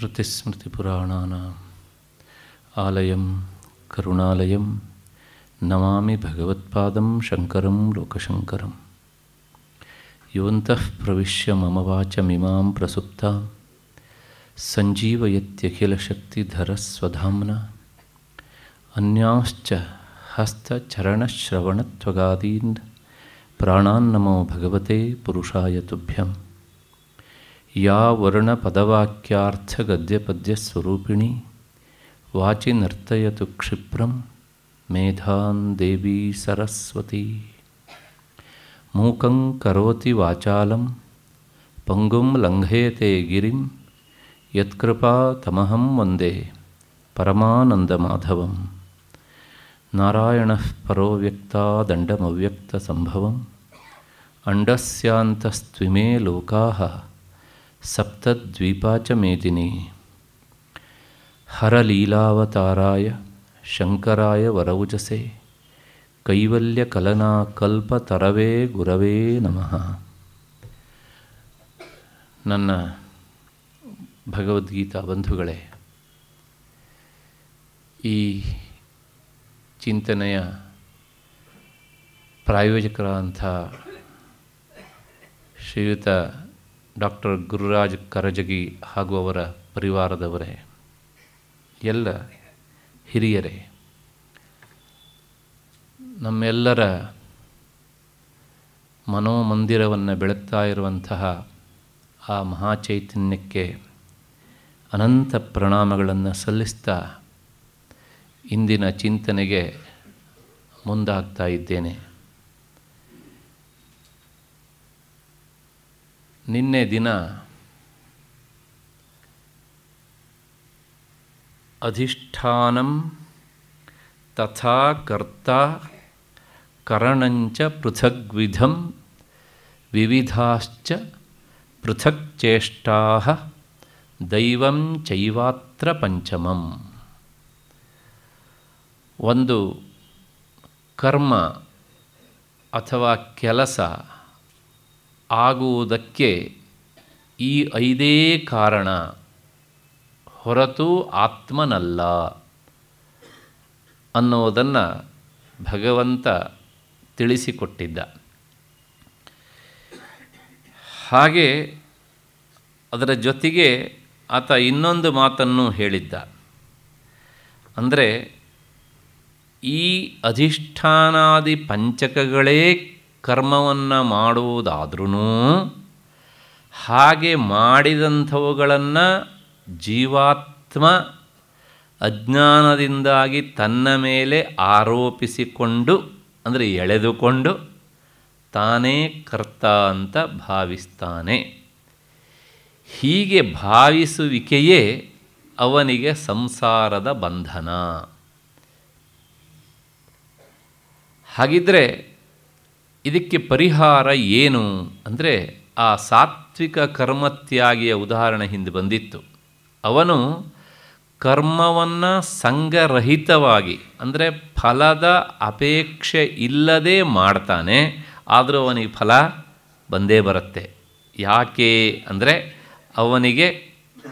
श्रुतिस्मृतिपुराणानाम् आलयं करुणालयं नमामि भगवत्पादं शङ्करं लोकशङ्करं युवन्तः प्रविश्य मम वाचमिमां प्रसुप्तां सञ्जीवयत्यखिलशक्तिधरस्वधाम्ना अन्यांश्च हस्तचरणश्रवणत्वगादीन् प्राणान्नमो भगवते पुरुषाय तुभ्यम् या वर्णपदवाक्यार्थगद्यपद्यस्वरूपिणी वाचि नर्तयतु क्षिप्रं मेधां देवी सरस्वती मूकं करोति वाचालं पङ्गुं लङ्घयते गिरिं यत्कृपा तमहं वन्दे परमानन्दमाधवम् नारायणः परोव्यक्तादण्डमव्यक्तसम्भवम् अण्डस्यान्तस्त्विमे लोकाः ಸಪ್ತದ್ವೀಪಾಚ ಮೇದಿನಿ ಹರಲೀಲಾವತಾರಾಯ ಶಂಕರಾಯ ವರೌಜಸೆ ತರವೇ ಗುರವೇ ನಮಃ ನನ್ನ ಭಗವದ್ಗೀತಾ ಬಂಧುಗಳೇ ಈ ಚಿಂತನೆಯ ಪ್ರಾಯೋಜಕರಾದಂಥ ಶ್ರೀಯುತ ಡಾಕ್ಟರ್ ಗುರುರಾಜ್ ಕರಜಗಿ ಹಾಗೂ ಅವರ ಪರಿವಾರದವರೇ ಎಲ್ಲ ಹಿರಿಯರೇ ನಮ್ಮೆಲ್ಲರ ಮನೋಮಂದಿರವನ್ನು ಬೆಳಗ್ತಾ ಇರುವಂತಹ ಆ ಮಹಾಚೈತನ್ಯಕ್ಕೆ ಅನಂತ ಪ್ರಣಾಮಗಳನ್ನು ಸಲ್ಲಿಸ್ತಾ ಇಂದಿನ ಚಿಂತನೆಗೆ ಮುಂದಾಗ್ತಾ ಇದ್ದೇನೆ ನಿನ್ನೆ ದಿನ ಅಧಿಷ್ಠಾನಂ ತಥಾ ಕರ್ತ ಕರಣಂಚ ಪೃಥಗ್ವಿಧಂ ವಿವಿಧಾಶ್ಚ ಪೃಥಕ್ ಚೇಷ್ಟಾ ದೈವಂ ಚೈವಾತ್ರ ಪಂಚಮಂ ಒಂದು ಕರ್ಮ ಅಥವಾ ಕೆಲಸ ಆಗುವುದಕ್ಕೆ ಈ ಐದೇ ಕಾರಣ ಹೊರತು ಆತ್ಮನಲ್ಲ ಅನ್ನೋದನ್ನು ಭಗವಂತ ತಿಳಿಸಿಕೊಟ್ಟಿದ್ದ ಹಾಗೆ ಅದರ ಜೊತೆಗೆ ಆತ ಇನ್ನೊಂದು ಮಾತನ್ನು ಹೇಳಿದ್ದ ಅಂದರೆ ಈ ಅಧಿಷ್ಠಾನಾದಿ ಪಂಚಕಗಳೇ ಕರ್ಮವನ್ನು ಮಾಡುವುದಾದ್ರೂ ಹಾಗೆ ಮಾಡಿದಂಥವುಗಳನ್ನು ಜೀವಾತ್ಮ ಅಜ್ಞಾನದಿಂದಾಗಿ ತನ್ನ ಮೇಲೆ ಆರೋಪಿಸಿಕೊಂಡು ಅಂದರೆ ಎಳೆದುಕೊಂಡು ತಾನೇ ಕರ್ತ ಅಂತ ಭಾವಿಸ್ತಾನೆ ಹೀಗೆ ಭಾವಿಸುವಿಕೆಯೇ ಅವನಿಗೆ ಸಂಸಾರದ ಬಂಧನ ಹಾಗಿದ್ರೆ ಇದಕ್ಕೆ ಪರಿಹಾರ ಏನು ಅಂದರೆ ಆ ಸಾತ್ವಿಕ ಕರ್ಮತ್ಯಾಗಿಯ ಉದಾಹರಣೆ ಹಿಂದೆ ಬಂದಿತ್ತು ಅವನು ಕರ್ಮವನ್ನು ಸಂಘರಹಿತವಾಗಿ ಅಂದರೆ ಫಲದ ಅಪೇಕ್ಷೆ ಇಲ್ಲದೆ ಮಾಡ್ತಾನೆ ಆದರೂ ಅವನಿಗೆ ಫಲ ಬಂದೇ ಬರುತ್ತೆ ಯಾಕೆ ಅಂದರೆ ಅವನಿಗೆ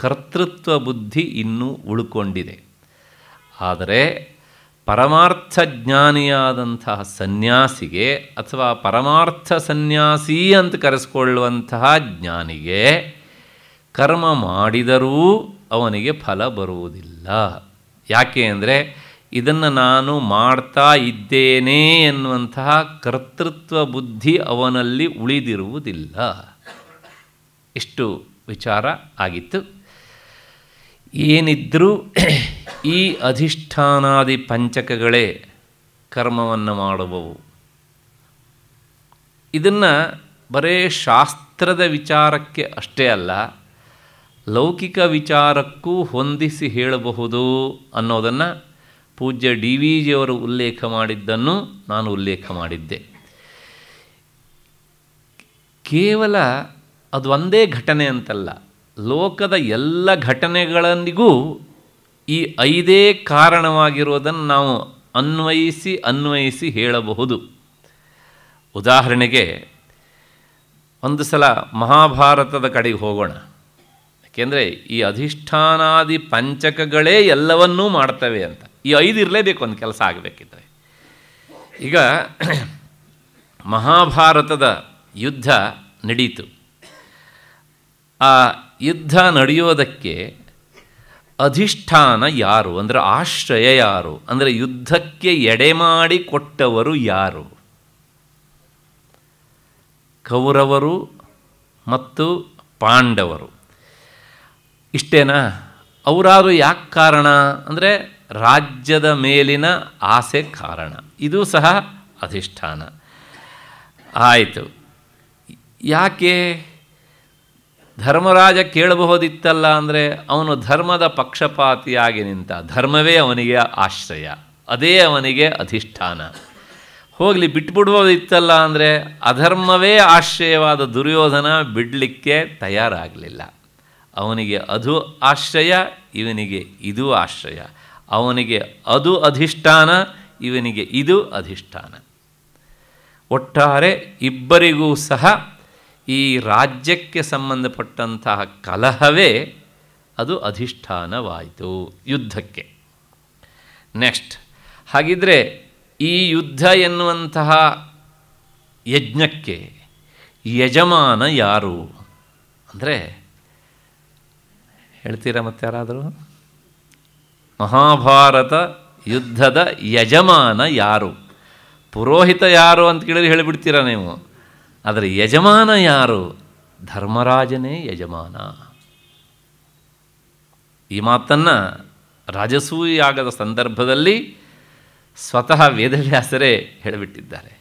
ಕರ್ತೃತ್ವ ಬುದ್ಧಿ ಇನ್ನೂ ಉಳ್ಕೊಂಡಿದೆ ಆದರೆ ಪರಮಾರ್ಥ ಜ್ಞಾನಿಯಾದಂತಹ ಸನ್ಯಾಸಿಗೆ ಅಥವಾ ಪರಮಾರ್ಥ ಸನ್ಯಾಸಿ ಅಂತ ಕರೆಸ್ಕೊಳ್ಳುವಂತಹ ಜ್ಞಾನಿಗೆ ಕರ್ಮ ಮಾಡಿದರೂ ಅವನಿಗೆ ಫಲ ಬರುವುದಿಲ್ಲ ಯಾಕೆ ಅಂದರೆ ಇದನ್ನು ನಾನು ಮಾಡ್ತಾ ಇದ್ದೇನೆ ಎನ್ನುವಂತಹ ಕರ್ತೃತ್ವ ಬುದ್ಧಿ ಅವನಲ್ಲಿ ಉಳಿದಿರುವುದಿಲ್ಲ ಇಷ್ಟು ವಿಚಾರ ಆಗಿತ್ತು ಏನಿದ್ದರೂ ಈ ಅಧಿಷ್ಠಾನಾದಿ ಪಂಚಕಗಳೇ ಕರ್ಮವನ್ನು ಮಾಡುವವು ಇದನ್ನು ಬರೇ ಶಾಸ್ತ್ರದ ವಿಚಾರಕ್ಕೆ ಅಷ್ಟೇ ಅಲ್ಲ ಲೌಕಿಕ ವಿಚಾರಕ್ಕೂ ಹೊಂದಿಸಿ ಹೇಳಬಹುದು ಅನ್ನೋದನ್ನು ಪೂಜ್ಯ ಡಿ ವಿ ಜಿಯವರು ಉಲ್ಲೇಖ ಮಾಡಿದ್ದನ್ನು ನಾನು ಉಲ್ಲೇಖ ಮಾಡಿದ್ದೆ ಕೇವಲ ಅದು ಒಂದೇ ಘಟನೆ ಅಂತಲ್ಲ ಲೋಕದ ಎಲ್ಲ ಘಟನೆಗಳಂದಿಗೂ ಈ ಐದೇ ಕಾರಣವಾಗಿರುವುದನ್ನು ನಾವು ಅನ್ವಯಿಸಿ ಅನ್ವಯಿಸಿ ಹೇಳಬಹುದು ಉದಾಹರಣೆಗೆ ಒಂದು ಸಲ ಮಹಾಭಾರತದ ಕಡೆಗೆ ಹೋಗೋಣ ಏಕೆಂದರೆ ಈ ಅಧಿಷ್ಠಾನಾದಿ ಪಂಚಕಗಳೇ ಎಲ್ಲವನ್ನೂ ಮಾಡ್ತವೆ ಅಂತ ಈ ಐದು ಇರಲೇಬೇಕು ಒಂದು ಕೆಲಸ ಆಗಬೇಕಿದ್ರೆ ಈಗ ಮಹಾಭಾರತದ ಯುದ್ಧ ನಡೀತು ಆ ಯುದ್ಧ ನಡೆಯೋದಕ್ಕೆ ಅಧಿಷ್ಠಾನ ಯಾರು ಅಂದರೆ ಆಶ್ರಯ ಯಾರು ಅಂದರೆ ಯುದ್ಧಕ್ಕೆ ಎಡೆ ಕೊಟ್ಟವರು ಯಾರು ಕೌರವರು ಮತ್ತು ಪಾಂಡವರು ಇಷ್ಟೇನಾ ಅವರಾರು ಯಾಕೆ ಕಾರಣ ಅಂದರೆ ರಾಜ್ಯದ ಮೇಲಿನ ಆಸೆ ಕಾರಣ ಇದು ಸಹ ಅಧಿಷ್ಠಾನ ಆಯಿತು ಯಾಕೆ ಧರ್ಮರಾಜ ಕೇಳಬಹುದಿತ್ತಲ್ಲ ಅಂದರೆ ಅವನು ಧರ್ಮದ ಪಕ್ಷಪಾತಿಯಾಗಿ ನಿಂತ ಧರ್ಮವೇ ಅವನಿಗೆ ಆಶ್ರಯ ಅದೇ ಅವನಿಗೆ ಅಧಿಷ್ಠಾನ ಹೋಗಲಿ ಬಿಟ್ಬಿಡ್ಬೋದಿತ್ತಲ್ಲ ಅಂದರೆ ಅಧರ್ಮವೇ ಆಶ್ರಯವಾದ ದುರ್ಯೋಧನ ಬಿಡಲಿಕ್ಕೆ ತಯಾರಾಗಲಿಲ್ಲ ಅವನಿಗೆ ಅದು ಆಶ್ರಯ ಇವನಿಗೆ ಇದು ಆಶ್ರಯ ಅವನಿಗೆ ಅದು ಅಧಿಷ್ಠಾನ ಇವನಿಗೆ ಇದು ಅಧಿಷ್ಠಾನ ಒಟ್ಟಾರೆ ಇಬ್ಬರಿಗೂ ಸಹ ಈ ರಾಜ್ಯಕ್ಕೆ ಸಂಬಂಧಪಟ್ಟಂತಹ ಕಲಹವೇ ಅದು ಅಧಿಷ್ಠಾನವಾಯಿತು ಯುದ್ಧಕ್ಕೆ ನೆಕ್ಸ್ಟ್ ಹಾಗಿದ್ರೆ ಈ ಯುದ್ಧ ಎನ್ನುವಂತಹ ಯಜ್ಞಕ್ಕೆ ಯಜಮಾನ ಯಾರು ಅಂದರೆ ಹೇಳ್ತೀರಾ ಮತ್ತೆ ಯಾರಾದರೂ ಮಹಾಭಾರತ ಯುದ್ಧದ ಯಜಮಾನ ಯಾರು ಪುರೋಹಿತ ಯಾರು ಅಂತ ಕೇಳಿದ್ರೆ ಹೇಳಿಬಿಡ್ತೀರಾ ನೀವು ಅದರ ಯಜಮಾನ ಯಾರು ಧರ್ಮರಾಜನೇ ಯಜಮಾನ ಈ ಮಾತನ್ನು ರಾಜಸೂಯಾಗದ ಸಂದರ್ಭದಲ್ಲಿ ಸ್ವತಃ ವೇದವ್ಯಾಸರೇ ಹೇಳಿಬಿಟ್ಟಿದ್ದಾರೆ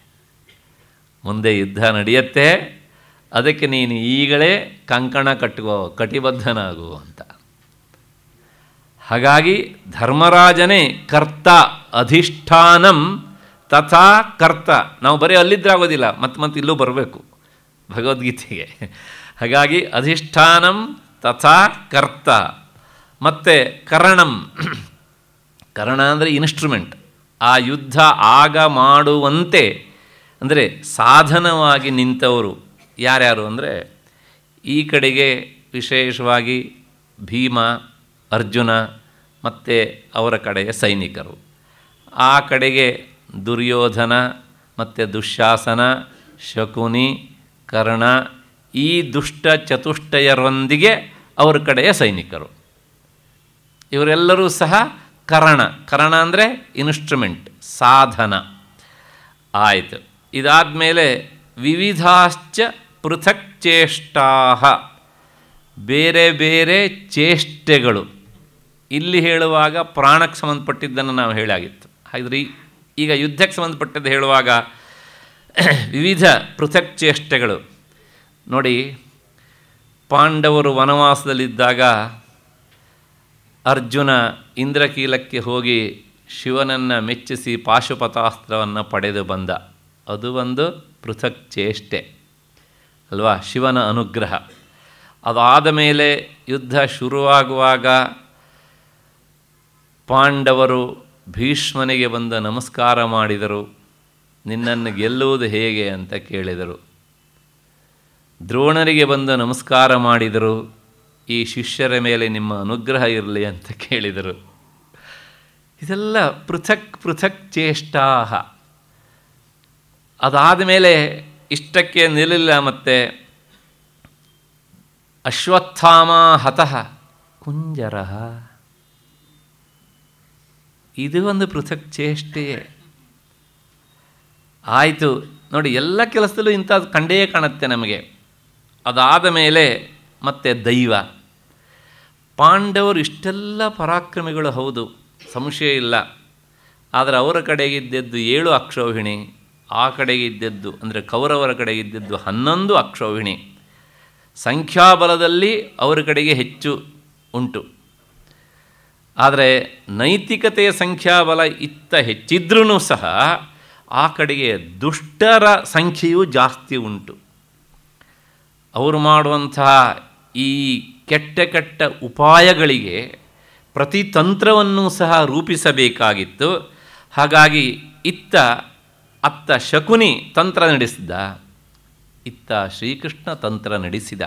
ಮುಂದೆ ಯುದ್ಧ ನಡೆಯುತ್ತೆ ಅದಕ್ಕೆ ನೀನು ಈಗಲೇ ಕಂಕಣ ಕಟ್ಟುವ ಕಟಿಬದ್ಧನಾಗು ಅಂತ ಹಾಗಾಗಿ ಧರ್ಮರಾಜನೇ ಕರ್ತ ಅಧಿಷ್ಠಾನಂ ತಥಾ ಕರ್ತ ನಾವು ಬರೀ ಆಗೋದಿಲ್ಲ ಮತ್ತೆ ಮತ್ತೆ ಇಲ್ಲೂ ಬರಬೇಕು ಭಗವದ್ಗೀತೆಗೆ ಹಾಗಾಗಿ ಅಧಿಷ್ಠಾನಂ ತಥಾ ಕರ್ತ ಮತ್ತು ಕರಣಂ ಕರಣ ಅಂದರೆ ಇನ್ಸ್ಟ್ರುಮೆಂಟ್ ಆ ಯುದ್ಧ ಆಗ ಮಾಡುವಂತೆ ಅಂದರೆ ಸಾಧನವಾಗಿ ನಿಂತವರು ಯಾರ್ಯಾರು ಅಂದರೆ ಈ ಕಡೆಗೆ ವಿಶೇಷವಾಗಿ ಭೀಮ ಅರ್ಜುನ ಮತ್ತು ಅವರ ಕಡೆಯ ಸೈನಿಕರು ಆ ಕಡೆಗೆ ದುರ್ಯೋಧನ ಮತ್ತು ದುಶ್ಯಾಸನ ಶಕುನಿ ಕರ್ಣ ಈ ದುಷ್ಟ ಚತುಷ್ಟಯರೊಂದಿಗೆ ಅವರ ಕಡೆಯ ಸೈನಿಕರು ಇವರೆಲ್ಲರೂ ಸಹ ಕರಣ ಕರಣ ಅಂದರೆ ಇನ್ಸ್ಟ್ರುಮೆಂಟ್ ಸಾಧನ ಆಯಿತು ಇದಾದ ಮೇಲೆ ವಿವಿಧಾಶ್ಚ ಪೃಥಕ್ ಚೇಷ್ಟಾ ಬೇರೆ ಬೇರೆ ಚೇಷ್ಟೆಗಳು ಇಲ್ಲಿ ಹೇಳುವಾಗ ಪ್ರಾಣಕ್ಕೆ ಸಂಬಂಧಪಟ್ಟಿದ್ದನ್ನು ನಾವು ಹೇಳಾಗಿತ್ತು ಹಾಗಾದರೆ ಈಗ ಯುದ್ಧಕ್ಕೆ ಸಂಬಂಧಪಟ್ಟದ್ದು ಹೇಳುವಾಗ ವಿವಿಧ ಪೃಥಕ್ ಚೇಷ್ಟೆಗಳು ನೋಡಿ ಪಾಂಡವರು ವನವಾಸದಲ್ಲಿದ್ದಾಗ ಅರ್ಜುನ ಇಂದ್ರಕೀಲಕ್ಕೆ ಹೋಗಿ ಶಿವನನ್ನು ಮೆಚ್ಚಿಸಿ ಪಾಶುಪತಾಸ್ತ್ರವನ್ನು ಪಡೆದು ಬಂದ ಅದು ಒಂದು ಪೃಥಕ್ ಚೇಷ್ಟೆ ಅಲ್ವಾ ಶಿವನ ಅನುಗ್ರಹ ಅದಾದ ಮೇಲೆ ಯುದ್ಧ ಶುರುವಾಗುವಾಗ ಪಾಂಡವರು ಭೀಷ್ಮನಿಗೆ ಬಂದ ನಮಸ್ಕಾರ ಮಾಡಿದರು ನಿನ್ನನ್ನು ಗೆಲ್ಲುವುದು ಹೇಗೆ ಅಂತ ಕೇಳಿದರು ದ್ರೋಣರಿಗೆ ಬಂದು ನಮಸ್ಕಾರ ಮಾಡಿದರು ಈ ಶಿಷ್ಯರ ಮೇಲೆ ನಿಮ್ಮ ಅನುಗ್ರಹ ಇರಲಿ ಅಂತ ಕೇಳಿದರು ಇದೆಲ್ಲ ಪೃಥಕ್ ಪೃಥಕ್ ಚೇಷ್ಟಾ ಅದಾದ ಮೇಲೆ ಇಷ್ಟಕ್ಕೆ ನಿಲ್ಲ ಮತ್ತೆ ಅಶ್ವತ್ಥಾಮ ಹತಃ ಕುಂಜರ ಇದು ಒಂದು ಪೃಥಕ್ ಚೇಷ್ಟೆಯೇ ಆಯಿತು ನೋಡಿ ಎಲ್ಲ ಕೆಲಸದಲ್ಲೂ ಇಂಥ ಕಂಡೇ ಕಾಣುತ್ತೆ ನಮಗೆ ಅದಾದ ಮೇಲೆ ಮತ್ತೆ ದೈವ ಪಾಂಡವರು ಇಷ್ಟೆಲ್ಲ ಪರಾಕ್ರಮಿಗಳು ಹೌದು ಸಂಶಯ ಇಲ್ಲ ಆದರೆ ಅವರ ಕಡೆಗಿದ್ದದ್ದು ಏಳು ಅಕ್ಷೋಹಿಣಿ ಆ ಕಡೆಗಿದ್ದದ್ದು ಅಂದರೆ ಕೌರವರ ಕಡೆಗಿದ್ದದ್ದು ಹನ್ನೊಂದು ಅಕ್ಷೋಹಿಣಿ ಸಂಖ್ಯಾಬಲದಲ್ಲಿ ಅವರ ಕಡೆಗೆ ಹೆಚ್ಚು ಉಂಟು ಆದರೆ ನೈತಿಕತೆಯ ಸಂಖ್ಯಾಬಲ ಇತ್ತ ಹೆಚ್ಚಿದ್ರೂ ಸಹ ಆ ಕಡೆಗೆ ದುಷ್ಟರ ಸಂಖ್ಯೆಯೂ ಜಾಸ್ತಿ ಉಂಟು ಅವರು ಮಾಡುವಂತಹ ಈ ಕೆಟ್ಟ ಕೆಟ್ಟ ಉಪಾಯಗಳಿಗೆ ಪ್ರತಿ ತಂತ್ರವನ್ನು ಸಹ ರೂಪಿಸಬೇಕಾಗಿತ್ತು ಹಾಗಾಗಿ ಇತ್ತ ಅತ್ತ ಶಕುನಿ ತಂತ್ರ ನಡೆಸಿದ ಇತ್ತ ಶ್ರೀಕೃಷ್ಣ ತಂತ್ರ ನಡೆಸಿದ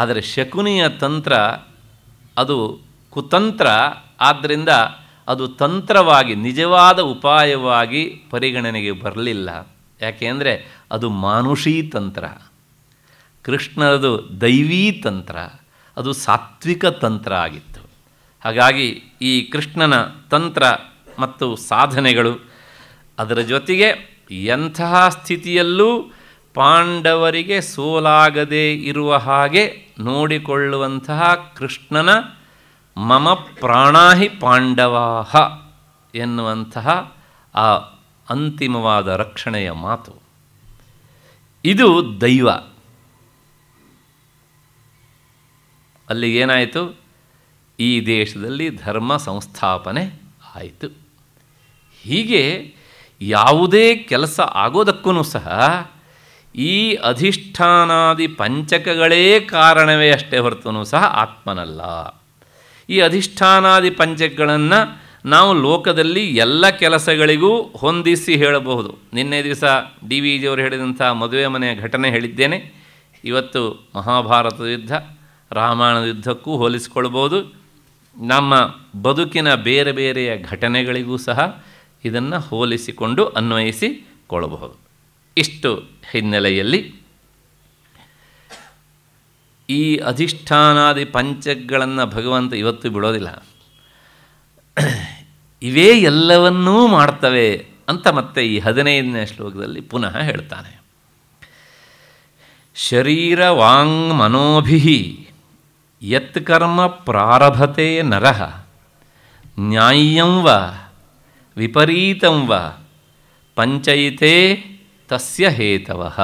ಆದರೆ ಶಕುನಿಯ ತಂತ್ರ ಅದು ಕುತಂತ್ರ ಆದ್ದರಿಂದ ಅದು ತಂತ್ರವಾಗಿ ನಿಜವಾದ ಉಪಾಯವಾಗಿ ಪರಿಗಣನೆಗೆ ಬರಲಿಲ್ಲ ಯಾಕೆಂದರೆ ಅದು ಮಾನುಷೀ ತಂತ್ರ ಕೃಷ್ಣರದು ದೈವೀ ತಂತ್ರ ಅದು ಸಾತ್ವಿಕ ತಂತ್ರ ಆಗಿತ್ತು ಹಾಗಾಗಿ ಈ ಕೃಷ್ಣನ ತಂತ್ರ ಮತ್ತು ಸಾಧನೆಗಳು ಅದರ ಜೊತೆಗೆ ಎಂತಹ ಸ್ಥಿತಿಯಲ್ಲೂ ಪಾಂಡವರಿಗೆ ಸೋಲಾಗದೇ ಇರುವ ಹಾಗೆ ನೋಡಿಕೊಳ್ಳುವಂತಹ ಕೃಷ್ಣನ ಮಮ ಪ್ರಾಣಾಹಿ ಪಾಂಡವಾಹ ಎನ್ನುವಂತಹ ಆ ಅಂತಿಮವಾದ ರಕ್ಷಣೆಯ ಮಾತು ಇದು ದೈವ ಅಲ್ಲಿ ಏನಾಯಿತು ಈ ದೇಶದಲ್ಲಿ ಧರ್ಮ ಸಂಸ್ಥಾಪನೆ ಆಯಿತು ಹೀಗೆ ಯಾವುದೇ ಕೆಲಸ ಆಗೋದಕ್ಕೂ ಸಹ ಈ ಅಧಿಷ್ಠಾನಾದಿ ಪಂಚಕಗಳೇ ಕಾರಣವೇ ಅಷ್ಟೇ ಹೊರತು ಸಹ ಆತ್ಮನಲ್ಲ ಈ ಅಧಿಷ್ಠಾನಾದಿ ಪಂಚಗಳನ್ನು ನಾವು ಲೋಕದಲ್ಲಿ ಎಲ್ಲ ಕೆಲಸಗಳಿಗೂ ಹೊಂದಿಸಿ ಹೇಳಬಹುದು ನಿನ್ನೆ ದಿವಸ ಡಿ ವಿ ಜಿಯವರು ಹೇಳಿದಂಥ ಮದುವೆ ಮನೆಯ ಘಟನೆ ಹೇಳಿದ್ದೇನೆ ಇವತ್ತು ಮಹಾಭಾರತ ಯುದ್ಧ ರಾಮಾಯಣ ಯುದ್ಧಕ್ಕೂ ಹೋಲಿಸಿಕೊಳ್ಬೋದು ನಮ್ಮ ಬದುಕಿನ ಬೇರೆ ಬೇರೆಯ ಘಟನೆಗಳಿಗೂ ಸಹ ಇದನ್ನು ಹೋಲಿಸಿಕೊಂಡು ಅನ್ವಯಿಸಿಕೊಳ್ಳಬಹುದು ಇಷ್ಟು ಹಿನ್ನೆಲೆಯಲ್ಲಿ ಈ ಅಧಿಷ್ಠಾನಾದಿ ಪಂಚಗಳನ್ನು ಭಗವಂತ ಇವತ್ತು ಬಿಡೋದಿಲ್ಲ ಇವೇ ಎಲ್ಲವನ್ನೂ ಮಾಡ್ತವೆ ಅಂತ ಮತ್ತೆ ಈ ಹದಿನೈದನೇ ಶ್ಲೋಕದಲ್ಲಿ ಪುನಃ ಹೇಳ್ತಾನೆ ಶರೀರ ವಾಂಗ್ ಮನೋಭಿ ಯತ್ಕರ್ಮ ಪ್ರಾರಭತೆ ನರಃ ನ್ಯಾಯ್ಯಂ ವ ವಿಪರೀತಂ ವ ಪಂಚಯಿತೇ ತಸ್ಯ ಹೇತವಃ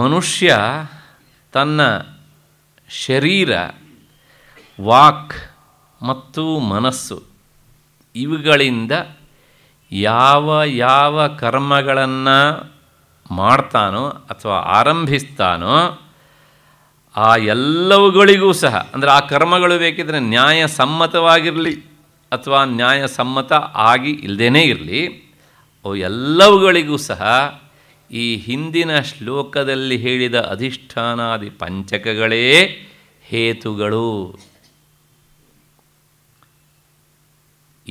ಮನುಷ್ಯ ತನ್ನ ಶರೀರ ವಾಕ್ ಮತ್ತು ಮನಸ್ಸು ಇವುಗಳಿಂದ ಯಾವ ಯಾವ ಕರ್ಮಗಳನ್ನು ಮಾಡ್ತಾನೋ ಅಥವಾ ಆರಂಭಿಸ್ತಾನೋ ಆ ಎಲ್ಲವುಗಳಿಗೂ ಸಹ ಅಂದರೆ ಆ ಕರ್ಮಗಳು ಬೇಕಿದ್ರೆ ನ್ಯಾಯಸಮ್ಮತವಾಗಿರಲಿ ಅಥವಾ ನ್ಯಾಯ ಸಮ್ಮತ ಆಗಿ ಇಲ್ಲದೇ ಇರಲಿ ಅವು ಎಲ್ಲವುಗಳಿಗೂ ಸಹ ಈ ಹಿಂದಿನ ಶ್ಲೋಕದಲ್ಲಿ ಹೇಳಿದ ಅಧಿಷ್ಠಾನಾದಿ ಪಂಚಕಗಳೇ ಹೇತುಗಳು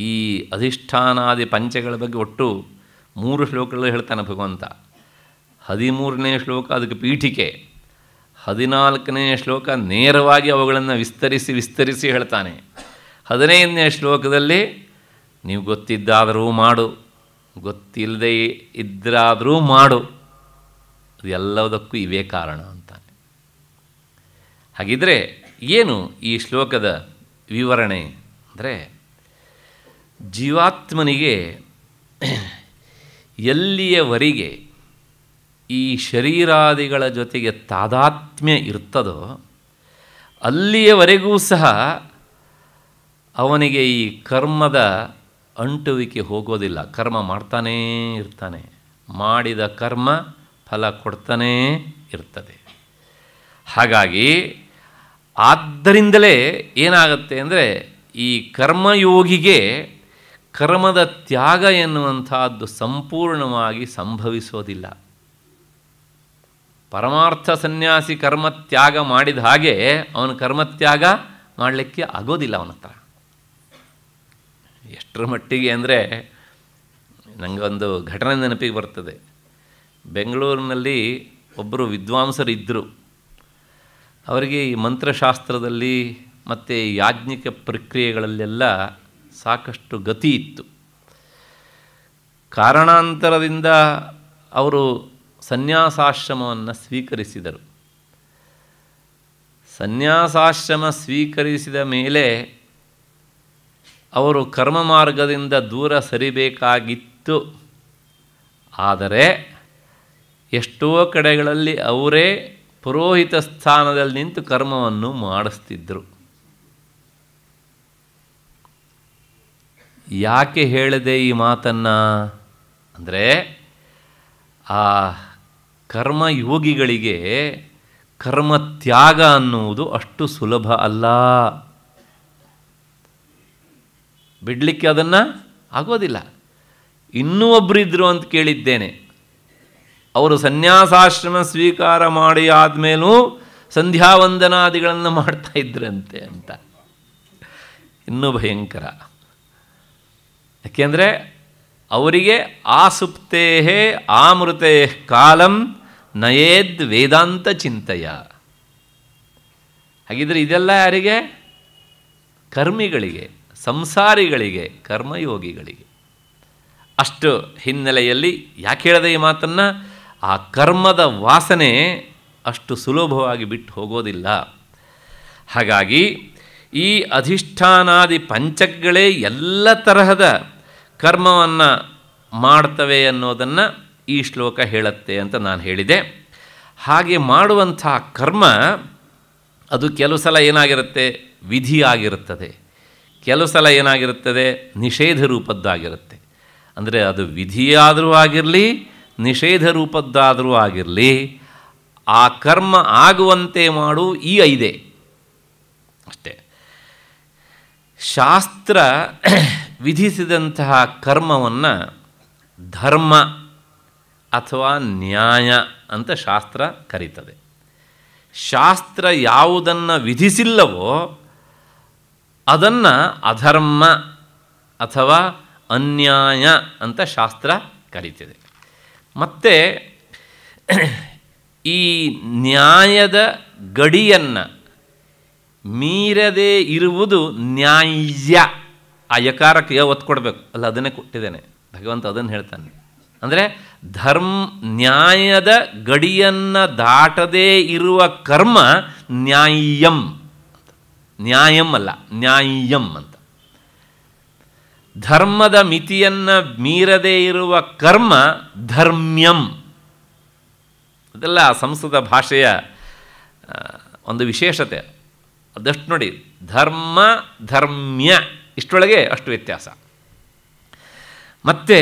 ಈ ಅಧಿಷ್ಠಾನಾದಿ ಪಂಚಗಳ ಬಗ್ಗೆ ಒಟ್ಟು ಮೂರು ಶ್ಲೋಕಗಳು ಹೇಳ್ತಾನೆ ಭಗವಂತ ಹದಿಮೂರನೇ ಶ್ಲೋಕ ಅದಕ್ಕೆ ಪೀಠಿಕೆ ಹದಿನಾಲ್ಕನೇ ಶ್ಲೋಕ ನೇರವಾಗಿ ಅವುಗಳನ್ನು ವಿಸ್ತರಿಸಿ ವಿಸ್ತರಿಸಿ ಹೇಳ್ತಾನೆ ಹದಿನೈದನೇ ಶ್ಲೋಕದಲ್ಲಿ ನೀವು ಗೊತ್ತಿದ್ದಾದರೂ ಮಾಡು ಗೊತ್ತಿಲ್ಲದೆ ಇದ್ರಾದರೂ ಮಾಡು ಅದೆಲ್ಲದಕ್ಕೂ ಇವೇ ಕಾರಣ ಅಂತಾನೆ ಹಾಗಿದ್ರೆ ಏನು ಈ ಶ್ಲೋಕದ ವಿವರಣೆ ಅಂದರೆ ಜೀವಾತ್ಮನಿಗೆ ಎಲ್ಲಿಯವರೆಗೆ ಈ ಶರೀರಾದಿಗಳ ಜೊತೆಗೆ ತಾದಾತ್ಮ್ಯ ಇರ್ತದೋ ಅಲ್ಲಿಯವರೆಗೂ ಸಹ ಅವನಿಗೆ ಈ ಕರ್ಮದ ಅಂಟುವಿಕೆ ಹೋಗೋದಿಲ್ಲ ಕರ್ಮ ಮಾಡ್ತಾನೇ ಇರ್ತಾನೆ ಮಾಡಿದ ಕರ್ಮ ಫಲ ಕೊಡ್ತಾನೇ ಇರ್ತದೆ ಹಾಗಾಗಿ ಆದ್ದರಿಂದಲೇ ಏನಾಗುತ್ತೆ ಅಂದರೆ ಈ ಕರ್ಮಯೋಗಿಗೆ ಕರ್ಮದ ತ್ಯಾಗ ಎನ್ನುವಂಥದ್ದು ಸಂಪೂರ್ಣವಾಗಿ ಸಂಭವಿಸೋದಿಲ್ಲ ಪರಮಾರ್ಥ ಸನ್ಯಾಸಿ ಕರ್ಮತ್ಯಾಗ ಮಾಡಿದ ಹಾಗೆ ಅವನು ಕರ್ಮತ್ಯಾಗ ಮಾಡಲಿಕ್ಕೆ ಆಗೋದಿಲ್ಲ ಅವನ ಹತ್ರ ಎಷ್ಟರ ಮಟ್ಟಿಗೆ ಅಂದರೆ ನನಗೊಂದು ಘಟನೆ ನೆನಪಿಗೆ ಬರ್ತದೆ ಬೆಂಗಳೂರಿನಲ್ಲಿ ಒಬ್ಬರು ವಿದ್ವಾಂಸರಿದ್ದರು ಅವರಿಗೆ ಈ ಮಂತ್ರಶಾಸ್ತ್ರದಲ್ಲಿ ಮತ್ತು ಯಾಜ್ಞಿಕ ಪ್ರಕ್ರಿಯೆಗಳಲ್ಲೆಲ್ಲ ಸಾಕಷ್ಟು ಗತಿ ಇತ್ತು ಕಾರಣಾಂತರದಿಂದ ಅವರು ಸನ್ಯಾಸಾಶ್ರಮವನ್ನು ಸ್ವೀಕರಿಸಿದರು ಸನ್ಯಾಸಾಶ್ರಮ ಸ್ವೀಕರಿಸಿದ ಮೇಲೆ ಅವರು ಕರ್ಮ ಮಾರ್ಗದಿಂದ ದೂರ ಸರಿಬೇಕಾಗಿತ್ತು ಆದರೆ ಎಷ್ಟೋ ಕಡೆಗಳಲ್ಲಿ ಅವರೇ ಪುರೋಹಿತ ಸ್ಥಾನದಲ್ಲಿ ನಿಂತು ಕರ್ಮವನ್ನು ಮಾಡಿಸ್ತಿದ್ದರು ಯಾಕೆ ಹೇಳಿದೆ ಈ ಮಾತನ್ನು ಅಂದರೆ ಆ ಕರ್ಮಯೋಗಿಗಳಿಗೆ ಕರ್ಮ ತ್ಯಾಗ ಅನ್ನುವುದು ಅಷ್ಟು ಸುಲಭ ಅಲ್ಲ ಬಿಡಲಿಕ್ಕೆ ಅದನ್ನು ಆಗೋದಿಲ್ಲ ಇನ್ನೂ ಒಬ್ಬರಿದ್ದರು ಅಂತ ಕೇಳಿದ್ದೇನೆ ಅವರು ಸನ್ಯಾಸಾಶ್ರಮ ಸ್ವೀಕಾರ ಮಾಡಿ ಆದಮೇಲೂ ಸಂಧ್ಯಾವಂದನಾದಿಗಳನ್ನು ಮಾಡ್ತಾ ಇದ್ರಂತೆ ಅಂತ ಇನ್ನೂ ಭಯಂಕರ ಯಾಕೆಂದರೆ ಅವರಿಗೆ ಆ ಆಮೃತೆ ಕಾಲಂ ನಯೇದ್ ವೇದಾಂತ ಚಿಂತೆಯ ಹಾಗಿದ್ರೆ ಇದೆಲ್ಲ ಯಾರಿಗೆ ಕರ್ಮಿಗಳಿಗೆ ಸಂಸಾರಿಗಳಿಗೆ ಕರ್ಮಯೋಗಿಗಳಿಗೆ ಅಷ್ಟು ಹಿನ್ನೆಲೆಯಲ್ಲಿ ಯಾಕೆ ಹೇಳದೆ ಈ ಮಾತನ್ನು ಆ ಕರ್ಮದ ವಾಸನೆ ಅಷ್ಟು ಸುಲಭವಾಗಿ ಬಿಟ್ಟು ಹೋಗೋದಿಲ್ಲ ಹಾಗಾಗಿ ಈ ಅಧಿಷ್ಠಾನಾದಿ ಪಂಚಗಳೇ ಎಲ್ಲ ತರಹದ ಕರ್ಮವನ್ನು ಮಾಡ್ತವೆ ಅನ್ನೋದನ್ನು ಈ ಶ್ಲೋಕ ಹೇಳುತ್ತೆ ಅಂತ ನಾನು ಹೇಳಿದೆ ಹಾಗೆ ಮಾಡುವಂಥ ಕರ್ಮ ಅದು ಕೆಲವು ಸಲ ಏನಾಗಿರುತ್ತೆ ವಿಧಿಯಾಗಿರುತ್ತದೆ ಕೆಲವು ಸಲ ಏನಾಗಿರುತ್ತದೆ ನಿಷೇಧ ರೂಪದ್ದಾಗಿರುತ್ತೆ ಅಂದರೆ ಅದು ವಿಧಿಯಾದರೂ ಆಗಿರಲಿ ನಿಷೇಧ ರೂಪದ್ದಾದರೂ ಆಗಿರಲಿ ಆ ಕರ್ಮ ಆಗುವಂತೆ ಮಾಡು ಈ ಐದೆ ಅಷ್ಟೇ ಶಾಸ್ತ್ರ ವಿಧಿಸಿದಂತಹ ಕರ್ಮವನ್ನು ಧರ್ಮ ಅಥವಾ ನ್ಯಾಯ ಅಂತ ಶಾಸ್ತ್ರ ಕರೀತದೆ ಶಾಸ್ತ್ರ ಯಾವುದನ್ನು ವಿಧಿಸಿಲ್ಲವೋ ಅದನ್ನು ಅಧರ್ಮ ಅಥವಾ ಅನ್ಯಾಯ ಅಂತ ಶಾಸ್ತ್ರ ಕರೀತಿದೆ ಮತ್ತು ಈ ನ್ಯಾಯದ ಗಡಿಯನ್ನು ಮೀರದೇ ಇರುವುದು ನ್ಯಾಯ ಆ ಯಕಾರಕ್ಕೆ ಯಾವ ಒತ್ತು ಕೊಡಬೇಕು ಅಲ್ಲ ಅದನ್ನೇ ಕೊಟ್ಟಿದ್ದೇನೆ ಭಗವಂತ ಅದನ್ನು ಹೇಳ್ತಾನೆ ಅಂದರೆ ಧರ್ಮ ನ್ಯಾಯದ ಗಡಿಯನ್ನು ದಾಟದೇ ಇರುವ ಕರ್ಮ ನ್ಯಾಯಂ ನ್ಯಾಯಂ ಅಲ್ಲ ನ್ಯಾಯಂ ಅಂತ ಧರ್ಮದ ಮಿತಿಯನ್ನು ಮೀರದೇ ಇರುವ ಕರ್ಮ ಧರ್ಮ್ಯಂ ಅದೆಲ್ಲ ಸಂಸ್ಕೃತ ಭಾಷೆಯ ಒಂದು ವಿಶೇಷತೆ ಅದಷ್ಟು ನೋಡಿ ಧರ್ಮ ಧರ್ಮ್ಯ ಇಷ್ಟೊಳಗೆ ಅಷ್ಟು ವ್ಯತ್ಯಾಸ ಮತ್ತು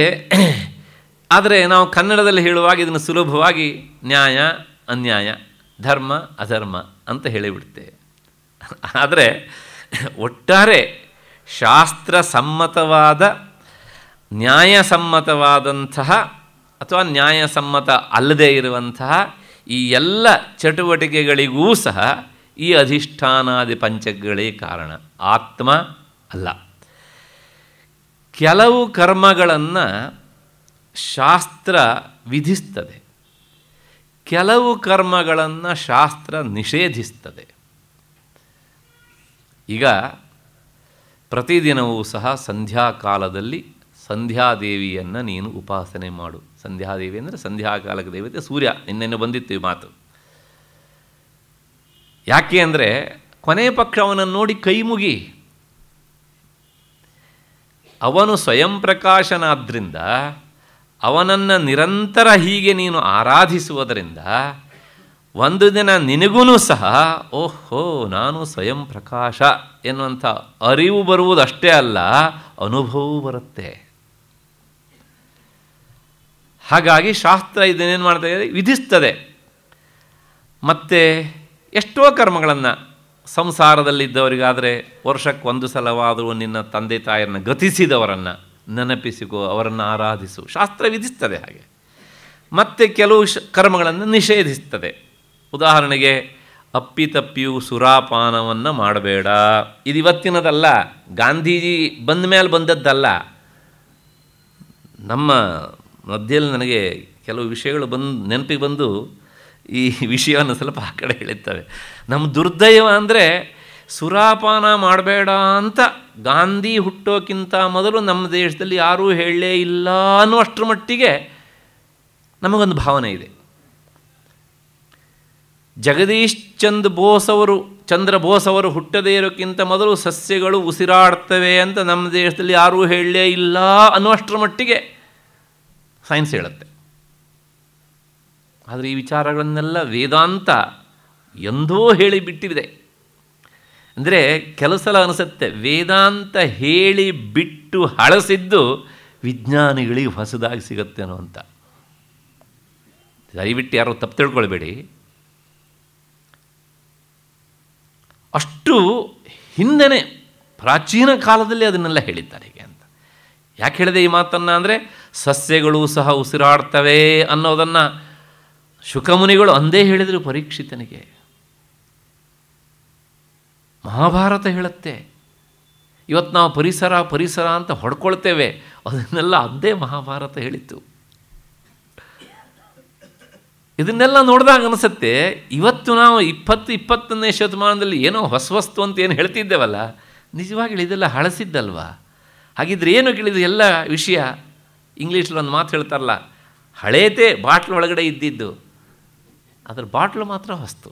ಆದರೆ ನಾವು ಕನ್ನಡದಲ್ಲಿ ಹೇಳುವಾಗ ಇದನ್ನು ಸುಲಭವಾಗಿ ನ್ಯಾಯ ಅನ್ಯಾಯ ಧರ್ಮ ಅಧರ್ಮ ಅಂತ ಹೇಳಿಬಿಡ್ತೇವೆ ಆದರೆ ಒಟ್ಟಾರೆ ಸಮ್ಮತವಾದ ನ್ಯಾಯಸಮ್ಮತವಾದಂತಹ ಅಥವಾ ನ್ಯಾಯಸಮ್ಮತ ಅಲ್ಲದೆ ಇರುವಂತಹ ಈ ಎಲ್ಲ ಚಟುವಟಿಕೆಗಳಿಗೂ ಸಹ ಈ ಅಧಿಷ್ಠಾನಾದಿ ಪಂಚಗಳೇ ಕಾರಣ ಆತ್ಮ ಅಲ್ಲ ಕೆಲವು ಕರ್ಮಗಳನ್ನು ಶಾಸ್ತ್ರ ವಿಧಿಸ್ತದೆ ಕೆಲವು ಕರ್ಮಗಳನ್ನು ಶಾಸ್ತ್ರ ನಿಷೇಧಿಸ್ತದೆ ಈಗ ಪ್ರತಿದಿನವೂ ಸಹ ಸಂಧ್ಯಾಕಾಲದಲ್ಲಿ ಸಂಧ್ಯಾದೇವಿಯನ್ನು ನೀನು ಉಪಾಸನೆ ಮಾಡು ಸಂಧ್ಯಾದೇವಿ ಅಂದರೆ ಸಂಧ್ಯಾಕಾಲಕ ದೇವತೆ ಸೂರ್ಯ ನಿನ್ನೆನ್ನು ಬಂದಿತ್ತು ಈ ಮಾತು ಯಾಕೆ ಅಂದರೆ ಕೊನೆ ಪಕ್ಷ ಅವನನ್ನು ನೋಡಿ ಕೈ ಮುಗಿ ಅವನು ಸ್ವಯಂ ಪ್ರಕಾಶನಾದ್ದರಿಂದ ಅವನನ್ನು ನಿರಂತರ ಹೀಗೆ ನೀನು ಆರಾಧಿಸುವುದರಿಂದ ಒಂದು ದಿನ ನಿನಗೂ ಸಹ ಓಹೋ ನಾನು ಸ್ವಯಂ ಪ್ರಕಾಶ ಎನ್ನುವಂಥ ಅರಿವು ಬರುವುದಷ್ಟೇ ಅಲ್ಲ ಅನುಭವವೂ ಬರುತ್ತೆ ಹಾಗಾಗಿ ಶಾಸ್ತ್ರ ಇದನ್ನೇನು ಮಾಡ್ತಾ ಇದೆ ವಿಧಿಸ್ತದೆ ಮತ್ತು ಎಷ್ಟೋ ಕರ್ಮಗಳನ್ನು ಸಂಸಾರದಲ್ಲಿದ್ದವರಿಗಾದರೆ ವರ್ಷಕ್ಕೆ ಒಂದು ಸಲವಾದರೂ ನಿನ್ನ ತಂದೆ ತಾಯಿಯನ್ನು ಗತಿಸಿದವರನ್ನು ನೆನಪಿಸಿಕೋ ಅವರನ್ನು ಆರಾಧಿಸು ಶಾಸ್ತ್ರ ವಿಧಿಸ್ತದೆ ಹಾಗೆ ಮತ್ತೆ ಕೆಲವು ಕರ್ಮಗಳನ್ನು ನಿಷೇಧಿಸ್ತದೆ ಉದಾಹರಣೆಗೆ ಅಪ್ಪಿತಪ್ಪಿಯು ಸುರಾಪಾನವನ್ನು ಮಾಡಬೇಡ ಇದು ಇವತ್ತಿನದಲ್ಲ ಗಾಂಧೀಜಿ ಬಂದ ಮೇಲೆ ಬಂದದ್ದಲ್ಲ ನಮ್ಮ ಮಧ್ಯದಲ್ಲಿ ನನಗೆ ಕೆಲವು ವಿಷಯಗಳು ಬಂದು ನೆನಪಿಗೆ ಬಂದು ಈ ವಿಷಯವನ್ನು ಸ್ವಲ್ಪ ಆ ಕಡೆ ಹೇಳುತ್ತವೆ ನಮ್ಮ ದುರ್ದೈವ ಅಂದರೆ ಸುರಾಪಾನ ಮಾಡಬೇಡ ಅಂತ ಗಾಂಧಿ ಹುಟ್ಟೋಕ್ಕಿಂತ ಮೊದಲು ನಮ್ಮ ದೇಶದಲ್ಲಿ ಯಾರೂ ಹೇಳಲೇ ಇಲ್ಲ ಅನ್ನೋ ಅಷ್ಟರ ಮಟ್ಟಿಗೆ ನಮಗೊಂದು ಭಾವನೆ ಇದೆ ಜಗದೀಶ್ ಚಂದ್ ಬೋಸ್ ಅವರು ಚಂದ್ರ ಬೋಸ್ ಅವರು ಹುಟ್ಟದೇ ಇರೋಕ್ಕಿಂತ ಮೊದಲು ಸಸ್ಯಗಳು ಉಸಿರಾಡ್ತವೆ ಅಂತ ನಮ್ಮ ದೇಶದಲ್ಲಿ ಯಾರೂ ಹೇಳಲೇ ಇಲ್ಲ ಅನ್ನುವಷ್ಟರ ಮಟ್ಟಿಗೆ ಸೈನ್ಸ್ ಹೇಳುತ್ತೆ ಆದರೆ ಈ ವಿಚಾರಗಳನ್ನೆಲ್ಲ ವೇದಾಂತ ಎಂದೋ ಹೇಳಿ ಬಿಟ್ಟಿದೆ ಅಂದರೆ ಕೆಲಸಲ ಅನಿಸುತ್ತೆ ವೇದಾಂತ ಹೇಳಿ ಬಿಟ್ಟು ಹಳಸಿದ್ದು ವಿಜ್ಞಾನಿಗಳಿಗೆ ಹೊಸದಾಗಿ ಅನ್ನೋ ಅಂತ ದಯವಿಟ್ಟು ಯಾರೋ ತಪ್ಪು ತಿಳ್ಕೊಳ್ಬೇಡಿ ಅಷ್ಟು ಹಿಂದೆನೇ ಪ್ರಾಚೀನ ಕಾಲದಲ್ಲಿ ಅದನ್ನೆಲ್ಲ ಹೇಳಿದ್ದಾರೆ ಹೀಗೆ ಅಂತ ಯಾಕೆ ಹೇಳಿದೆ ಈ ಮಾತನ್ನು ಅಂದರೆ ಸಸ್ಯಗಳು ಸಹ ಉಸಿರಾಡ್ತವೆ ಅನ್ನೋದನ್ನು ಶುಕಮುನಿಗಳು ಅಂದೇ ಹೇಳಿದರು ಪರೀಕ್ಷಿತನಿಗೆ ಮಹಾಭಾರತ ಹೇಳುತ್ತೆ ಇವತ್ತು ನಾವು ಪರಿಸರ ಪರಿಸರ ಅಂತ ಹೊಡ್ಕೊಳ್ತೇವೆ ಅದನ್ನೆಲ್ಲ ಅಂದೇ ಮಹಾಭಾರತ ಹೇಳಿತ್ತು ಇದನ್ನೆಲ್ಲ ನೋಡಿದಾಗ ಅನಿಸುತ್ತೆ ಇವತ್ತು ನಾವು ಇಪ್ಪತ್ತು ಇಪ್ಪತ್ತನೇ ಶತಮಾನದಲ್ಲಿ ಏನೋ ಹೊಸ ವಸ್ತು ಅಂತ ಏನು ಹೇಳ್ತಿದ್ದೇವಲ್ಲ ನಿಜವಾಗಿ ಇದೆಲ್ಲ ಹಳಸಿದ್ದಲ್ವಾ ಹಾಗಿದ್ರೆ ಏನು ಕೇಳಿದ್ರು ಎಲ್ಲ ವಿಷಯ ಇಂಗ್ಲೀಷಲ್ಲಿ ಒಂದು ಮಾತು ಹೇಳ್ತಾರಲ್ಲ ಹಳೇತೆ ಬಾಟ್ಲ್ ಒಳಗಡೆ ಇದ್ದಿದ್ದು ಅದರ ಬಾಟ್ಲು ಮಾತ್ರ ಹೊಸ್ತು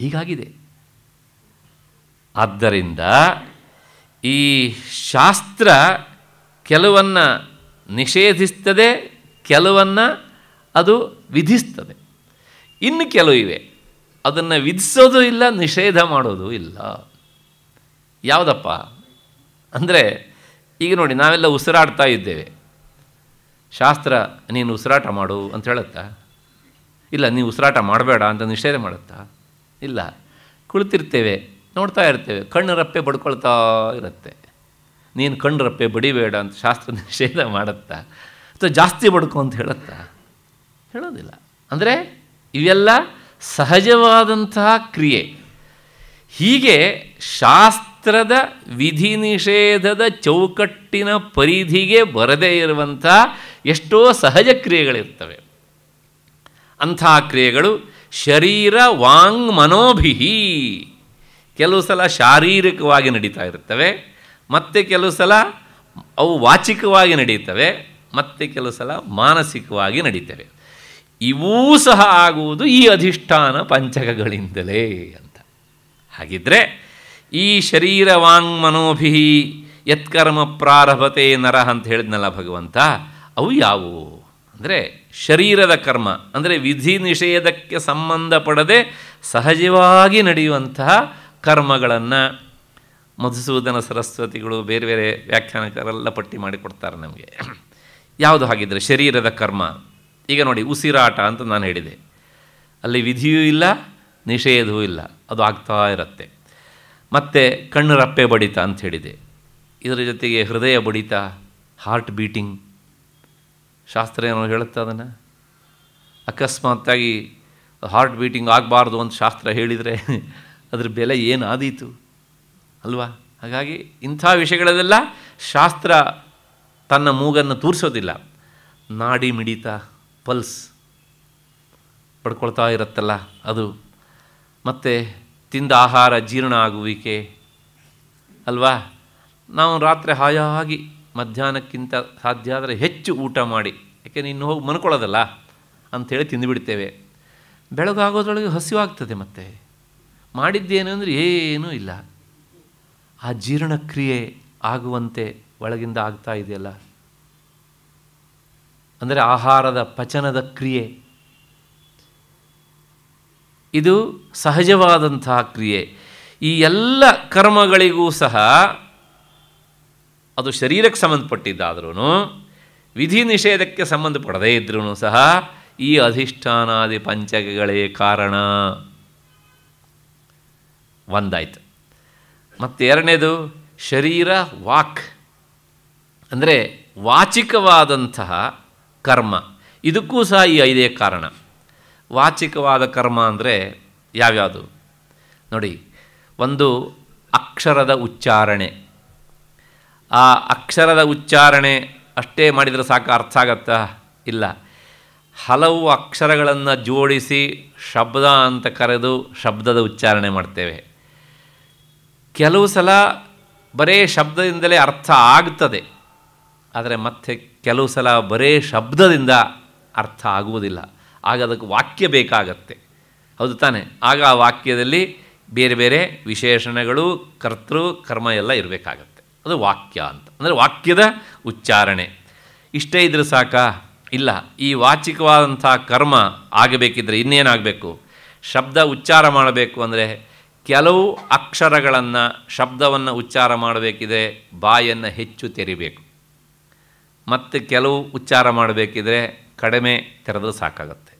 ಹೀಗಾಗಿದೆ ಆದ್ದರಿಂದ ಈ ಶಾಸ್ತ್ರ ಕೆಲವನ್ನು ನಿಷೇಧಿಸ್ತದೆ ಕೆಲವನ್ನು ಅದು ವಿಧಿಸ್ತದೆ ಇನ್ನು ಕೆಲವು ಇವೆ ಅದನ್ನು ವಿಧಿಸೋದು ಇಲ್ಲ ನಿಷೇಧ ಮಾಡೋದು ಇಲ್ಲ ಯಾವುದಪ್ಪ ಅಂದರೆ ಈಗ ನೋಡಿ ನಾವೆಲ್ಲ ಉಸಿರಾಡ್ತಾ ಇದ್ದೇವೆ ಶಾಸ್ತ್ರ ನೀನು ಉಸಿರಾಟ ಮಾಡು ಅಂತ ಹೇಳುತ್ತಾ ಇಲ್ಲ ನೀವು ಉಸಿರಾಟ ಮಾಡಬೇಡ ಅಂತ ನಿಷೇಧ ಮಾಡುತ್ತಾ ಇಲ್ಲ ಕುಳಿತಿರ್ತೇವೆ ನೋಡ್ತಾ ಇರ್ತೇವೆ ಕಣ್ಣು ರಪ್ಪೆ ಬಡ್ಕೊಳ್ತಾ ಇರುತ್ತೆ ನೀನು ಕಣ್ಣು ರಪ್ಪೆ ಬಡಿಬೇಡ ಅಂತ ಶಾಸ್ತ್ರ ನಿಷೇಧ ಮಾಡುತ್ತಾ ಜಾಸ್ತಿ ಬಡ್ಕು ಅಂತ ಹೇಳುತ್ತಾ ಹೇಳೋದಿಲ್ಲ ಅಂದರೆ ಇವೆಲ್ಲ ಸಹಜವಾದಂತಹ ಕ್ರಿಯೆ ಹೀಗೆ ಶಾಸ್ತ್ರದ ವಿಧಿ ನಿಷೇಧದ ಚೌಕಟ್ಟಿನ ಪರಿಧಿಗೆ ಬರದೇ ಇರುವಂಥ ಎಷ್ಟೋ ಸಹಜ ಕ್ರಿಯೆಗಳಿರ್ತವೆ ಅಂಥ ಕ್ರಿಯೆಗಳು ಶರೀರ ವಾಂಗ್ ಮನೋಭಿಹಿ ಕೆಲವು ಸಲ ಶಾರೀರಿಕವಾಗಿ ನಡೀತಾ ಇರ್ತವೆ ಮತ್ತು ಕೆಲವು ಸಲ ಅವು ವಾಚಿಕವಾಗಿ ನಡೀತವೆ ಮತ್ತೆ ಕೆಲವು ಸಲ ಮಾನಸಿಕವಾಗಿ ನಡೀತವೆ ಇವೂ ಸಹ ಆಗುವುದು ಈ ಅಧಿಷ್ಠಾನ ಪಂಚಕಗಳಿಂದಲೇ ಅಂತ ಹಾಗಿದ್ದರೆ ಈ ಶರೀರವಾಂಗ್ ಮನೋಭಿ ಯತ್ಕರ್ಮ ಪ್ರಾರಭತೆ ನರ ಅಂತ ಹೇಳಿದ್ನಲ್ಲ ಭಗವಂತ ಅವು ಯಾವುವು ಅಂದರೆ ಶರೀರದ ಕರ್ಮ ಅಂದರೆ ವಿಧಿ ನಿಷೇಧಕ್ಕೆ ಸಂಬಂಧಪಡದೆ ಸಹಜವಾಗಿ ನಡೆಯುವಂತಹ ಕರ್ಮಗಳನ್ನು ಮಧುಸೂದನ ಸರಸ್ವತಿಗಳು ಬೇರೆ ಬೇರೆ ವ್ಯಾಖ್ಯಾನಕಾರರೆಲ್ಲ ಪಟ್ಟಿ ಮಾಡಿಕೊಡ್ತಾರೆ ನಮಗೆ ಯಾವುದು ಹಾಗಿದ್ದರೆ ಶರೀರದ ಕರ್ಮ ಈಗ ನೋಡಿ ಉಸಿರಾಟ ಅಂತ ನಾನು ಹೇಳಿದೆ ಅಲ್ಲಿ ವಿಧಿಯೂ ಇಲ್ಲ ನಿಷೇಧವೂ ಇಲ್ಲ ಅದು ಆಗ್ತಾ ಇರುತ್ತೆ ಮತ್ತು ಕಣ್ಣು ರಪ್ಪೆ ಬಡಿತ ಅಂತ ಹೇಳಿದೆ ಇದರ ಜೊತೆಗೆ ಹೃದಯ ಬಡಿತ ಹಾರ್ಟ್ ಬೀಟಿಂಗ್ ಶಾಸ್ತ್ರ ಏನೋ ಹೇಳುತ್ತೆ ಅದನ್ನು ಅಕಸ್ಮಾತ್ತಾಗಿ ಹಾರ್ಟ್ ಬೀಟಿಂಗ್ ಆಗಬಾರ್ದು ಅಂತ ಶಾಸ್ತ್ರ ಹೇಳಿದರೆ ಅದ್ರ ಬೆಲೆ ಏನು ಆದೀತು ಅಲ್ವಾ ಹಾಗಾಗಿ ಇಂಥ ವಿಷಯಗಳಲ್ಲೆಲ್ಲ ಶಾಸ್ತ್ರ ತನ್ನ ಮೂಗನ್ನು ತೂರಿಸೋದಿಲ್ಲ ನಾಡಿ ಮಿಡಿತ ಪಲ್ಸ್ ಪಡ್ಕೊಳ್ತಾ ಇರುತ್ತಲ್ಲ ಅದು ಮತ್ತು ತಿಂದ ಆಹಾರ ಜೀರ್ಣ ಆಗುವಿಕೆ ಅಲ್ವಾ ನಾವು ರಾತ್ರಿ ಹಾಯಾಗಿ ಮಧ್ಯಾಹ್ನಕ್ಕಿಂತ ಸಾಧ್ಯ ಆದರೆ ಹೆಚ್ಚು ಊಟ ಮಾಡಿ ಯಾಕೆಂದರೆ ಇನ್ನು ಹೋಗಿ ಮನ್ಕೊಳ್ಳೋದಲ್ಲ ಅಂಥೇಳಿ ತಿಂದುಬಿಡ್ತೇವೆ ಬೆಳಗಾಗೋದ್ರೊಳಗೆ ಹಸಿವಾಗ್ತದೆ ಮತ್ತೆ ಮಾಡಿದ್ದೇನು ಅಂದರೆ ಏನೂ ಇಲ್ಲ ಆ ಜೀರ್ಣಕ್ರಿಯೆ ಆಗುವಂತೆ ಒಳಗಿಂದ ಆಗ್ತಾ ಇದೆಯಲ್ಲ ಅಂದರೆ ಆಹಾರದ ಪಚನದ ಕ್ರಿಯೆ ಇದು ಸಹಜವಾದಂತಹ ಕ್ರಿಯೆ ಈ ಎಲ್ಲ ಕರ್ಮಗಳಿಗೂ ಸಹ ಅದು ಶರೀರಕ್ಕೆ ಸಂಬಂಧಪಟ್ಟಿದ್ದಾದ್ರೂ ವಿಧಿ ನಿಷೇಧಕ್ಕೆ ಸಂಬಂಧಪಡದೇ ಇದ್ರೂ ಸಹ ಈ ಅಧಿಷ್ಠಾನಾದಿ ಪಂಚಕಗಳೇ ಕಾರಣ ಒಂದಾಯ್ತು ಮತ್ತೆರಡನೇದು ಎರಡನೇದು ಶರೀರ ವಾಕ್ ಅಂದರೆ ವಾಚಿಕವಾದಂತಹ ಕರ್ಮ ಇದಕ್ಕೂ ಸಹ ಈ ಐದೇ ಕಾರಣ ವಾಚಿಕವಾದ ಕರ್ಮ ಅಂದರೆ ಯಾವ್ಯಾವುದು ನೋಡಿ ಒಂದು ಅಕ್ಷರದ ಉಚ್ಚಾರಣೆ ಆ ಅಕ್ಷರದ ಉಚ್ಚಾರಣೆ ಅಷ್ಟೇ ಮಾಡಿದರೆ ಸಾಕು ಅರ್ಥ ಆಗತ್ತಾ ಇಲ್ಲ ಹಲವು ಅಕ್ಷರಗಳನ್ನು ಜೋಡಿಸಿ ಶಬ್ದ ಅಂತ ಕರೆದು ಶಬ್ದದ ಉಚ್ಚಾರಣೆ ಮಾಡ್ತೇವೆ ಕೆಲವು ಸಲ ಬರೀ ಶಬ್ದದಿಂದಲೇ ಅರ್ಥ ಆಗ್ತದೆ ಆದರೆ ಮತ್ತೆ ಕೆಲವು ಸಲ ಬರೇ ಶಬ್ದದಿಂದ ಅರ್ಥ ಆಗುವುದಿಲ್ಲ ಆಗ ಅದಕ್ಕೆ ವಾಕ್ಯ ಬೇಕಾಗತ್ತೆ ಹೌದು ತಾನೆ ಆಗ ಆ ವಾಕ್ಯದಲ್ಲಿ ಬೇರೆ ಬೇರೆ ವಿಶೇಷಣಗಳು ಕರ್ತೃ ಕರ್ಮ ಎಲ್ಲ ಇರಬೇಕಾಗತ್ತೆ ಅದು ವಾಕ್ಯ ಅಂತ ಅಂದರೆ ವಾಕ್ಯದ ಉಚ್ಚಾರಣೆ ಇಷ್ಟೇ ಇದ್ರೆ ಸಾಕಾ ಇಲ್ಲ ಈ ವಾಚಿಕವಾದಂಥ ಕರ್ಮ ಆಗಬೇಕಿದ್ರೆ ಇನ್ನೇನಾಗಬೇಕು ಶಬ್ದ ಉಚ್ಚಾರ ಮಾಡಬೇಕು ಅಂದರೆ ಕೆಲವು ಅಕ್ಷರಗಳನ್ನು ಶಬ್ದವನ್ನು ಉಚ್ಚಾರ ಮಾಡಬೇಕಿದೆ ಬಾಯನ್ನು ಹೆಚ್ಚು ತೆರಿಬೇಕು ಮತ್ತು ಕೆಲವು ಉಚ್ಚಾರ ಮಾಡಬೇಕಿದ್ರೆ ಕಡಿಮೆ ತೆರೆದು ಸಾಕಾಗುತ್ತೆ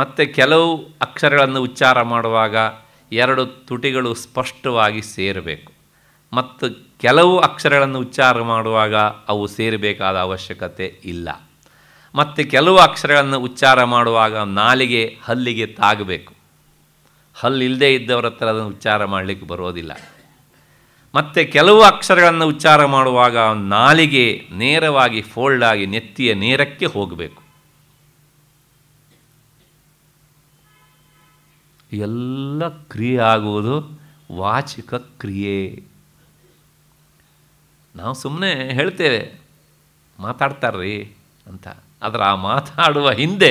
ಮತ್ತು ಕೆಲವು ಅಕ್ಷರಗಳನ್ನು ಉಚ್ಚಾರ ಮಾಡುವಾಗ ಎರಡು ತುಟಿಗಳು ಸ್ಪಷ್ಟವಾಗಿ ಸೇರಬೇಕು ಮತ್ತು ಕೆಲವು ಅಕ್ಷರಗಳನ್ನು ಉಚ್ಚಾರ ಮಾಡುವಾಗ ಅವು ಸೇರಬೇಕಾದ ಅವಶ್ಯಕತೆ ಇಲ್ಲ ಮತ್ತು ಕೆಲವು ಅಕ್ಷರಗಳನ್ನು ಉಚ್ಚಾರ ಮಾಡುವಾಗ ನಾಲಿಗೆ ಹಲ್ಲಿಗೆ ತಾಗಬೇಕು ಹಲ್ಲಿಲ್ಲದೆ ಇದ್ದವರ ಹತ್ರ ಅದನ್ನು ಉಚ್ಚಾರ ಮಾಡಲಿಕ್ಕೆ ಬರೋದಿಲ್ಲ ಮತ್ತು ಕೆಲವು ಅಕ್ಷರಗಳನ್ನು ಉಚ್ಚಾರ ಮಾಡುವಾಗ ನಾಲಿಗೆ ನೇರವಾಗಿ ಫೋಲ್ಡ್ ಆಗಿ ನೆತ್ತಿಯ ನೇರಕ್ಕೆ ಹೋಗಬೇಕು ಎಲ್ಲ ಕ್ರಿಯೆ ಆಗುವುದು ವಾಚಿಕ ಕ್ರಿಯೆ ನಾವು ಸುಮ್ಮನೆ ಹೇಳ್ತೇವೆ ಮಾತಾಡ್ತಾರ್ರಿ ಅಂತ ಆದರೆ ಆ ಮಾತಾಡುವ ಹಿಂದೆ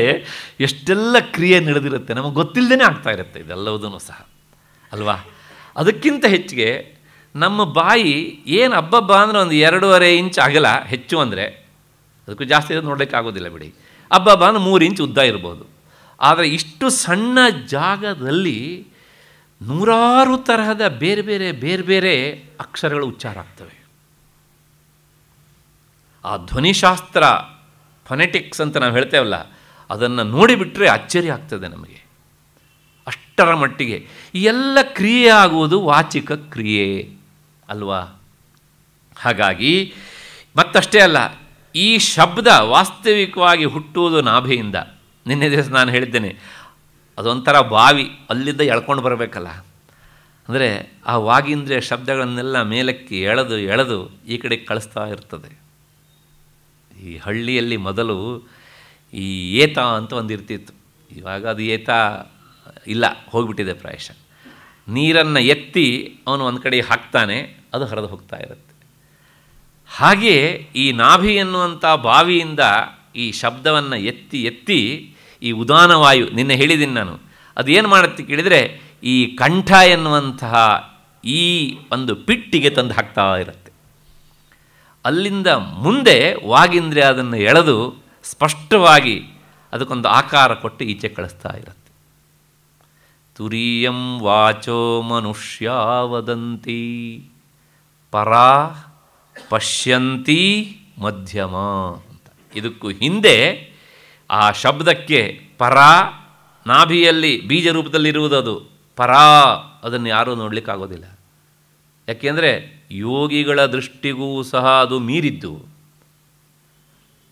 ಎಷ್ಟೆಲ್ಲ ಕ್ರಿಯೆ ನಡೆದಿರುತ್ತೆ ನಮಗೆ ಗೊತ್ತಿಲ್ಲದೇ ಆಗ್ತಾ ಇರುತ್ತೆ ಇದೆಲ್ಲವೂ ಸಹ ಅಲ್ವಾ ಅದಕ್ಕಿಂತ ಹೆಚ್ಚಿಗೆ ನಮ್ಮ ಬಾಯಿ ಏನು ಹಬ್ಬಬ್ಬ ಅಂದರೆ ಒಂದು ಎರಡೂವರೆ ಇಂಚ್ ಅಗಲ ಹೆಚ್ಚು ಅಂದರೆ ಅದಕ್ಕೂ ಜಾಸ್ತಿ ಇರೋದು ನೋಡಲಿಕ್ಕೆ ಆಗೋದಿಲ್ಲ ಬಿಡಿ ಹಬ್ಬಬ್ಬ ಅಂದರೆ ಮೂರು ಇಂಚ್ ಉದ್ದ ಇರ್ಬೋದು ಆದರೆ ಇಷ್ಟು ಸಣ್ಣ ಜಾಗದಲ್ಲಿ ನೂರಾರು ತರಹದ ಬೇರೆ ಬೇರೆ ಬೇರೆ ಬೇರೆ ಅಕ್ಷರಗಳು ಉಚ್ಚಾರ ಆಗ್ತವೆ ಆ ಧ್ವನಿಶಾಸ್ತ್ರ ಫೊನೆಟಿಕ್ಸ್ ಅಂತ ನಾವು ಹೇಳ್ತೇವಲ್ಲ ಅದನ್ನು ನೋಡಿಬಿಟ್ರೆ ಅಚ್ಚರಿ ಆಗ್ತದೆ ನಮಗೆ ಅಷ್ಟರ ಮಟ್ಟಿಗೆ ಈ ಎಲ್ಲ ಕ್ರಿಯೆ ಆಗುವುದು ವಾಚಿಕ ಕ್ರಿಯೆ ಅಲ್ವಾ ಹಾಗಾಗಿ ಮತ್ತಷ್ಟೇ ಅಲ್ಲ ಈ ಶಬ್ದ ವಾಸ್ತವಿಕವಾಗಿ ಹುಟ್ಟುವುದು ನಾಭೆಯಿಂದ ನಿನ್ನೆ ದಿವಸ ನಾನು ಹೇಳಿದ್ದೇನೆ ಅದೊಂಥರ ಬಾವಿ ಅಲ್ಲಿಂದ ಎಳ್ಕೊಂಡು ಬರಬೇಕಲ್ಲ ಅಂದರೆ ಆ ವಾಗೀಂದ್ರಿಯ ಶಬ್ದಗಳನ್ನೆಲ್ಲ ಮೇಲಕ್ಕೆ ಎಳೆದು ಎಳೆದು ಈ ಕಡೆ ಕಳಿಸ್ತಾ ಇರ್ತದೆ ಈ ಹಳ್ಳಿಯಲ್ಲಿ ಮೊದಲು ಈ ಏತ ಅಂತ ಒಂದು ಇರ್ತಿತ್ತು ಇವಾಗ ಅದು ಏತ ಇಲ್ಲ ಹೋಗಿಬಿಟ್ಟಿದೆ ಪ್ರಾಯಶಃ ನೀರನ್ನು ಎತ್ತಿ ಅವನು ಒಂದು ಕಡೆ ಹಾಕ್ತಾನೆ ಅದು ಹರಿದು ಹೋಗ್ತಾ ಇರುತ್ತೆ ಹಾಗೆಯೇ ಈ ನಾಭಿ ಎನ್ನುವಂಥ ಬಾವಿಯಿಂದ ಈ ಶಬ್ದವನ್ನು ಎತ್ತಿ ಎತ್ತಿ ಈ ಉದಾನವಾಯು ನಿನ್ನೆ ಹೇಳಿದ್ದೀನಿ ನಾನು ಅದೇನು ಮಾಡುತ್ತೆ ಕೇಳಿದರೆ ಈ ಕಂಠ ಎನ್ನುವಂತಹ ಈ ಒಂದು ಪಿಟ್ಟಿಗೆ ತಂದು ಹಾಕ್ತಾ ಇರುತ್ತೆ ಅಲ್ಲಿಂದ ಮುಂದೆ ವಾಗಿಂದ್ರೆ ಅದನ್ನು ಎಳೆದು ಸ್ಪಷ್ಟವಾಗಿ ಅದಕ್ಕೊಂದು ಆಕಾರ ಕೊಟ್ಟು ಈಚೆ ಕಳಿಸ್ತಾ ಇರುತ್ತೆ ತುರಿಯಂ ವಾಚೋ ಮನುಷ್ಯ ವದಂತಿ ಪರಾ ಪಶ್ಯಂತಿ ಮಧ್ಯಮ ಅಂತ ಇದಕ್ಕೂ ಹಿಂದೆ ಆ ಶಬ್ದಕ್ಕೆ ಪರ ನಾಭಿಯಲ್ಲಿ ಬೀಜ ರೂಪದಲ್ಲಿರುವುದದು ಪರಾ ಅದನ್ನು ಯಾರೂ ನೋಡಲಿಕ್ಕಾಗೋದಿಲ್ಲ ಯಾಕೆಂದರೆ ಯೋಗಿಗಳ ದೃಷ್ಟಿಗೂ ಸಹ ಅದು ಮೀರಿದ್ದು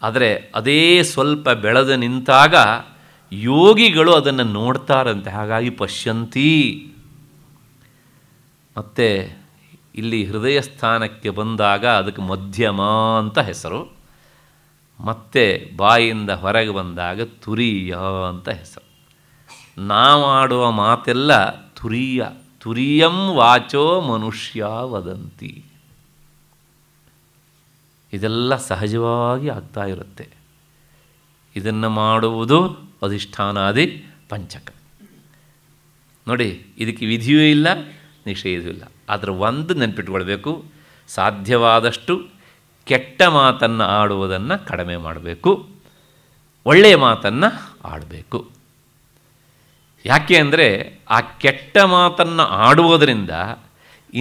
ಆದರೆ ಅದೇ ಸ್ವಲ್ಪ ಬೆಳೆದು ನಿಂತಾಗ ಯೋಗಿಗಳು ಅದನ್ನು ನೋಡ್ತಾರಂತೆ ಹಾಗಾಗಿ ಪಶ್ಯಂತಿ ಮತ್ತು ಇಲ್ಲಿ ಹೃದಯ ಸ್ಥಾನಕ್ಕೆ ಬಂದಾಗ ಅದಕ್ಕೆ ಮಧ್ಯಮ ಅಂತ ಹೆಸರು ಮತ್ತೆ ಬಾಯಿಂದ ಹೊರಗೆ ಬಂದಾಗ ತುರಿಯ ಅಂತ ಹೆಸರು ನಾವಾಡುವ ಮಾತೆಲ್ಲ ತುರಿಯ ತುರಿಯಂ ವಾಚೋ ಮನುಷ್ಯ ವದಂತಿ ಇದೆಲ್ಲ ಸಹಜವಾಗಿ ಆಗ್ತಾ ಇರುತ್ತೆ ಇದನ್ನು ಮಾಡುವುದು ಅಧಿಷ್ಠಾನಾದಿ ಪಂಚಕ ನೋಡಿ ಇದಕ್ಕೆ ವಿಧಿಯೂ ಇಲ್ಲ ನಿಷೇಧವೂ ಇಲ್ಲ ಆದರೆ ಒಂದು ನೆನಪಿಟ್ಕೊಳ್ಬೇಕು ಸಾಧ್ಯವಾದಷ್ಟು ಕೆಟ್ಟ ಮಾತನ್ನು ಆಡುವುದನ್ನು ಕಡಿಮೆ ಮಾಡಬೇಕು ಒಳ್ಳೆಯ ಮಾತನ್ನು ಆಡಬೇಕು ಯಾಕೆ ಅಂದರೆ ಆ ಕೆಟ್ಟ ಮಾತನ್ನು ಆಡುವುದರಿಂದ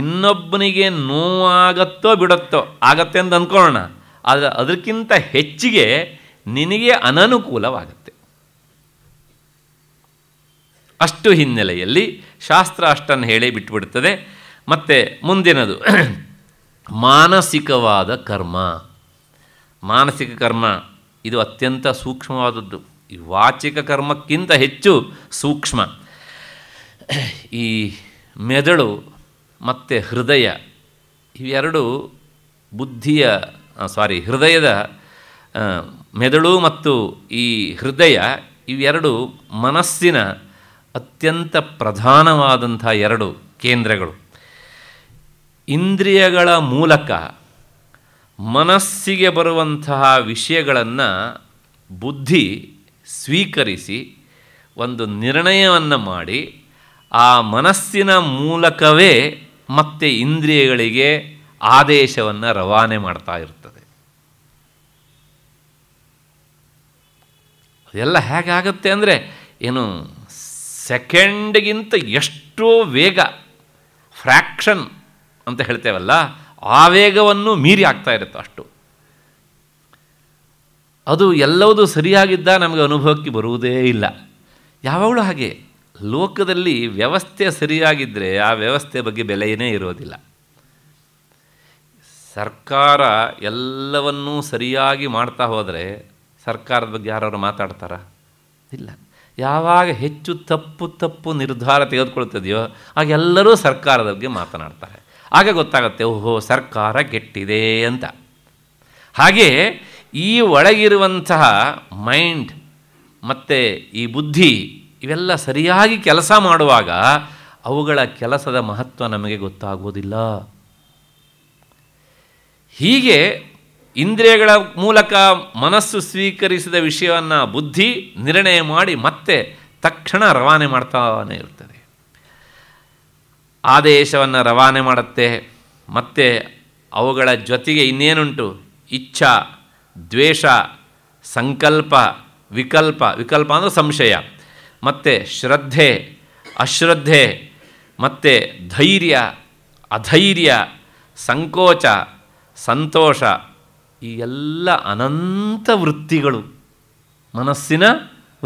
ಇನ್ನೊಬ್ಬನಿಗೆ ನೋವಾಗತ್ತೋ ಬಿಡುತ್ತೋ ಆಗತ್ತೆ ಅಂತ ಅಂದ್ಕೊಳ್ಳೋಣ ಆದರೆ ಅದಕ್ಕಿಂತ ಹೆಚ್ಚಿಗೆ ನಿನಗೆ ಅನನುಕೂಲವಾಗುತ್ತೆ ಅಷ್ಟು ಹಿನ್ನೆಲೆಯಲ್ಲಿ ಶಾಸ್ತ್ರ ಅಷ್ಟನ್ನು ಹೇಳಿ ಬಿಟ್ಬಿಡ್ತದೆ ಮತ್ತು ಮುಂದಿನದು ಮಾನಸಿಕವಾದ ಕರ್ಮ ಮಾನಸಿಕ ಕರ್ಮ ಇದು ಅತ್ಯಂತ ಸೂಕ್ಷ್ಮವಾದದ್ದು ಈ ವಾಚಿಕ ಕರ್ಮಕ್ಕಿಂತ ಹೆಚ್ಚು ಸೂಕ್ಷ್ಮ ಈ ಮೆದುಳು ಮತ್ತು ಹೃದಯ ಇವೆರಡು ಬುದ್ಧಿಯ ಸಾರಿ ಹೃದಯದ ಮೆದುಳು ಮತ್ತು ಈ ಹೃದಯ ಇವೆರಡು ಮನಸ್ಸಿನ ಅತ್ಯಂತ ಪ್ರಧಾನವಾದಂಥ ಎರಡು ಕೇಂದ್ರಗಳು ಇಂದ್ರಿಯಗಳ ಮೂಲಕ ಮನಸ್ಸಿಗೆ ಬರುವಂತಹ ವಿಷಯಗಳನ್ನು ಬುದ್ಧಿ ಸ್ವೀಕರಿಸಿ ಒಂದು ನಿರ್ಣಯವನ್ನು ಮಾಡಿ ಆ ಮನಸ್ಸಿನ ಮೂಲಕವೇ ಮತ್ತೆ ಇಂದ್ರಿಯಗಳಿಗೆ ಆದೇಶವನ್ನು ರವಾನೆ ಮಾಡ್ತಾ ಇರ್ತದೆ ಅದೆಲ್ಲ ಹೇಗಾಗುತ್ತೆ ಅಂದರೆ ಏನು ಸೆಕೆಂಡ್ಗಿಂತ ಎಷ್ಟೋ ವೇಗ ಫ್ರ್ಯಾಕ್ಷನ್ ಅಂತ ಹೇಳ್ತೇವಲ್ಲ ಆವೇಗವನ್ನು ಮೀರಿ ಆಗ್ತಾ ಇರುತ್ತೆ ಅಷ್ಟು ಅದು ಎಲ್ಲವುದು ಸರಿಯಾಗಿದ್ದ ನಮಗೆ ಅನುಭವಕ್ಕೆ ಬರುವುದೇ ಇಲ್ಲ ಯಾವಾಗಲೂ ಹಾಗೆ ಲೋಕದಲ್ಲಿ ವ್ಯವಸ್ಥೆ ಸರಿಯಾಗಿದ್ದರೆ ಆ ವ್ಯವಸ್ಥೆ ಬಗ್ಗೆ ಬೆಲೆಯೇ ಇರೋದಿಲ್ಲ ಸರ್ಕಾರ ಎಲ್ಲವನ್ನೂ ಸರಿಯಾಗಿ ಮಾಡ್ತಾ ಹೋದರೆ ಸರ್ಕಾರದ ಬಗ್ಗೆ ಯಾರಾದ್ರು ಮಾತಾಡ್ತಾರ ಇಲ್ಲ ಯಾವಾಗ ಹೆಚ್ಚು ತಪ್ಪು ತಪ್ಪು ನಿರ್ಧಾರ ತೆಗೆದುಕೊಳ್ತದೆಯೋ ಆಗ ಎಲ್ಲರೂ ಸರ್ಕಾರದ ಬಗ್ಗೆ ಮಾತನಾಡ್ತಾರೆ ಆಗ ಗೊತ್ತಾಗುತ್ತೆ ಓಹೋ ಸರ್ಕಾರ ಗೆಟ್ಟಿದೆ ಅಂತ ಹಾಗೆ ಈ ಒಳಗಿರುವಂತಹ ಮೈಂಡ್ ಮತ್ತು ಈ ಬುದ್ಧಿ ಇವೆಲ್ಲ ಸರಿಯಾಗಿ ಕೆಲಸ ಮಾಡುವಾಗ ಅವುಗಳ ಕೆಲಸದ ಮಹತ್ವ ನಮಗೆ ಗೊತ್ತಾಗುವುದಿಲ್ಲ ಹೀಗೆ ಇಂದ್ರಿಯಗಳ ಮೂಲಕ ಮನಸ್ಸು ಸ್ವೀಕರಿಸಿದ ವಿಷಯವನ್ನು ಬುದ್ಧಿ ನಿರ್ಣಯ ಮಾಡಿ ಮತ್ತೆ ತಕ್ಷಣ ರವಾನೆ ಮಾಡ್ತಾನೆ ಇರ್ತದೆ ಆದೇಶವನ್ನು ರವಾನೆ ಮಾಡುತ್ತೆ ಮತ್ತು ಅವುಗಳ ಜೊತೆಗೆ ಇನ್ನೇನುಂಟು ಇಚ್ಛಾ ದ್ವೇಷ ಸಂಕಲ್ಪ ವಿಕಲ್ಪ ವಿಕಲ್ಪ ಅಂದರೆ ಸಂಶಯ ಮತ್ತು ಶ್ರದ್ಧೆ ಅಶ್ರದ್ಧೆ ಮತ್ತು ಧೈರ್ಯ ಅಧೈರ್ಯ ಸಂಕೋಚ ಸಂತೋಷ ಈ ಎಲ್ಲ ಅನಂತ ವೃತ್ತಿಗಳು ಮನಸ್ಸಿನ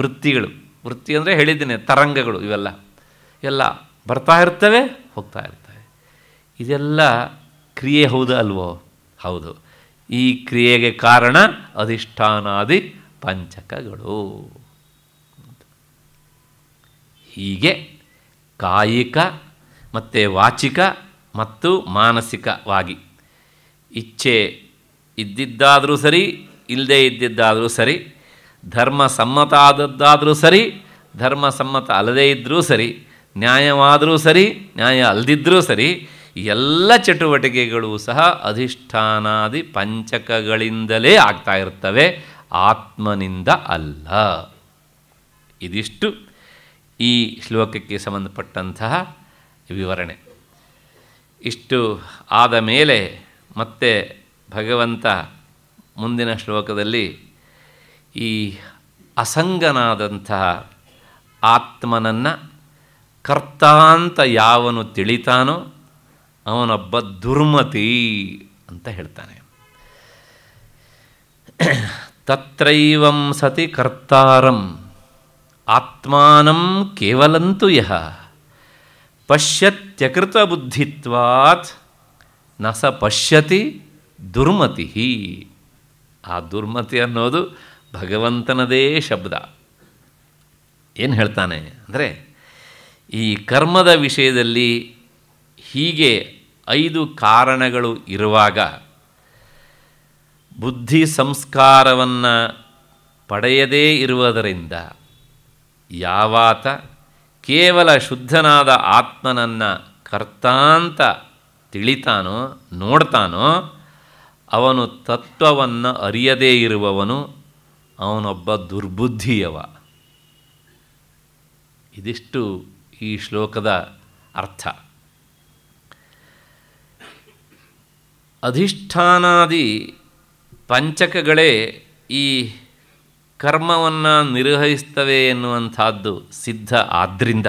ವೃತ್ತಿಗಳು ವೃತ್ತಿ ಅಂದರೆ ಹೇಳಿದ್ದೇನೆ ತರಂಗಗಳು ಇವೆಲ್ಲ ಎಲ್ಲ ಬರ್ತಾ ಇರ್ತವೆ ಹೋಗ್ತಾ ಇರ್ತಾರೆ ಇದೆಲ್ಲ ಕ್ರಿಯೆ ಹೌದು ಅಲ್ವೋ ಹೌದು ಈ ಕ್ರಿಯೆಗೆ ಕಾರಣ ಅಧಿಷ್ಠಾನಾದಿ ಪಂಚಕಗಳು ಹೀಗೆ ಕಾಯಿಕ ಮತ್ತು ವಾಚಿಕ ಮತ್ತು ಮಾನಸಿಕವಾಗಿ ಇಚ್ಛೆ ಇದ್ದಿದ್ದಾದರೂ ಸರಿ ಇಲ್ಲದೇ ಇದ್ದಿದ್ದಾದರೂ ಸರಿ ಧರ್ಮ ಸಮ್ಮತ ಆದದ್ದಾದರೂ ಸರಿ ಧರ್ಮ ಸಮ್ಮತ ಅಲ್ಲದೇ ಇದ್ದರೂ ಸರಿ ನ್ಯಾಯವಾದರೂ ಸರಿ ನ್ಯಾಯ ಅಲ್ದಿದ್ರೂ ಸರಿ ಎಲ್ಲ ಚಟುವಟಿಕೆಗಳು ಸಹ ಅಧಿಷ್ಠಾನಾದಿ ಪಂಚಕಗಳಿಂದಲೇ ಆಗ್ತಾ ಇರ್ತವೆ ಆತ್ಮನಿಂದ ಅಲ್ಲ ಇದಿಷ್ಟು ಈ ಶ್ಲೋಕಕ್ಕೆ ಸಂಬಂಧಪಟ್ಟಂತಹ ವಿವರಣೆ ಇಷ್ಟು ಆದ ಮೇಲೆ ಮತ್ತೆ ಭಗವಂತ ಮುಂದಿನ ಶ್ಲೋಕದಲ್ಲಿ ಈ ಅಸಂಗನಾದಂತಹ ಆತ್ಮನನ್ನು ಕರ್ತ ಯಾವನು ತಿಳಿತಾನೋ ಅವನೊಬ್ಬ ದುರ್ಮತಿ ಅಂತ ಹೇಳ್ತಾನೆ ತತ್ರೈವಂ ಸತಿ ಕರ್ತಾರಂ ಆತ್ಮಾನಂ ಕೇವಲಂತು ಯಹ ಪಶ್ಯತ್ಯಕೃತ ಬುದ್ಧಿತ್ವಾತ್ ನ ಸ ಪಶ್ಯತಿ ದುರ್ಮತಿ ಆ ದುರ್ಮತಿ ಅನ್ನೋದು ಭಗವಂತನದೇ ಶಬ್ದ ಏನು ಹೇಳ್ತಾನೆ ಅಂದರೆ ಈ ಕರ್ಮದ ವಿಷಯದಲ್ಲಿ ಹೀಗೆ ಐದು ಕಾರಣಗಳು ಇರುವಾಗ ಬುದ್ಧಿ ಸಂಸ್ಕಾರವನ್ನು ಪಡೆಯದೇ ಇರುವುದರಿಂದ ಯಾವಾತ ಕೇವಲ ಶುದ್ಧನಾದ ಆತ್ಮನನ್ನು ಕರ್ತಾಂತ ತಿಳಿತಾನೋ ನೋಡ್ತಾನೋ ಅವನು ತತ್ವವನ್ನು ಅರಿಯದೇ ಇರುವವನು ಅವನೊಬ್ಬ ದುರ್ಬುದ್ಧಿಯವ ಇದಿಷ್ಟು ಈ ಶ್ಲೋಕದ ಅರ್ಥ ಅಧಿಷ್ಠಾನಾದಿ ಪಂಚಕಗಳೇ ಈ ಕರ್ಮವನ್ನು ನಿರ್ವಹಿಸ್ತವೆ ಎನ್ನುವಂಥದ್ದು ಸಿದ್ಧ ಆದ್ದರಿಂದ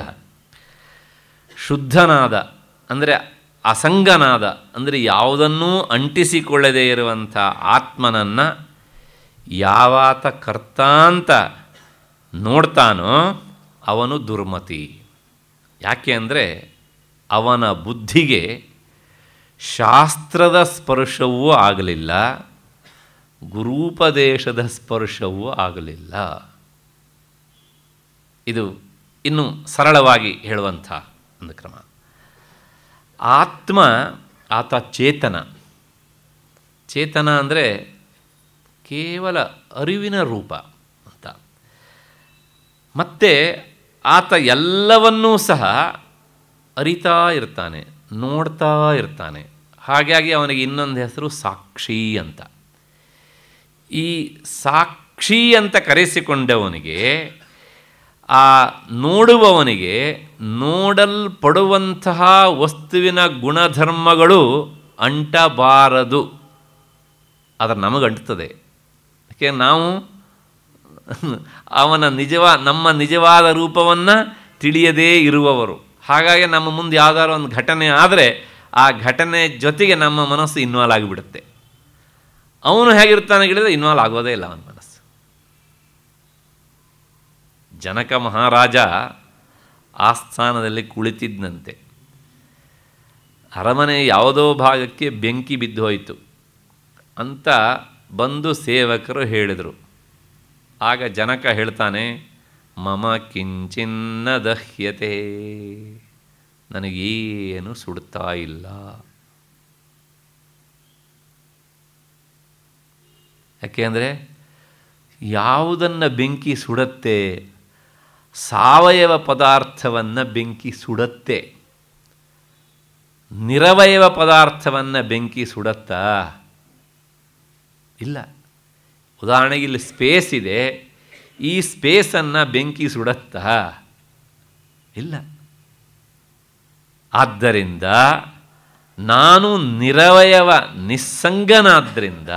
ಶುದ್ಧನಾದ ಅಂದರೆ ಅಸಂಗನಾದ ಅಂದರೆ ಯಾವುದನ್ನೂ ಅಂಟಿಸಿಕೊಳ್ಳದೇ ಇರುವಂಥ ಆತ್ಮನನ್ನು ಯಾವಾತ ಕರ್ತಾಂತ ನೋಡ್ತಾನೋ ಅವನು ದುರ್ಮತಿ ಯಾಕೆ ಅಂದರೆ ಅವನ ಬುದ್ಧಿಗೆ ಶಾಸ್ತ್ರದ ಸ್ಪರ್ಶವೂ ಆಗಲಿಲ್ಲ ಗುರೂಪದೇಶದ ಸ್ಪರ್ಶವೂ ಆಗಲಿಲ್ಲ ಇದು ಇನ್ನು ಸರಳವಾಗಿ ಹೇಳುವಂಥ ಒಂದು ಕ್ರಮ ಆತ್ಮ ಆತ ಚೇತನ ಚೇತನ ಅಂದರೆ ಕೇವಲ ಅರಿವಿನ ರೂಪ ಅಂತ ಮತ್ತೆ ಆತ ಎಲ್ಲವನ್ನೂ ಸಹ ಅರಿತಾ ಇರ್ತಾನೆ ನೋಡ್ತಾ ಇರ್ತಾನೆ ಹಾಗಾಗಿ ಅವನಿಗೆ ಇನ್ನೊಂದು ಹೆಸರು ಸಾಕ್ಷಿ ಅಂತ ಈ ಸಾಕ್ಷಿ ಅಂತ ಕರೆಸಿಕೊಂಡವನಿಗೆ ಆ ನೋಡುವವನಿಗೆ ನೋಡಲ್ಪಡುವಂತಹ ವಸ್ತುವಿನ ಗುಣಧರ್ಮಗಳು ಅಂಟಬಾರದು ಅದರ ನಮಗೆ ಯಾಕೆ ನಾವು ಅವನ ನಿಜವ ನಮ್ಮ ನಿಜವಾದ ರೂಪವನ್ನು ತಿಳಿಯದೇ ಇರುವವರು ಹಾಗಾಗಿ ನಮ್ಮ ಮುಂದೆ ಯಾವುದಾದ್ರು ಒಂದು ಘಟನೆ ಆದರೆ ಆ ಘಟನೆ ಜೊತೆಗೆ ನಮ್ಮ ಮನಸ್ಸು ಇನ್ವಾಲ್ವ್ ಆಗಿಬಿಡುತ್ತೆ ಅವನು ಹೇಗಿರ್ತಾನೆ ಹೇಳಿದ್ರೆ ಇನ್ವಾಲ್ವ್ ಆಗೋದೇ ಇಲ್ಲ ಅವನ ಮನಸ್ಸು ಜನಕ ಮಹಾರಾಜ ಆಸ್ಥಾನದಲ್ಲಿ ಕುಳಿತಿದ್ದಂತೆ ಅರಮನೆ ಯಾವುದೋ ಭಾಗಕ್ಕೆ ಬೆಂಕಿ ಹೋಯಿತು ಅಂತ ಬಂದು ಸೇವಕರು ಹೇಳಿದರು ಆಗ ಜನಕ ಹೇಳ್ತಾನೆ ಮಮ ಕಿಂಚಿನ್ನ ದಹ್ಯತೆ ನನಗೇನು ಸುಡ್ತಾ ಇಲ್ಲ ಯಾಕೆಂದರೆ ಯಾವುದನ್ನು ಬೆಂಕಿ ಸುಡತ್ತೆ ಸಾವಯವ ಪದಾರ್ಥವನ್ನು ಬೆಂಕಿ ಸುಡತ್ತೆ ನಿರವಯವ ಪದಾರ್ಥವನ್ನು ಬೆಂಕಿ ಸುಡತ್ತಾ ಇಲ್ಲ ಉದಾಹರಣೆಗೆ ಇಲ್ಲಿ ಸ್ಪೇಸ್ ಇದೆ ಈ ಸ್ಪೇಸನ್ನು ಬೆಂಕಿ ಸುಡತ್ತಾ ಇಲ್ಲ ಆದ್ದರಿಂದ ನಾನು ನಿರವಯವ ನಿಸ್ಸಂಗನಾದ್ದರಿಂದ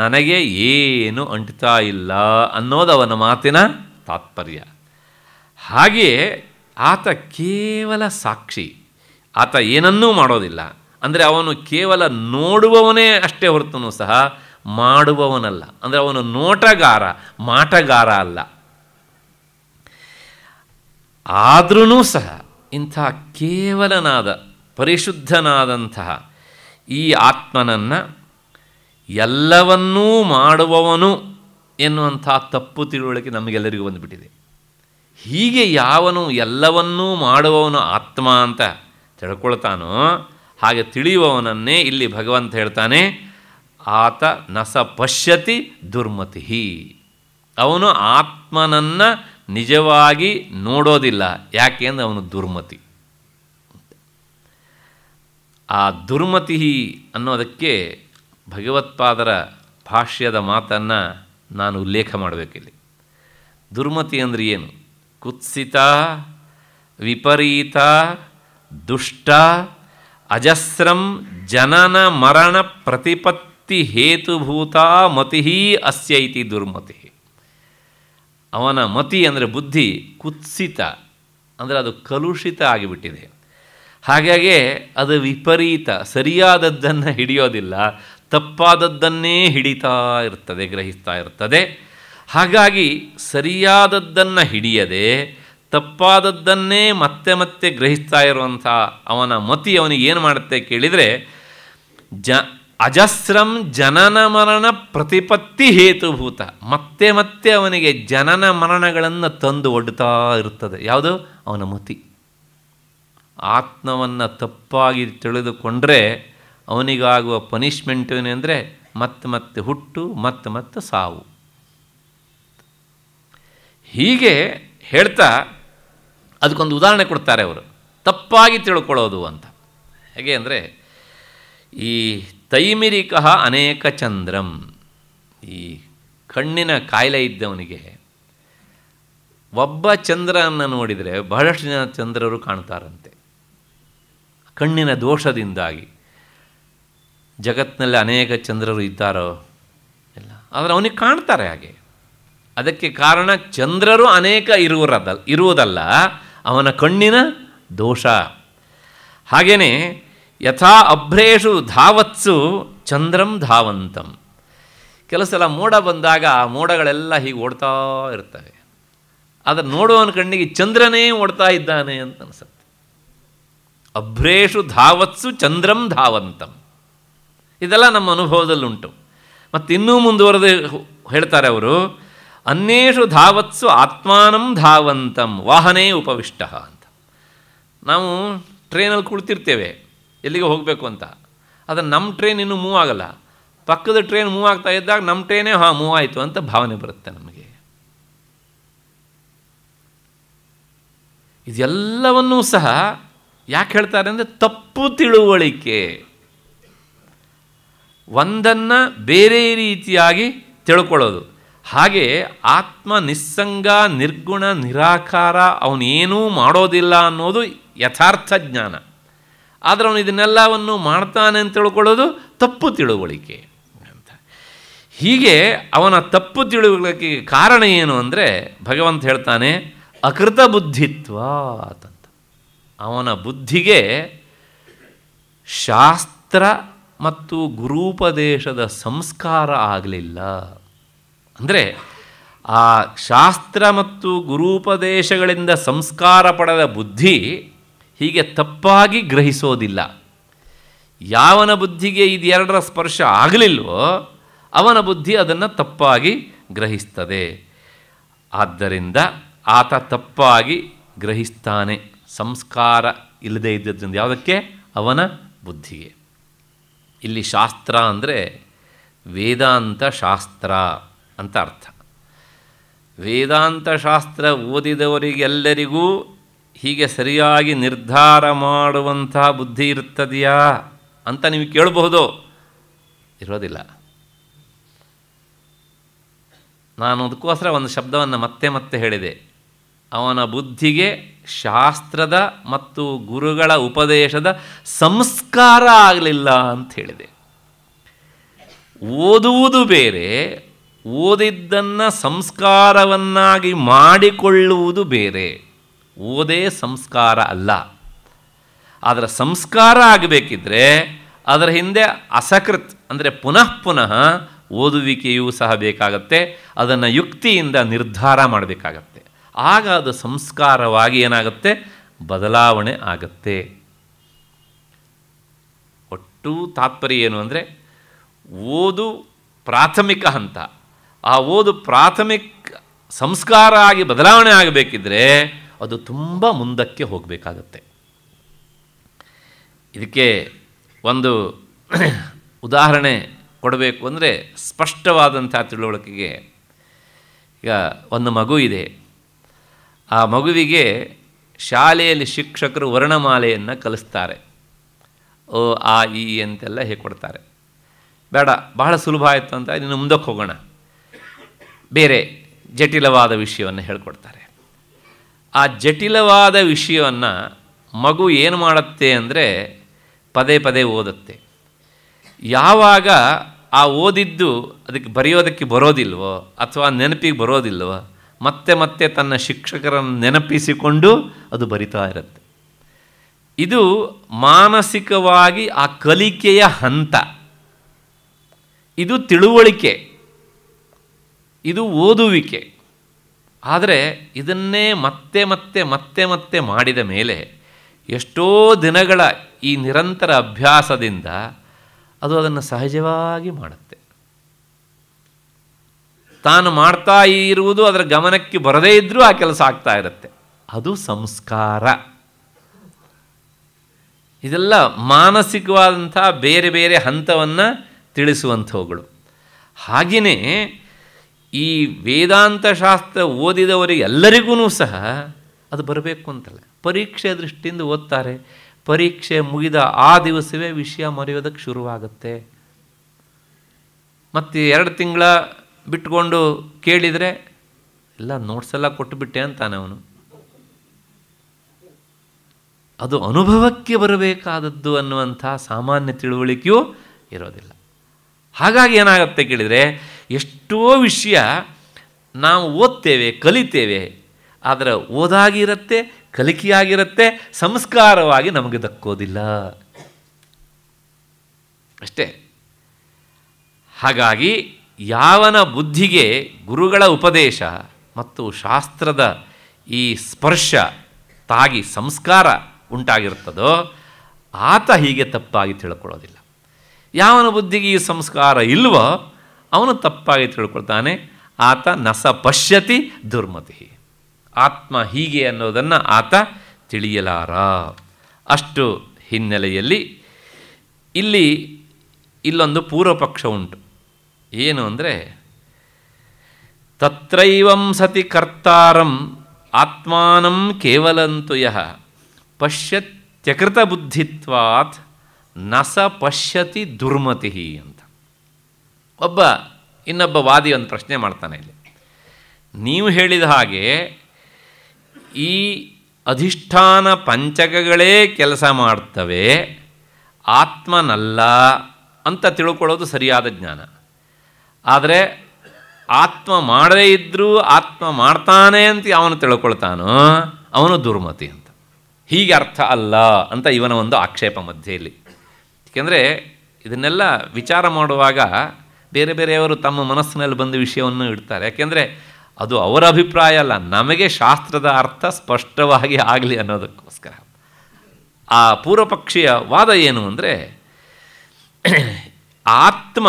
ನನಗೆ ಏನು ಅಂಟ್ತಾ ಇಲ್ಲ ಅನ್ನೋದು ಅವನ ಮಾತಿನ ತಾತ್ಪರ್ಯ ಹಾಗೆಯೇ ಆತ ಕೇವಲ ಸಾಕ್ಷಿ ಆತ ಏನನ್ನೂ ಮಾಡೋದಿಲ್ಲ ಅಂದರೆ ಅವನು ಕೇವಲ ನೋಡುವವನೇ ಅಷ್ಟೇ ಹೊರತನು ಸಹ ಮಾಡುವವನಲ್ಲ ಅಂದರೆ ಅವನು ನೋಟಗಾರ ಮಾಟಗಾರ ಅಲ್ಲ ಆದ್ರೂ ಸಹ ಇಂಥ ಕೇವಲನಾದ ಪರಿಶುದ್ಧನಾದಂತಹ ಈ ಆತ್ಮನನ್ನು ಎಲ್ಲವನ್ನೂ ಮಾಡುವವನು ಎನ್ನುವಂಥ ತಪ್ಪು ತಿಳುವಳಿಕೆ ನಮಗೆಲ್ಲರಿಗೂ ಬಂದುಬಿಟ್ಟಿದೆ ಹೀಗೆ ಯಾವನು ಎಲ್ಲವನ್ನೂ ಮಾಡುವವನು ಆತ್ಮ ಅಂತ ತಿಳ್ಕೊಳ್ತಾನೋ ಹಾಗೆ ತಿಳಿಯುವವನನ್ನೇ ಇಲ್ಲಿ ಭಗವಂತ ಹೇಳ್ತಾನೆ ಆತ ನಸ ಪಶ್ಯತಿ ದುರ್ಮತಿ ಅವನು ಆತ್ಮನನ್ನು ನಿಜವಾಗಿ ನೋಡೋದಿಲ್ಲ ಯಾಕೆ ಅಂದರೆ ಅವನು ದುರ್ಮತಿ ಆ ದುರ್ಮತಿ ಅನ್ನೋದಕ್ಕೆ ಭಗವತ್ಪಾದರ ಭಾಷ್ಯದ ಮಾತನ್ನು ನಾನು ಉಲ್ಲೇಖ ಮಾಡಬೇಕಿಲ್ಲಿ ದುರ್ಮತಿ ಅಂದರೆ ಏನು ಕುತ್ಸಿತ ವಿಪರೀತ ದುಷ್ಟ ಅಜಸ್ರಂ ಜನನ ಮರಣ ಪ್ರತಿಪತ್ ಅಸ್ತಿ ಹೇತುಭೂತ ಮತಿ ಅಸ್ಯ ಇತಿ ದುರ್ಮತಿ ಅವನ ಮತಿ ಅಂದರೆ ಬುದ್ಧಿ ಕುತ್ಸಿತ ಅಂದರೆ ಅದು ಕಲುಷಿತ ಆಗಿಬಿಟ್ಟಿದೆ ಹಾಗಾಗಿ ಅದು ವಿಪರೀತ ಸರಿಯಾದದ್ದನ್ನು ಹಿಡಿಯೋದಿಲ್ಲ ತಪ್ಪಾದದ್ದನ್ನೇ ಹಿಡಿತಾ ಇರ್ತದೆ ಗ್ರಹಿಸ್ತಾ ಇರ್ತದೆ ಹಾಗಾಗಿ ಸರಿಯಾದದ್ದನ್ನು ಹಿಡಿಯದೆ ತಪ್ಪಾದದ್ದನ್ನೇ ಮತ್ತೆ ಮತ್ತೆ ಗ್ರಹಿಸ್ತಾ ಇರುವಂಥ ಅವನ ಮತಿ ಅವನಿಗೆ ಏನು ಮಾಡುತ್ತೆ ಕೇಳಿದರೆ ಜ ಅಜಸ್ರಂ ಜನನ ಮರಣ ಪ್ರತಿಪತ್ತಿ ಹೇತುಭೂತ ಮತ್ತೆ ಮತ್ತೆ ಅವನಿಗೆ ಜನನ ಮರಣಗಳನ್ನು ತಂದು ಒಡ್ತಾ ಇರುತ್ತದೆ ಯಾವುದು ಅವನ ಮತಿ ಆತ್ಮವನ್ನು ತಪ್ಪಾಗಿ ತಿಳಿದುಕೊಂಡ್ರೆ ಅವನಿಗಾಗುವ ಪನಿಷ್ಮೆಂಟ್ ಏನೆಂದರೆ ಮತ್ತೆ ಮತ್ತೆ ಹುಟ್ಟು ಮತ್ತೆ ಮತ್ತೆ ಸಾವು ಹೀಗೆ ಹೇಳ್ತಾ ಅದಕ್ಕೊಂದು ಉದಾಹರಣೆ ಕೊಡ್ತಾರೆ ಅವರು ತಪ್ಪಾಗಿ ತಿಳ್ಕೊಳ್ಳೋದು ಅಂತ ಹೇಗೆ ಅಂದರೆ ಈ ತೈಮಿರಿಕ ಅನೇಕ ಚಂದ್ರಂ ಈ ಕಣ್ಣಿನ ಕಾಯಿಲೆ ಇದ್ದವನಿಗೆ ಒಬ್ಬ ಚಂದ್ರನ ನೋಡಿದರೆ ಬಹಳಷ್ಟು ಜನ ಚಂದ್ರರು ಕಾಣ್ತಾರಂತೆ ಕಣ್ಣಿನ ದೋಷದಿಂದಾಗಿ ಜಗತ್ತಿನಲ್ಲಿ ಅನೇಕ ಚಂದ್ರರು ಇದ್ದಾರೋ ಎಲ್ಲ ಆದರೆ ಅವನಿಗೆ ಕಾಣ್ತಾರೆ ಹಾಗೆ ಅದಕ್ಕೆ ಕಾರಣ ಚಂದ್ರರು ಅನೇಕ ಇರುವರದ ಇರುವುದಲ್ಲ ಅವನ ಕಣ್ಣಿನ ದೋಷ ಹಾಗೆಯೇ ಯಥಾ ಅಭ್ರೇಷು ಧಾವತ್ಸು ಚಂದ್ರಂ ಧಾವಂತಂ ಕೆಲವು ಸಲ ಮೋಡ ಬಂದಾಗ ಆ ಮೋಡಗಳೆಲ್ಲ ಹೀಗೆ ಓಡ್ತಾ ಇರ್ತವೆ ಆದರೆ ನೋಡುವವನ ಕಣ್ಣಿಗೆ ಚಂದ್ರನೇ ಓಡ್ತಾ ಇದ್ದಾನೆ ಅಂತ ಅನಿಸುತ್ತೆ ಅಭ್ರೇಷು ಧಾವತ್ಸು ಚಂದ್ರಂ ಧಾವಂತಂ ಇದೆಲ್ಲ ನಮ್ಮ ಅನುಭವದಲ್ಲುಂಟು ಮತ್ತು ಇನ್ನೂ ಮುಂದುವರೆದು ಹೇಳ್ತಾರೆ ಅವರು ಅನ್ಯೇಷು ಧಾವತ್ಸು ಆತ್ಮಾನಂ ಧಾವಂತಂ ವಾಹನೇ ಉಪವಿಷ್ಟ ಅಂತ ನಾವು ಟ್ರೈನಲ್ಲಿ ಕುಳಿತಿರ್ತೇವೆ ಎಲ್ಲಿಗೆ ಹೋಗಬೇಕು ಅಂತ ಅದು ನಮ್ಮ ಟ್ರೈನ್ ಇನ್ನೂ ಮೂವ್ ಆಗಲ್ಲ ಪಕ್ಕದ ಟ್ರೈನ್ ಮೂವ್ ಆಗ್ತಾ ಇದ್ದಾಗ ನಮ್ಮ ಟ್ರೈನೇ ಹಾಂ ಮೂವ್ ಆಯಿತು ಅಂತ ಭಾವನೆ ಬರುತ್ತೆ ನಮಗೆ ಇದೆಲ್ಲವನ್ನೂ ಸಹ ಯಾಕೆ ಹೇಳ್ತಾರೆ ಅಂದರೆ ತಪ್ಪು ತಿಳುವಳಿಕೆ ಒಂದನ್ನು ಬೇರೆ ರೀತಿಯಾಗಿ ತಿಳ್ಕೊಳ್ಳೋದು ಹಾಗೆ ಆತ್ಮ ನಿಸ್ಸಂಗ ನಿರ್ಗುಣ ನಿರಾಕಾರ ಅವನೇನೂ ಮಾಡೋದಿಲ್ಲ ಅನ್ನೋದು ಯಥಾರ್ಥ ಜ್ಞಾನ ಆದರೆ ಅವನು ಇದನ್ನೆಲ್ಲವನ್ನು ಮಾಡ್ತಾನೆ ಅಂತ ತಿಳ್ಕೊಳ್ಳೋದು ತಪ್ಪು ತಿಳುವಳಿಕೆ ಅಂತ ಹೀಗೆ ಅವನ ತಪ್ಪು ತಿಳುವಳಿಕೆ ಕಾರಣ ಏನು ಅಂದರೆ ಭಗವಂತ ಹೇಳ್ತಾನೆ ಅಕೃತ ಬುದ್ಧಿತ್ವ ಅಂತ ಅವನ ಬುದ್ಧಿಗೆ ಶಾಸ್ತ್ರ ಮತ್ತು ಗುರೂಪದೇಶದ ಸಂಸ್ಕಾರ ಆಗಲಿಲ್ಲ ಅಂದರೆ ಆ ಶಾಸ್ತ್ರ ಮತ್ತು ಗುರೂಪದೇಶಗಳಿಂದ ಸಂಸ್ಕಾರ ಪಡೆದ ಬುದ್ಧಿ ಹೀಗೆ ತಪ್ಪಾಗಿ ಗ್ರಹಿಸೋದಿಲ್ಲ ಯಾವನ ಬುದ್ಧಿಗೆ ಇದೆರಡರ ಸ್ಪರ್ಶ ಆಗಲಿಲ್ವೋ ಅವನ ಬುದ್ಧಿ ಅದನ್ನು ತಪ್ಪಾಗಿ ಗ್ರಹಿಸ್ತದೆ ಆದ್ದರಿಂದ ಆತ ತಪ್ಪಾಗಿ ಗ್ರಹಿಸ್ತಾನೆ ಸಂಸ್ಕಾರ ಇಲ್ಲದೇ ಇದ್ದದ್ರಿಂದ ಯಾವುದಕ್ಕೆ ಅವನ ಬುದ್ಧಿಗೆ ಇಲ್ಲಿ ಶಾಸ್ತ್ರ ಅಂದರೆ ವೇದಾಂತ ಶಾಸ್ತ್ರ ಅಂತ ಅರ್ಥ ವೇದಾಂತ ಶಾಸ್ತ್ರ ಓದಿದವರಿಗೆಲ್ಲರಿಗೂ ಹೀಗೆ ಸರಿಯಾಗಿ ನಿರ್ಧಾರ ಮಾಡುವಂತಹ ಬುದ್ಧಿ ಇರ್ತದೆಯಾ ಅಂತ ನೀವು ಕೇಳಬಹುದು ಇರೋದಿಲ್ಲ ನಾನು ಅದಕ್ಕೋಸ್ಕರ ಒಂದು ಶಬ್ದವನ್ನು ಮತ್ತೆ ಮತ್ತೆ ಹೇಳಿದೆ ಅವನ ಬುದ್ಧಿಗೆ ಶಾಸ್ತ್ರದ ಮತ್ತು ಗುರುಗಳ ಉಪದೇಶದ ಸಂಸ್ಕಾರ ಆಗಲಿಲ್ಲ ಅಂತ ಹೇಳಿದೆ ಓದುವುದು ಬೇರೆ ಓದಿದ್ದನ್ನು ಸಂಸ್ಕಾರವನ್ನಾಗಿ ಮಾಡಿಕೊಳ್ಳುವುದು ಬೇರೆ ಓದೇ ಸಂಸ್ಕಾರ ಅಲ್ಲ ಅದರ ಸಂಸ್ಕಾರ ಆಗಬೇಕಿದ್ರೆ ಅದರ ಹಿಂದೆ ಅಸಕೃತ್ ಅಂದರೆ ಪುನಃ ಪುನಃ ಓದುವಿಕೆಯೂ ಸಹ ಬೇಕಾಗತ್ತೆ ಅದನ್ನು ಯುಕ್ತಿಯಿಂದ ನಿರ್ಧಾರ ಮಾಡಬೇಕಾಗತ್ತೆ ಆಗ ಅದು ಸಂಸ್ಕಾರವಾಗಿ ಏನಾಗುತ್ತೆ ಬದಲಾವಣೆ ಆಗತ್ತೆ ಒಟ್ಟು ತಾತ್ಪರ್ಯ ಏನು ಅಂದರೆ ಓದು ಪ್ರಾಥಮಿಕ ಹಂತ ಆ ಓದು ಪ್ರಾಥಮಿಕ ಸಂಸ್ಕಾರ ಆಗಿ ಬದಲಾವಣೆ ಆಗಬೇಕಿದ್ರೆ ಅದು ತುಂಬ ಮುಂದಕ್ಕೆ ಹೋಗಬೇಕಾಗತ್ತೆ ಇದಕ್ಕೆ ಒಂದು ಉದಾಹರಣೆ ಕೊಡಬೇಕು ಅಂದರೆ ಸ್ಪಷ್ಟವಾದಂಥ ತಿಳುವಳಿಕೆಗೆ ಈಗ ಒಂದು ಮಗು ಇದೆ ಆ ಮಗುವಿಗೆ ಶಾಲೆಯಲ್ಲಿ ಶಿಕ್ಷಕರು ವರ್ಣಮಾಲೆಯನ್ನು ಕಲಿಸ್ತಾರೆ ಓ ಆ ಇ ಅಂತೆಲ್ಲ ಹೇಳ್ಕೊಡ್ತಾರೆ ಬೇಡ ಬಹಳ ಸುಲಭ ಆಯಿತು ಅಂತ ಇನ್ನು ಮುಂದಕ್ಕೆ ಹೋಗೋಣ ಬೇರೆ ಜಟಿಲವಾದ ವಿಷಯವನ್ನು ಹೇಳ್ಕೊಡ್ತಾರೆ ಆ ಜಟಿಲವಾದ ವಿಷಯವನ್ನು ಮಗು ಏನು ಮಾಡುತ್ತೆ ಅಂದರೆ ಪದೇ ಪದೇ ಓದುತ್ತೆ ಯಾವಾಗ ಆ ಓದಿದ್ದು ಅದಕ್ಕೆ ಬರೆಯೋದಕ್ಕೆ ಬರೋದಿಲ್ವೋ ಅಥವಾ ನೆನಪಿಗೆ ಬರೋದಿಲ್ವೋ ಮತ್ತೆ ಮತ್ತೆ ತನ್ನ ಶಿಕ್ಷಕರನ್ನು ನೆನಪಿಸಿಕೊಂಡು ಅದು ಬರಿತಾ ಇರುತ್ತೆ ಇದು ಮಾನಸಿಕವಾಗಿ ಆ ಕಲಿಕೆಯ ಹಂತ ಇದು ತಿಳುವಳಿಕೆ ಇದು ಓದುವಿಕೆ ಆದರೆ ಇದನ್ನೇ ಮತ್ತೆ ಮತ್ತೆ ಮತ್ತೆ ಮತ್ತೆ ಮಾಡಿದ ಮೇಲೆ ಎಷ್ಟೋ ದಿನಗಳ ಈ ನಿರಂತರ ಅಭ್ಯಾಸದಿಂದ ಅದು ಅದನ್ನು ಸಹಜವಾಗಿ ಮಾಡುತ್ತೆ ತಾನು ಮಾಡ್ತಾ ಇರುವುದು ಅದರ ಗಮನಕ್ಕೆ ಬರದೇ ಇದ್ದರೂ ಆ ಕೆಲಸ ಆಗ್ತಾ ಇರುತ್ತೆ ಅದು ಸಂಸ್ಕಾರ ಇದೆಲ್ಲ ಮಾನಸಿಕವಾದಂಥ ಬೇರೆ ಬೇರೆ ಹಂತವನ್ನು ತಿಳಿಸುವಂಥವುಗಳು ಹಾಗೆಯೇ ಈ ವೇದಾಂತ ಶಾಸ್ತ್ರ ಓದಿದವರಿಗೆ ಎಲ್ಲರಿಗೂ ಸಹ ಅದು ಬರಬೇಕು ಅಂತಲ್ಲ ಪರೀಕ್ಷೆ ದೃಷ್ಟಿಯಿಂದ ಓದ್ತಾರೆ ಪರೀಕ್ಷೆ ಮುಗಿದ ಆ ದಿವಸವೇ ವಿಷಯ ಮರೆಯೋದಕ್ಕೆ ಶುರುವಾಗುತ್ತೆ ಮತ್ತು ಎರಡು ತಿಂಗಳ ಬಿಟ್ಕೊಂಡು ಕೇಳಿದರೆ ಎಲ್ಲ ನೋಟ್ಸೆಲ್ಲ ಕೊಟ್ಟುಬಿಟ್ಟೆ ಅಂತಾನೆ ಅವನು ಅದು ಅನುಭವಕ್ಕೆ ಬರಬೇಕಾದದ್ದು ಅನ್ನುವಂಥ ಸಾಮಾನ್ಯ ತಿಳುವಳಿಕೆಯೂ ಇರೋದಿಲ್ಲ ಹಾಗಾಗಿ ಏನಾಗುತ್ತೆ ಕೇಳಿದರೆ ಎಷ್ಟೋ ವಿಷಯ ನಾವು ಓದ್ತೇವೆ ಕಲಿತೇವೆ ಆದರೆ ಓದಾಗಿರುತ್ತೆ ಕಲಿಕೆಯಾಗಿರುತ್ತೆ ಸಂಸ್ಕಾರವಾಗಿ ನಮಗೆ ದಕ್ಕೋದಿಲ್ಲ ಅಷ್ಟೇ ಹಾಗಾಗಿ ಯಾವನ ಬುದ್ಧಿಗೆ ಗುರುಗಳ ಉಪದೇಶ ಮತ್ತು ಶಾಸ್ತ್ರದ ಈ ಸ್ಪರ್ಶ ತಾಗಿ ಸಂಸ್ಕಾರ ಉಂಟಾಗಿರ್ತದೋ ಆತ ಹೀಗೆ ತಪ್ಪಾಗಿ ತಿಳ್ಕೊಳ್ಳೋದಿಲ್ಲ ಯಾವನ ಬುದ್ಧಿಗೆ ಈ ಸಂಸ್ಕಾರ ಇಲ್ವೋ ಅವನು ತಪ್ಪಾಗಿ ತಿಳ್ಕೊಳ್ತಾನೆ ಆತ ನಸ ಪಶ್ಯತಿ ದುರ್ಮತಿ ಆತ್ಮ ಹೀಗೆ ಅನ್ನೋದನ್ನು ಆತ ತಿಳಿಯಲಾರ ಅಷ್ಟು ಹಿನ್ನೆಲೆಯಲ್ಲಿ ಇಲ್ಲಿ ಇಲ್ಲೊಂದು ಪೂರ್ವಪಕ್ಷ ಉಂಟು ಏನು ಅಂದರೆ ತತ್ರೈವಂ ಸತಿ ಕರ್ತಾರಂ ಆತ್ಮಾನಂ ಕೇವಲಂತು ಯಹ ಪಶ್ಯತ್ಯಕೃತ ಬುದ್ಧಿತ್ವಾತ್ ನಸ ಪಶ್ಯತಿ ದುರ್ಮತಿ ಅಂತ ಒಬ್ಬ ಇನ್ನೊಬ್ಬ ವಾದಿ ಒಂದು ಪ್ರಶ್ನೆ ಮಾಡ್ತಾನೆ ಇಲ್ಲಿ ನೀವು ಹೇಳಿದ ಹಾಗೆ ಈ ಅಧಿಷ್ಠಾನ ಪಂಚಕಗಳೇ ಕೆಲಸ ಮಾಡ್ತವೆ ಆತ್ಮನಲ್ಲ ಅಂತ ತಿಳ್ಕೊಳ್ಳೋದು ಸರಿಯಾದ ಜ್ಞಾನ ಆದರೆ ಆತ್ಮ ಮಾಡದೇ ಇದ್ದರೂ ಆತ್ಮ ಮಾಡ್ತಾನೆ ಅಂತ ಅವನು ತಿಳ್ಕೊಳ್ತಾನೋ ಅವನು ದುರ್ಮತಿ ಅಂತ ಹೀಗೆ ಅರ್ಥ ಅಲ್ಲ ಅಂತ ಇವನ ಒಂದು ಆಕ್ಷೇಪ ಮಧ್ಯೆಯಲ್ಲಿ ಏಕೆಂದರೆ ಇದನ್ನೆಲ್ಲ ವಿಚಾರ ಮಾಡುವಾಗ ಬೇರೆ ಬೇರೆಯವರು ತಮ್ಮ ಮನಸ್ಸಿನಲ್ಲಿ ಬಂದ ವಿಷಯವನ್ನು ಇಡ್ತಾರೆ ಯಾಕೆಂದರೆ ಅದು ಅವರ ಅಭಿಪ್ರಾಯ ಅಲ್ಲ ನಮಗೆ ಶಾಸ್ತ್ರದ ಅರ್ಥ ಸ್ಪಷ್ಟವಾಗಿ ಆಗಲಿ ಅನ್ನೋದಕ್ಕೋಸ್ಕರ ಆ ಪೂರ್ವಪಕ್ಷಿಯ ವಾದ ಏನು ಅಂದರೆ ಆತ್ಮ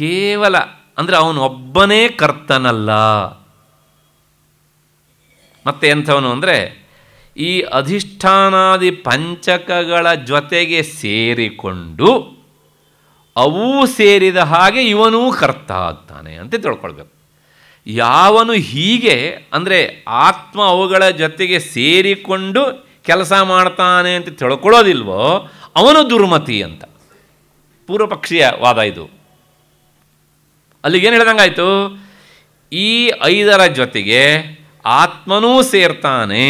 ಕೇವಲ ಅಂದರೆ ಅವನು ಒಬ್ಬನೇ ಕರ್ತನಲ್ಲ ಮತ್ತೆ ಎಂಥವನು ಅಂದರೆ ಈ ಅಧಿಷ್ಠಾನಾದಿ ಪಂಚಕಗಳ ಜೊತೆಗೆ ಸೇರಿಕೊಂಡು ಅವೂ ಸೇರಿದ ಹಾಗೆ ಇವನೂ ಕರ್ತ ಆಗ್ತಾನೆ ಅಂತ ತಿಳ್ಕೊಳ್ಬೇಕು ಯಾವನು ಹೀಗೆ ಅಂದರೆ ಆತ್ಮ ಅವುಗಳ ಜೊತೆಗೆ ಸೇರಿಕೊಂಡು ಕೆಲಸ ಮಾಡ್ತಾನೆ ಅಂತ ತಿಳ್ಕೊಳ್ಳೋದಿಲ್ವೋ ಅವನು ದುರ್ಮತಿ ಅಂತ ಪೂರ್ವಪಕ್ಷೀಯ ವಾದ ಇದು ಅಲ್ಲಿಗೇನು ಹೇಳ್ದಂಗಾಯಿತು ಈ ಐದರ ಜೊತೆಗೆ ಆತ್ಮನೂ ಸೇರ್ತಾನೆ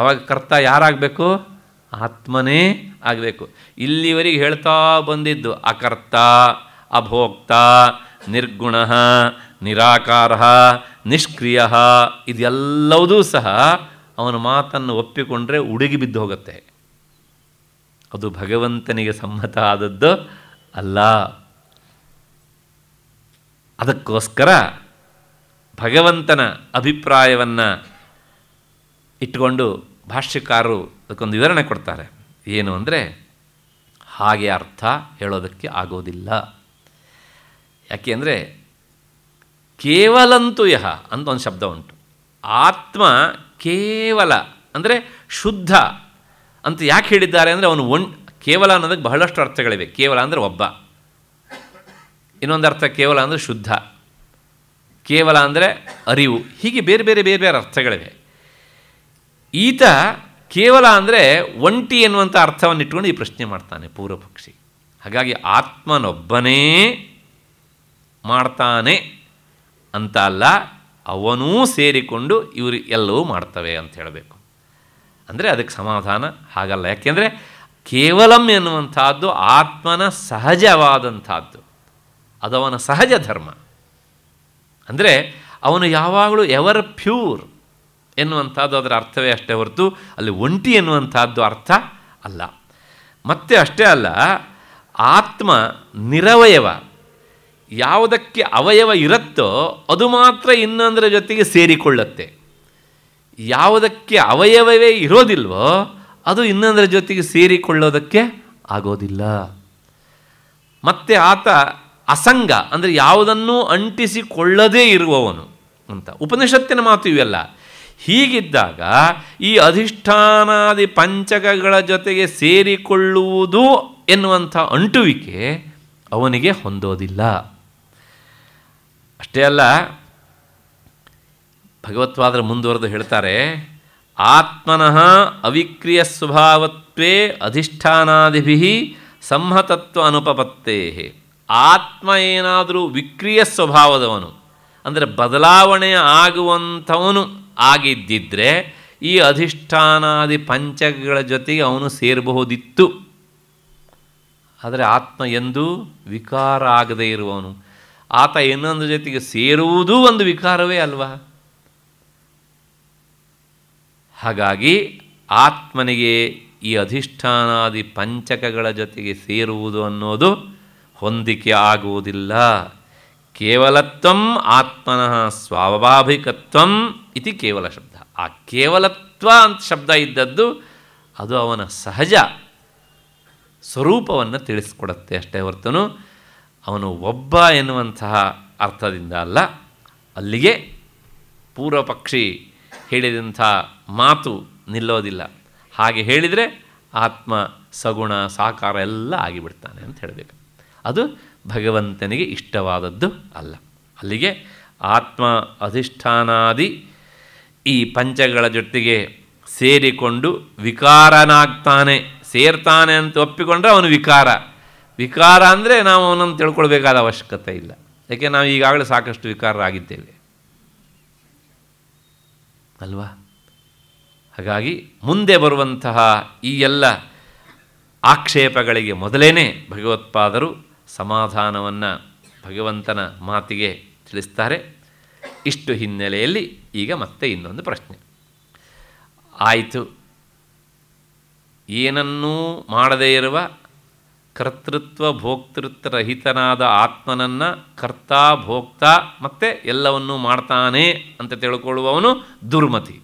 ಅವಾಗ ಕರ್ತ ಯಾರಾಗಬೇಕು ಆತ್ಮನೇ ಆಗಬೇಕು ಇಲ್ಲಿವರೆಗೆ ಹೇಳ್ತಾ ಬಂದಿದ್ದು ಅಕರ್ತ ಅಭೋಕ್ತ ನಿರ್ಗುಣ ನಿರಾಕಾರ ನಿಷ್ಕ್ರಿಯ ಇದೆಲ್ಲವುದೂ ಸಹ ಅವನ ಮಾತನ್ನು ಒಪ್ಪಿಕೊಂಡ್ರೆ ಉಡುಗಿ ಬಿದ್ದು ಹೋಗುತ್ತೆ ಅದು ಭಗವಂತನಿಗೆ ಸಮ್ಮತ ಆದದ್ದು ಅಲ್ಲ ಅದಕ್ಕೋಸ್ಕರ ಭಗವಂತನ ಅಭಿಪ್ರಾಯವನ್ನು ಇಟ್ಟುಕೊಂಡು ಭಾಷ್ಯಕಾರರು ಅದಕ್ಕೊಂದು ವಿವರಣೆ ಕೊಡ್ತಾರೆ ಏನು ಅಂದರೆ ಹಾಗೆ ಅರ್ಥ ಹೇಳೋದಕ್ಕೆ ಆಗೋದಿಲ್ಲ ಯಾಕೆ ಅಂದರೆ ಕೇವಲಂತೂ ಯಹ ಅಂತ ಒಂದು ಶಬ್ದ ಉಂಟು ಆತ್ಮ ಕೇವಲ ಅಂದರೆ ಶುದ್ಧ ಅಂತ ಯಾಕೆ ಹೇಳಿದ್ದಾರೆ ಅಂದರೆ ಅವನು ಒನ್ ಕೇವಲ ಅನ್ನೋದಕ್ಕೆ ಬಹಳಷ್ಟು ಅರ್ಥಗಳಿವೆ ಕೇವಲ ಅಂದರೆ ಒಬ್ಬ ಇನ್ನೊಂದು ಅರ್ಥ ಕೇವಲ ಅಂದರೆ ಶುದ್ಧ ಕೇವಲ ಅಂದರೆ ಅರಿವು ಹೀಗೆ ಬೇರೆ ಬೇರೆ ಬೇರೆ ಬೇರೆ ಅರ್ಥಗಳಿವೆ ಈತ ಕೇವಲ ಅಂದರೆ ಒಂಟಿ ಎನ್ನುವಂಥ ಅರ್ಥವನ್ನು ಇಟ್ಕೊಂಡು ಈ ಪ್ರಶ್ನೆ ಮಾಡ್ತಾನೆ ಪೂರ್ವಪಕ್ಷಿ ಹಾಗಾಗಿ ಆತ್ಮನೊಬ್ಬನೇ ಮಾಡ್ತಾನೆ ಅಂತ ಅಲ್ಲ ಅವನೂ ಸೇರಿಕೊಂಡು ಇವರು ಎಲ್ಲವೂ ಮಾಡ್ತವೆ ಅಂತ ಹೇಳಬೇಕು ಅಂದರೆ ಅದಕ್ಕೆ ಸಮಾಧಾನ ಹಾಗಲ್ಲ ಯಾಕೆಂದರೆ ಕೇವಲಂ ಎನ್ನುವಂಥದ್ದು ಆತ್ಮನ ಸಹಜವಾದಂಥದ್ದು ಅವನ ಸಹಜ ಧರ್ಮ ಅಂದರೆ ಅವನು ಯಾವಾಗಲೂ ಎವರ್ ಪ್ಯೂರ್ ಎನ್ನುವಂಥದ್ದು ಅದರ ಅರ್ಥವೇ ಅಷ್ಟೇ ಹೊರತು ಅಲ್ಲಿ ಒಂಟಿ ಎನ್ನುವಂಥದ್ದು ಅರ್ಥ ಅಲ್ಲ ಮತ್ತೆ ಅಷ್ಟೇ ಅಲ್ಲ ಆತ್ಮ ನಿರವಯವ ಯಾವುದಕ್ಕೆ ಅವಯವ ಇರುತ್ತೋ ಅದು ಮಾತ್ರ ಇನ್ನೊಂದರ ಜೊತೆಗೆ ಸೇರಿಕೊಳ್ಳುತ್ತೆ ಯಾವುದಕ್ಕೆ ಅವಯವವೇ ಇರೋದಿಲ್ವೋ ಅದು ಇನ್ನೊಂದರ ಜೊತೆಗೆ ಸೇರಿಕೊಳ್ಳೋದಕ್ಕೆ ಆಗೋದಿಲ್ಲ ಮತ್ತೆ ಆತ ಅಸಂಗ ಅಂದರೆ ಯಾವುದನ್ನೂ ಅಂಟಿಸಿಕೊಳ್ಳದೇ ಇರುವವನು ಅಂತ ಉಪನಿಷತ್ತಿನ ಮಾತು ಇವೆಲ್ಲ ಹೀಗಿದ್ದಾಗ ಈ ಅಧಿಷ್ಠಾನಾದಿ ಪಂಚಕಗಳ ಜೊತೆಗೆ ಸೇರಿಕೊಳ್ಳುವುದು ಎನ್ನುವಂಥ ಅಂಟುವಿಕೆ ಅವನಿಗೆ ಹೊಂದೋದಿಲ್ಲ ಅಷ್ಟೇ ಅಲ್ಲ ಭಗವತ್ವಾದರ ಮುಂದುವರೆದು ಹೇಳ್ತಾರೆ ಆತ್ಮನಃ ಅವಿಕ್ರಿಯ ಸ್ವಭಾವತ್ವೇ ಅಧಿಷ್ಠಾನಾದಿಭಿ ಸಂಹತತ್ವ ಅನುಪಪತ್ತೇ ಆತ್ಮ ಏನಾದರೂ ವಿಕ್ರಿಯ ಸ್ವಭಾವದವನು ಅಂದರೆ ಬದಲಾವಣೆ ಆಗುವಂಥವನು ಆಗಿದ್ದಿದ್ದರೆ ಈ ಅಧಿಷ್ಠಾನಾದಿ ಪಂಚಕಗಳ ಜೊತೆಗೆ ಅವನು ಸೇರಬಹುದಿತ್ತು ಆದರೆ ಆತ್ಮ ಎಂದೂ ವಿಕಾರ ಆಗದೇ ಇರುವವನು ಆತ ಇನ್ನೊಂದು ಜೊತೆಗೆ ಸೇರುವುದೂ ಒಂದು ವಿಕಾರವೇ ಅಲ್ವಾ ಹಾಗಾಗಿ ಆತ್ಮನಿಗೆ ಈ ಅಧಿಷ್ಠಾನಾದಿ ಪಂಚಕಗಳ ಜೊತೆಗೆ ಸೇರುವುದು ಅನ್ನೋದು ಹೊಂದಿಕೆ ಆಗುವುದಿಲ್ಲ ಕೇವಲತ್ವಂ ಆತ್ಮನಃ ಸ್ವಾಭಾವಿಕತ್ವಂ ಇತಿ ಕೇವಲ ಶಬ್ದ ಆ ಕೇವಲತ್ವ ಅಂತ ಶಬ್ದ ಇದ್ದದ್ದು ಅದು ಅವನ ಸಹಜ ಸ್ವರೂಪವನ್ನು ತಿಳಿಸ್ಕೊಡತ್ತೆ ಅಷ್ಟೇ ಹೊರತನು ಅವನು ಒಬ್ಬ ಎನ್ನುವಂತಹ ಅರ್ಥದಿಂದ ಅಲ್ಲ ಅಲ್ಲಿಗೆ ಪೂರ್ವ ಪಕ್ಷಿ ಹೇಳಿದಂಥ ಮಾತು ನಿಲ್ಲೋದಿಲ್ಲ ಹಾಗೆ ಹೇಳಿದರೆ ಆತ್ಮ ಸಗುಣ ಸಾಕಾರ ಎಲ್ಲ ಆಗಿಬಿಡ್ತಾನೆ ಅಂತ ಹೇಳಬೇಕು ಅದು ಭಗವಂತನಿಗೆ ಇಷ್ಟವಾದದ್ದು ಅಲ್ಲ ಅಲ್ಲಿಗೆ ಆತ್ಮ ಅಧಿಷ್ಠಾನಾದಿ ಈ ಪಂಚಗಳ ಜೊತೆಗೆ ಸೇರಿಕೊಂಡು ವಿಕಾರನಾಗ್ತಾನೆ ಸೇರ್ತಾನೆ ಅಂತ ಒಪ್ಪಿಕೊಂಡ್ರೆ ಅವನು ವಿಕಾರ ವಿಕಾರ ಅಂದರೆ ನಾವು ಅವನನ್ನು ತಿಳ್ಕೊಳ್ಬೇಕಾದ ಅವಶ್ಯಕತೆ ಇಲ್ಲ ಯಾಕೆ ನಾವು ಈಗಾಗಲೇ ಸಾಕಷ್ಟು ವಿಕಾರರಾಗಿದ್ದೇವೆ ಅಲ್ವಾ ಹಾಗಾಗಿ ಮುಂದೆ ಬರುವಂತಹ ಈ ಎಲ್ಲ ಆಕ್ಷೇಪಗಳಿಗೆ ಮೊದಲೇ ಭಗವತ್ಪಾದರು ಸಮಾಧಾನವನ್ನು ಭಗವಂತನ ಮಾತಿಗೆ ತಿಳಿಸ್ತಾರೆ ಇಷ್ಟು ಹಿನ್ನೆಲೆಯಲ್ಲಿ ಈಗ ಮತ್ತೆ ಇನ್ನೊಂದು ಪ್ರಶ್ನೆ ಆಯಿತು ಏನನ್ನೂ ಮಾಡದೇ ಇರುವ ಕರ್ತೃತ್ವ ಭೋಕ್ತೃತ್ವರಹಿತನಾದ ಆತ್ಮನನ್ನು ಕರ್ತ ಭೋಕ್ತ ಮತ್ತು ಎಲ್ಲವನ್ನೂ ಮಾಡ್ತಾನೆ ಅಂತ ತಿಳ್ಕೊಳ್ಳುವವನು ದುರ್ಮತಿ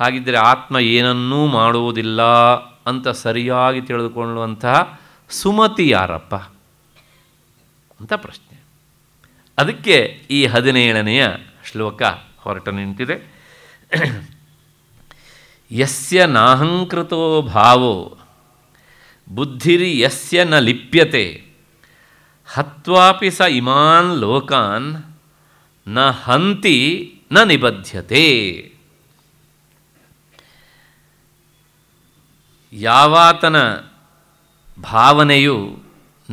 ಹಾಗಿದ್ದರೆ ಆತ್ಮ ಏನನ್ನೂ ಮಾಡುವುದಿಲ್ಲ ಅಂತ ಸರಿಯಾಗಿ ತಿಳಿದುಕೊಳ್ಳುವಂತಹ ಸುಮತಿ ಯಾರಪ್ಪ ಅಂತ ಪ್ರಶ್ನೆ ಅದಕ್ಕೆ ಈ ಹದಿನೇಳನೆಯ ಶ್ಲೋಕ ಹೊರಟು ನಿಂತಿದೆ ಯಸ್ಯ ನಾಹಂಕೃತೋ ಭಾವೋ ಬುದ್ಧಿರಿ ಯಸ್ಯ ನ ಲಿಪ್ಯತೆ ಹತ್ವಾಪಿ ಸ ಇಮಾನ್ ಲೋಕಾನ್ ನ ಹಂತಿ ನ ನಿಬದ್ಧತೆ ಯಾವಾತನ ಭಾವನೆಯು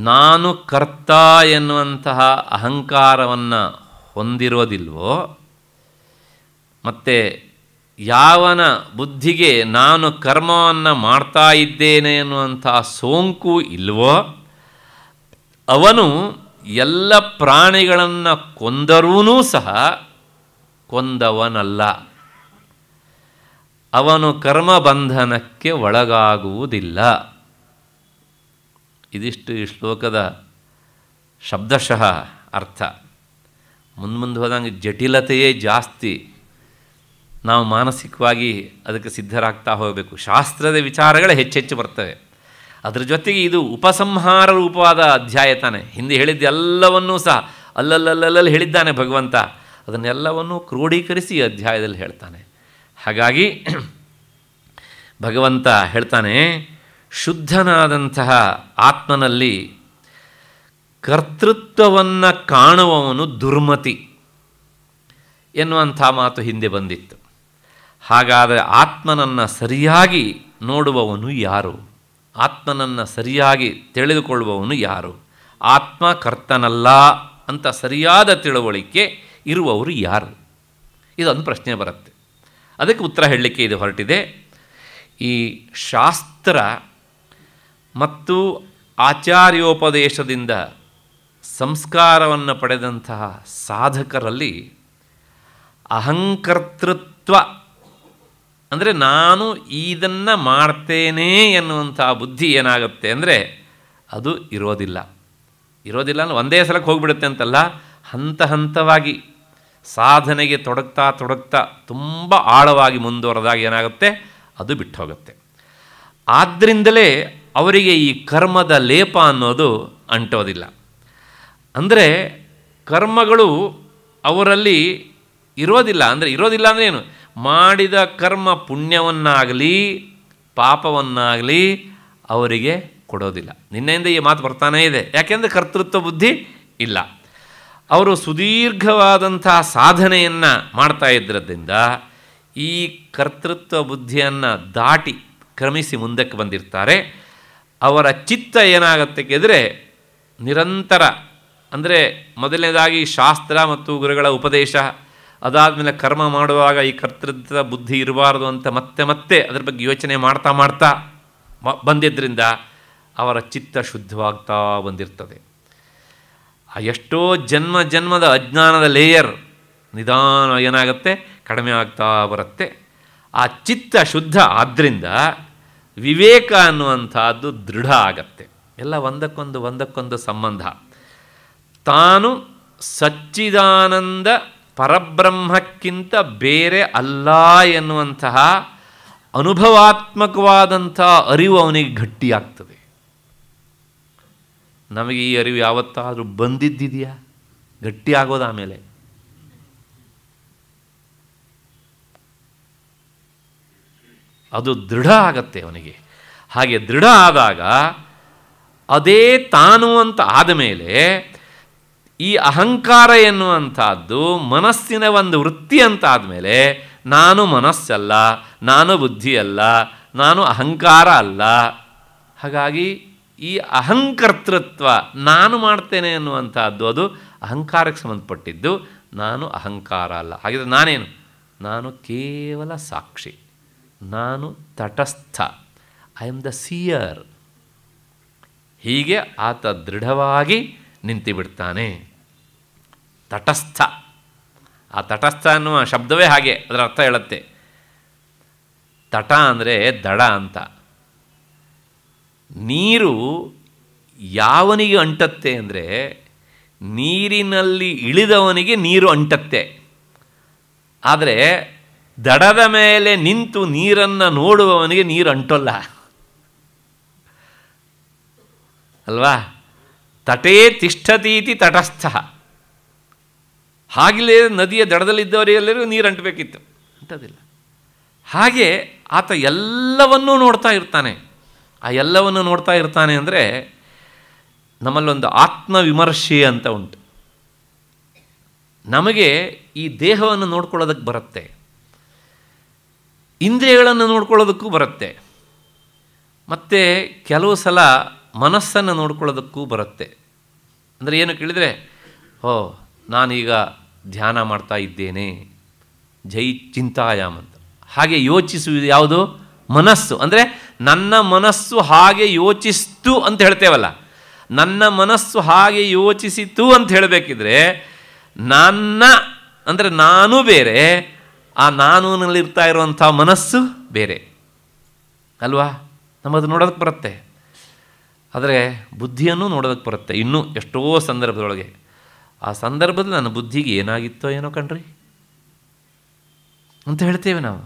ನಾನು ಕರ್ತ ಎನ್ನುವಂತಹ ಅಹಂಕಾರವನ್ನು ಹೊಂದಿರೋದಿಲ್ವೋ ಮತ್ತು ಯಾವನ ಬುದ್ಧಿಗೆ ನಾನು ಕರ್ಮವನ್ನು ಮಾಡ್ತಾ ಇದ್ದೇನೆ ಎನ್ನುವಂತಹ ಸೋಂಕು ಇಲ್ವೋ ಅವನು ಎಲ್ಲ ಪ್ರಾಣಿಗಳನ್ನು ಕೊಂದರೂ ಸಹ ಕೊಂದವನಲ್ಲ ಅವನು ಕರ್ಮ ಬಂಧನಕ್ಕೆ ಒಳಗಾಗುವುದಿಲ್ಲ ಇದಿಷ್ಟು ಈ ಶ್ಲೋಕದ ಶಬ್ದಶಃ ಅರ್ಥ ಮುಂದೆ ಮುಂದೆ ಹೋದಂಗೆ ಜಟಿಲತೆಯೇ ಜಾಸ್ತಿ ನಾವು ಮಾನಸಿಕವಾಗಿ ಅದಕ್ಕೆ ಸಿದ್ಧರಾಗ್ತಾ ಹೋಗಬೇಕು ಶಾಸ್ತ್ರದ ವಿಚಾರಗಳೇ ಹೆಚ್ಚೆಚ್ಚು ಬರ್ತವೆ ಅದರ ಜೊತೆಗೆ ಇದು ಉಪಸಂಹಾರ ರೂಪವಾದ ಅಧ್ಯಾಯ ತಾನೆ ಹಿಂದೆ ಎಲ್ಲವನ್ನೂ ಸಹ ಅಲ್ಲಲ್ಲಲ್ಲಿ ಹೇಳಿದ್ದಾನೆ ಭಗವಂತ ಅದನ್ನೆಲ್ಲವನ್ನೂ ಕ್ರೋಢೀಕರಿಸಿ ಅಧ್ಯಾಯದಲ್ಲಿ ಹೇಳ್ತಾನೆ ಹಾಗಾಗಿ ಭಗವಂತ ಹೇಳ್ತಾನೆ ಶುದ್ಧನಾದಂತಹ ಆತ್ಮನಲ್ಲಿ ಕರ್ತೃತ್ವವನ್ನು ಕಾಣುವವನು ದುರ್ಮತಿ ಎನ್ನುವಂಥ ಮಾತು ಹಿಂದೆ ಬಂದಿತ್ತು ಹಾಗಾದರೆ ಆತ್ಮನನ್ನು ಸರಿಯಾಗಿ ನೋಡುವವನು ಯಾರು ಆತ್ಮನನ್ನು ಸರಿಯಾಗಿ ತಿಳಿದುಕೊಳ್ಳುವವನು ಯಾರು ಆತ್ಮ ಕರ್ತನಲ್ಲ ಅಂತ ಸರಿಯಾದ ತಿಳುವಳಿಕೆ ಇರುವವರು ಯಾರು ಇದೊಂದು ಪ್ರಶ್ನೆ ಬರುತ್ತೆ ಅದಕ್ಕೆ ಉತ್ತರ ಹೇಳಲಿಕ್ಕೆ ಇದು ಹೊರಟಿದೆ ಈ ಶಾಸ್ತ್ರ ಮತ್ತು ಆಚಾರ್ಯೋಪದೇಶದಿಂದ ಸಂಸ್ಕಾರವನ್ನು ಪಡೆದಂತಹ ಸಾಧಕರಲ್ಲಿ ಅಹಂಕರ್ತೃತ್ವ ಅಂದರೆ ನಾನು ಇದನ್ನು ಮಾಡ್ತೇನೆ ಎನ್ನುವಂತಹ ಬುದ್ಧಿ ಏನಾಗುತ್ತೆ ಅಂದರೆ ಅದು ಇರೋದಿಲ್ಲ ಇರೋದಿಲ್ಲ ಅಂದರೆ ಒಂದೇ ಸಲಕ್ಕೆ ಹೋಗಿಬಿಡುತ್ತೆ ಅಂತಲ್ಲ ಹಂತ ಹಂತವಾಗಿ ಸಾಧನೆಗೆ ತೊಡಗ್ತಾ ತೊಡಗ್ತಾ ತುಂಬ ಆಳವಾಗಿ ಮುಂದುವರೆದಾಗ ಏನಾಗುತ್ತೆ ಅದು ಬಿಟ್ಟು ಹೋಗುತ್ತೆ ಆದ್ದರಿಂದಲೇ ಅವರಿಗೆ ಈ ಕರ್ಮದ ಲೇಪ ಅನ್ನೋದು ಅಂಟೋದಿಲ್ಲ ಅಂದರೆ ಕರ್ಮಗಳು ಅವರಲ್ಲಿ ಇರೋದಿಲ್ಲ ಅಂದರೆ ಇರೋದಿಲ್ಲ ಅಂದರೆ ಏನು ಮಾಡಿದ ಕರ್ಮ ಪುಣ್ಯವನ್ನಾಗಲಿ ಪಾಪವನ್ನಾಗಲಿ ಅವರಿಗೆ ಕೊಡೋದಿಲ್ಲ ನಿನ್ನೆಯಿಂದ ಈ ಮಾತು ಬರ್ತಾನೇ ಇದೆ ಯಾಕೆಂದರೆ ಕರ್ತೃತ್ವ ಬುದ್ಧಿ ಇಲ್ಲ ಅವರು ಸುದೀರ್ಘವಾದಂಥ ಸಾಧನೆಯನ್ನು ಮಾಡ್ತಾ ಇದ್ದರದ್ರಿಂದ ಈ ಕರ್ತೃತ್ವ ಬುದ್ಧಿಯನ್ನು ದಾಟಿ ಕ್ರಮಿಸಿ ಮುಂದಕ್ಕೆ ಬಂದಿರ್ತಾರೆ ಅವರ ಚಿತ್ತ ಏನಾಗುತ್ತೆ ಗೆದ್ರೆ ನಿರಂತರ ಅಂದರೆ ಮೊದಲನೇದಾಗಿ ಶಾಸ್ತ್ರ ಮತ್ತು ಗುರುಗಳ ಉಪದೇಶ ಅದಾದಮೇಲೆ ಕರ್ಮ ಮಾಡುವಾಗ ಈ ಕರ್ತೃತ್ವದ ಬುದ್ಧಿ ಇರಬಾರ್ದು ಅಂತ ಮತ್ತೆ ಮತ್ತೆ ಅದ್ರ ಬಗ್ಗೆ ಯೋಚನೆ ಮಾಡ್ತಾ ಮಾಡ್ತಾ ಬಂದಿದ್ದರಿಂದ ಅವರ ಚಿತ್ತ ಶುದ್ಧವಾಗ್ತಾ ಬಂದಿರ್ತದೆ ಆ ಎಷ್ಟೋ ಜನ್ಮ ಜನ್ಮದ ಅಜ್ಞಾನದ ಲೇಯರ್ ನಿಧಾನ ಏನಾಗುತ್ತೆ ಕಡಿಮೆ ಆಗ್ತಾ ಬರುತ್ತೆ ಆ ಚಿತ್ತ ಶುದ್ಧ ಆದ್ದರಿಂದ ವಿವೇಕ ಅನ್ನುವಂಥದ್ದು ದೃಢ ಆಗತ್ತೆ ಎಲ್ಲ ಒಂದಕ್ಕೊಂದು ಒಂದಕ್ಕೊಂದು ಸಂಬಂಧ ತಾನು ಸಚ್ಚಿದಾನಂದ ಪರಬ್ರಹ್ಮಕ್ಕಿಂತ ಬೇರೆ ಅಲ್ಲ ಎನ್ನುವಂತಹ ಅನುಭವಾತ್ಮಕವಾದಂಥ ಅರಿವು ಅವನಿಗೆ ಗಟ್ಟಿಯಾಗ್ತದೆ ನಮಗೆ ಈ ಅರಿವು ಯಾವತ್ತಾದರೂ ಬಂದಿದ್ದಿದೆಯಾ ಗಟ್ಟಿ ಆಗೋದು ಆಮೇಲೆ ಅದು ದೃಢ ಆಗತ್ತೆ ಅವನಿಗೆ ಹಾಗೆ ದೃಢ ಆದಾಗ ಅದೇ ತಾನು ಅಂತ ಆದಮೇಲೆ ಈ ಅಹಂಕಾರ ಎನ್ನುವಂಥದ್ದು ಮನಸ್ಸಿನ ಒಂದು ವೃತ್ತಿ ಅಂತ ಆದಮೇಲೆ ನಾನು ಮನಸ್ಸಲ್ಲ ನಾನು ಬುದ್ಧಿಯಲ್ಲ ನಾನು ಅಹಂಕಾರ ಅಲ್ಲ ಹಾಗಾಗಿ ಈ ಅಹಂಕರ್ತೃತ್ವ ನಾನು ಮಾಡ್ತೇನೆ ಎನ್ನುವಂಥದ್ದು ಅದು ಅಹಂಕಾರಕ್ಕೆ ಸಂಬಂಧಪಟ್ಟಿದ್ದು ನಾನು ಅಹಂಕಾರ ಅಲ್ಲ ಹಾಗಿದ್ರೆ ನಾನೇನು ನಾನು ಕೇವಲ ಸಾಕ್ಷಿ ನಾನು ತಟಸ್ಥ ಐ ಆಮ್ ದ ಸಿಯರ್ ಹೀಗೆ ಆತ ದೃಢವಾಗಿ ನಿಂತಿಬಿಡ್ತಾನೆ ತಟಸ್ಥ ಆ ತಟಸ್ಥ ಅನ್ನುವ ಶಬ್ದವೇ ಹಾಗೆ ಅದರ ಅರ್ಥ ಹೇಳುತ್ತೆ ತಟ ಅಂದರೆ ದಡ ಅಂತ ನೀರು ಯಾವನಿಗೆ ಅಂಟತ್ತೆ ಅಂದರೆ ನೀರಿನಲ್ಲಿ ಇಳಿದವನಿಗೆ ನೀರು ಅಂಟತ್ತೆ ಆದರೆ ದಡದ ಮೇಲೆ ನಿಂತು ನೀರನ್ನು ನೋಡುವವನಿಗೆ ನೀರು ಅಂಟಲ್ಲ ಅಲ್ವಾ ತಟೇ ತಿಷ್ಠತೀತಿ ತಟಸ್ಥ ಹಾಗಿಲ್ಲೇ ನದಿಯ ದಡದಲ್ಲಿದ್ದವರೆಲ್ಲರಿಗೂ ನೀರು ಅಂಟಬೇಕಿತ್ತು ಅಂಟದಿಲ್ಲ ಹಾಗೆ ಆತ ಎಲ್ಲವನ್ನೂ ನೋಡ್ತಾ ಇರ್ತಾನೆ ಆ ಎಲ್ಲವನ್ನು ನೋಡ್ತಾ ಇರ್ತಾನೆ ಅಂದರೆ ನಮ್ಮಲ್ಲೊಂದು ಆತ್ಮವಿಮರ್ಶೆ ಅಂತ ಉಂಟು ನಮಗೆ ಈ ದೇಹವನ್ನು ನೋಡ್ಕೊಳ್ಳೋದಕ್ಕೆ ಬರುತ್ತೆ ಇಂದ್ರಿಯಗಳನ್ನು ನೋಡ್ಕೊಳ್ಳೋದಕ್ಕೂ ಬರುತ್ತೆ ಮತ್ತು ಕೆಲವು ಸಲ ಮನಸ್ಸನ್ನು ನೋಡ್ಕೊಳ್ಳೋದಕ್ಕೂ ಬರುತ್ತೆ ಅಂದರೆ ಏನು ಕೇಳಿದರೆ ಓ ನಾನೀಗ ಧ್ಯಾನ ಮಾಡ್ತಾ ಇದ್ದೇನೆ ಜೈ ಚಿಂತಾಯಾಮ ಅಂತ ಹಾಗೆ ಯೋಚಿಸುವುದು ಯಾವುದು ಮನಸ್ಸು ಅಂದರೆ ನನ್ನ ಮನಸ್ಸು ಹಾಗೆ ಯೋಚಿಸ್ತು ಅಂತ ಹೇಳ್ತೇವಲ್ಲ ನನ್ನ ಮನಸ್ಸು ಹಾಗೆ ಯೋಚಿಸಿತು ಅಂತ ಹೇಳಬೇಕಿದ್ರೆ ನನ್ನ ಅಂದರೆ ನಾನು ಬೇರೆ ಆ ಇರ್ತಾ ಇರುವಂಥ ಮನಸ್ಸು ಬೇರೆ ಅಲ್ವಾ ನಮ್ಮದು ನೋಡೋದಕ್ಕೆ ಬರುತ್ತೆ ಆದರೆ ಬುದ್ಧಿಯನ್ನು ನೋಡೋದಕ್ಕೆ ಬರುತ್ತೆ ಇನ್ನೂ ಎಷ್ಟೋ ಸಂದರ್ಭದೊಳಗೆ ಆ ಸಂದರ್ಭದಲ್ಲಿ ನನ್ನ ಬುದ್ಧಿಗೆ ಏನಾಗಿತ್ತೋ ಏನೋ ಕಣ್ರಿ ಅಂತ ಹೇಳ್ತೇವೆ ನಾವು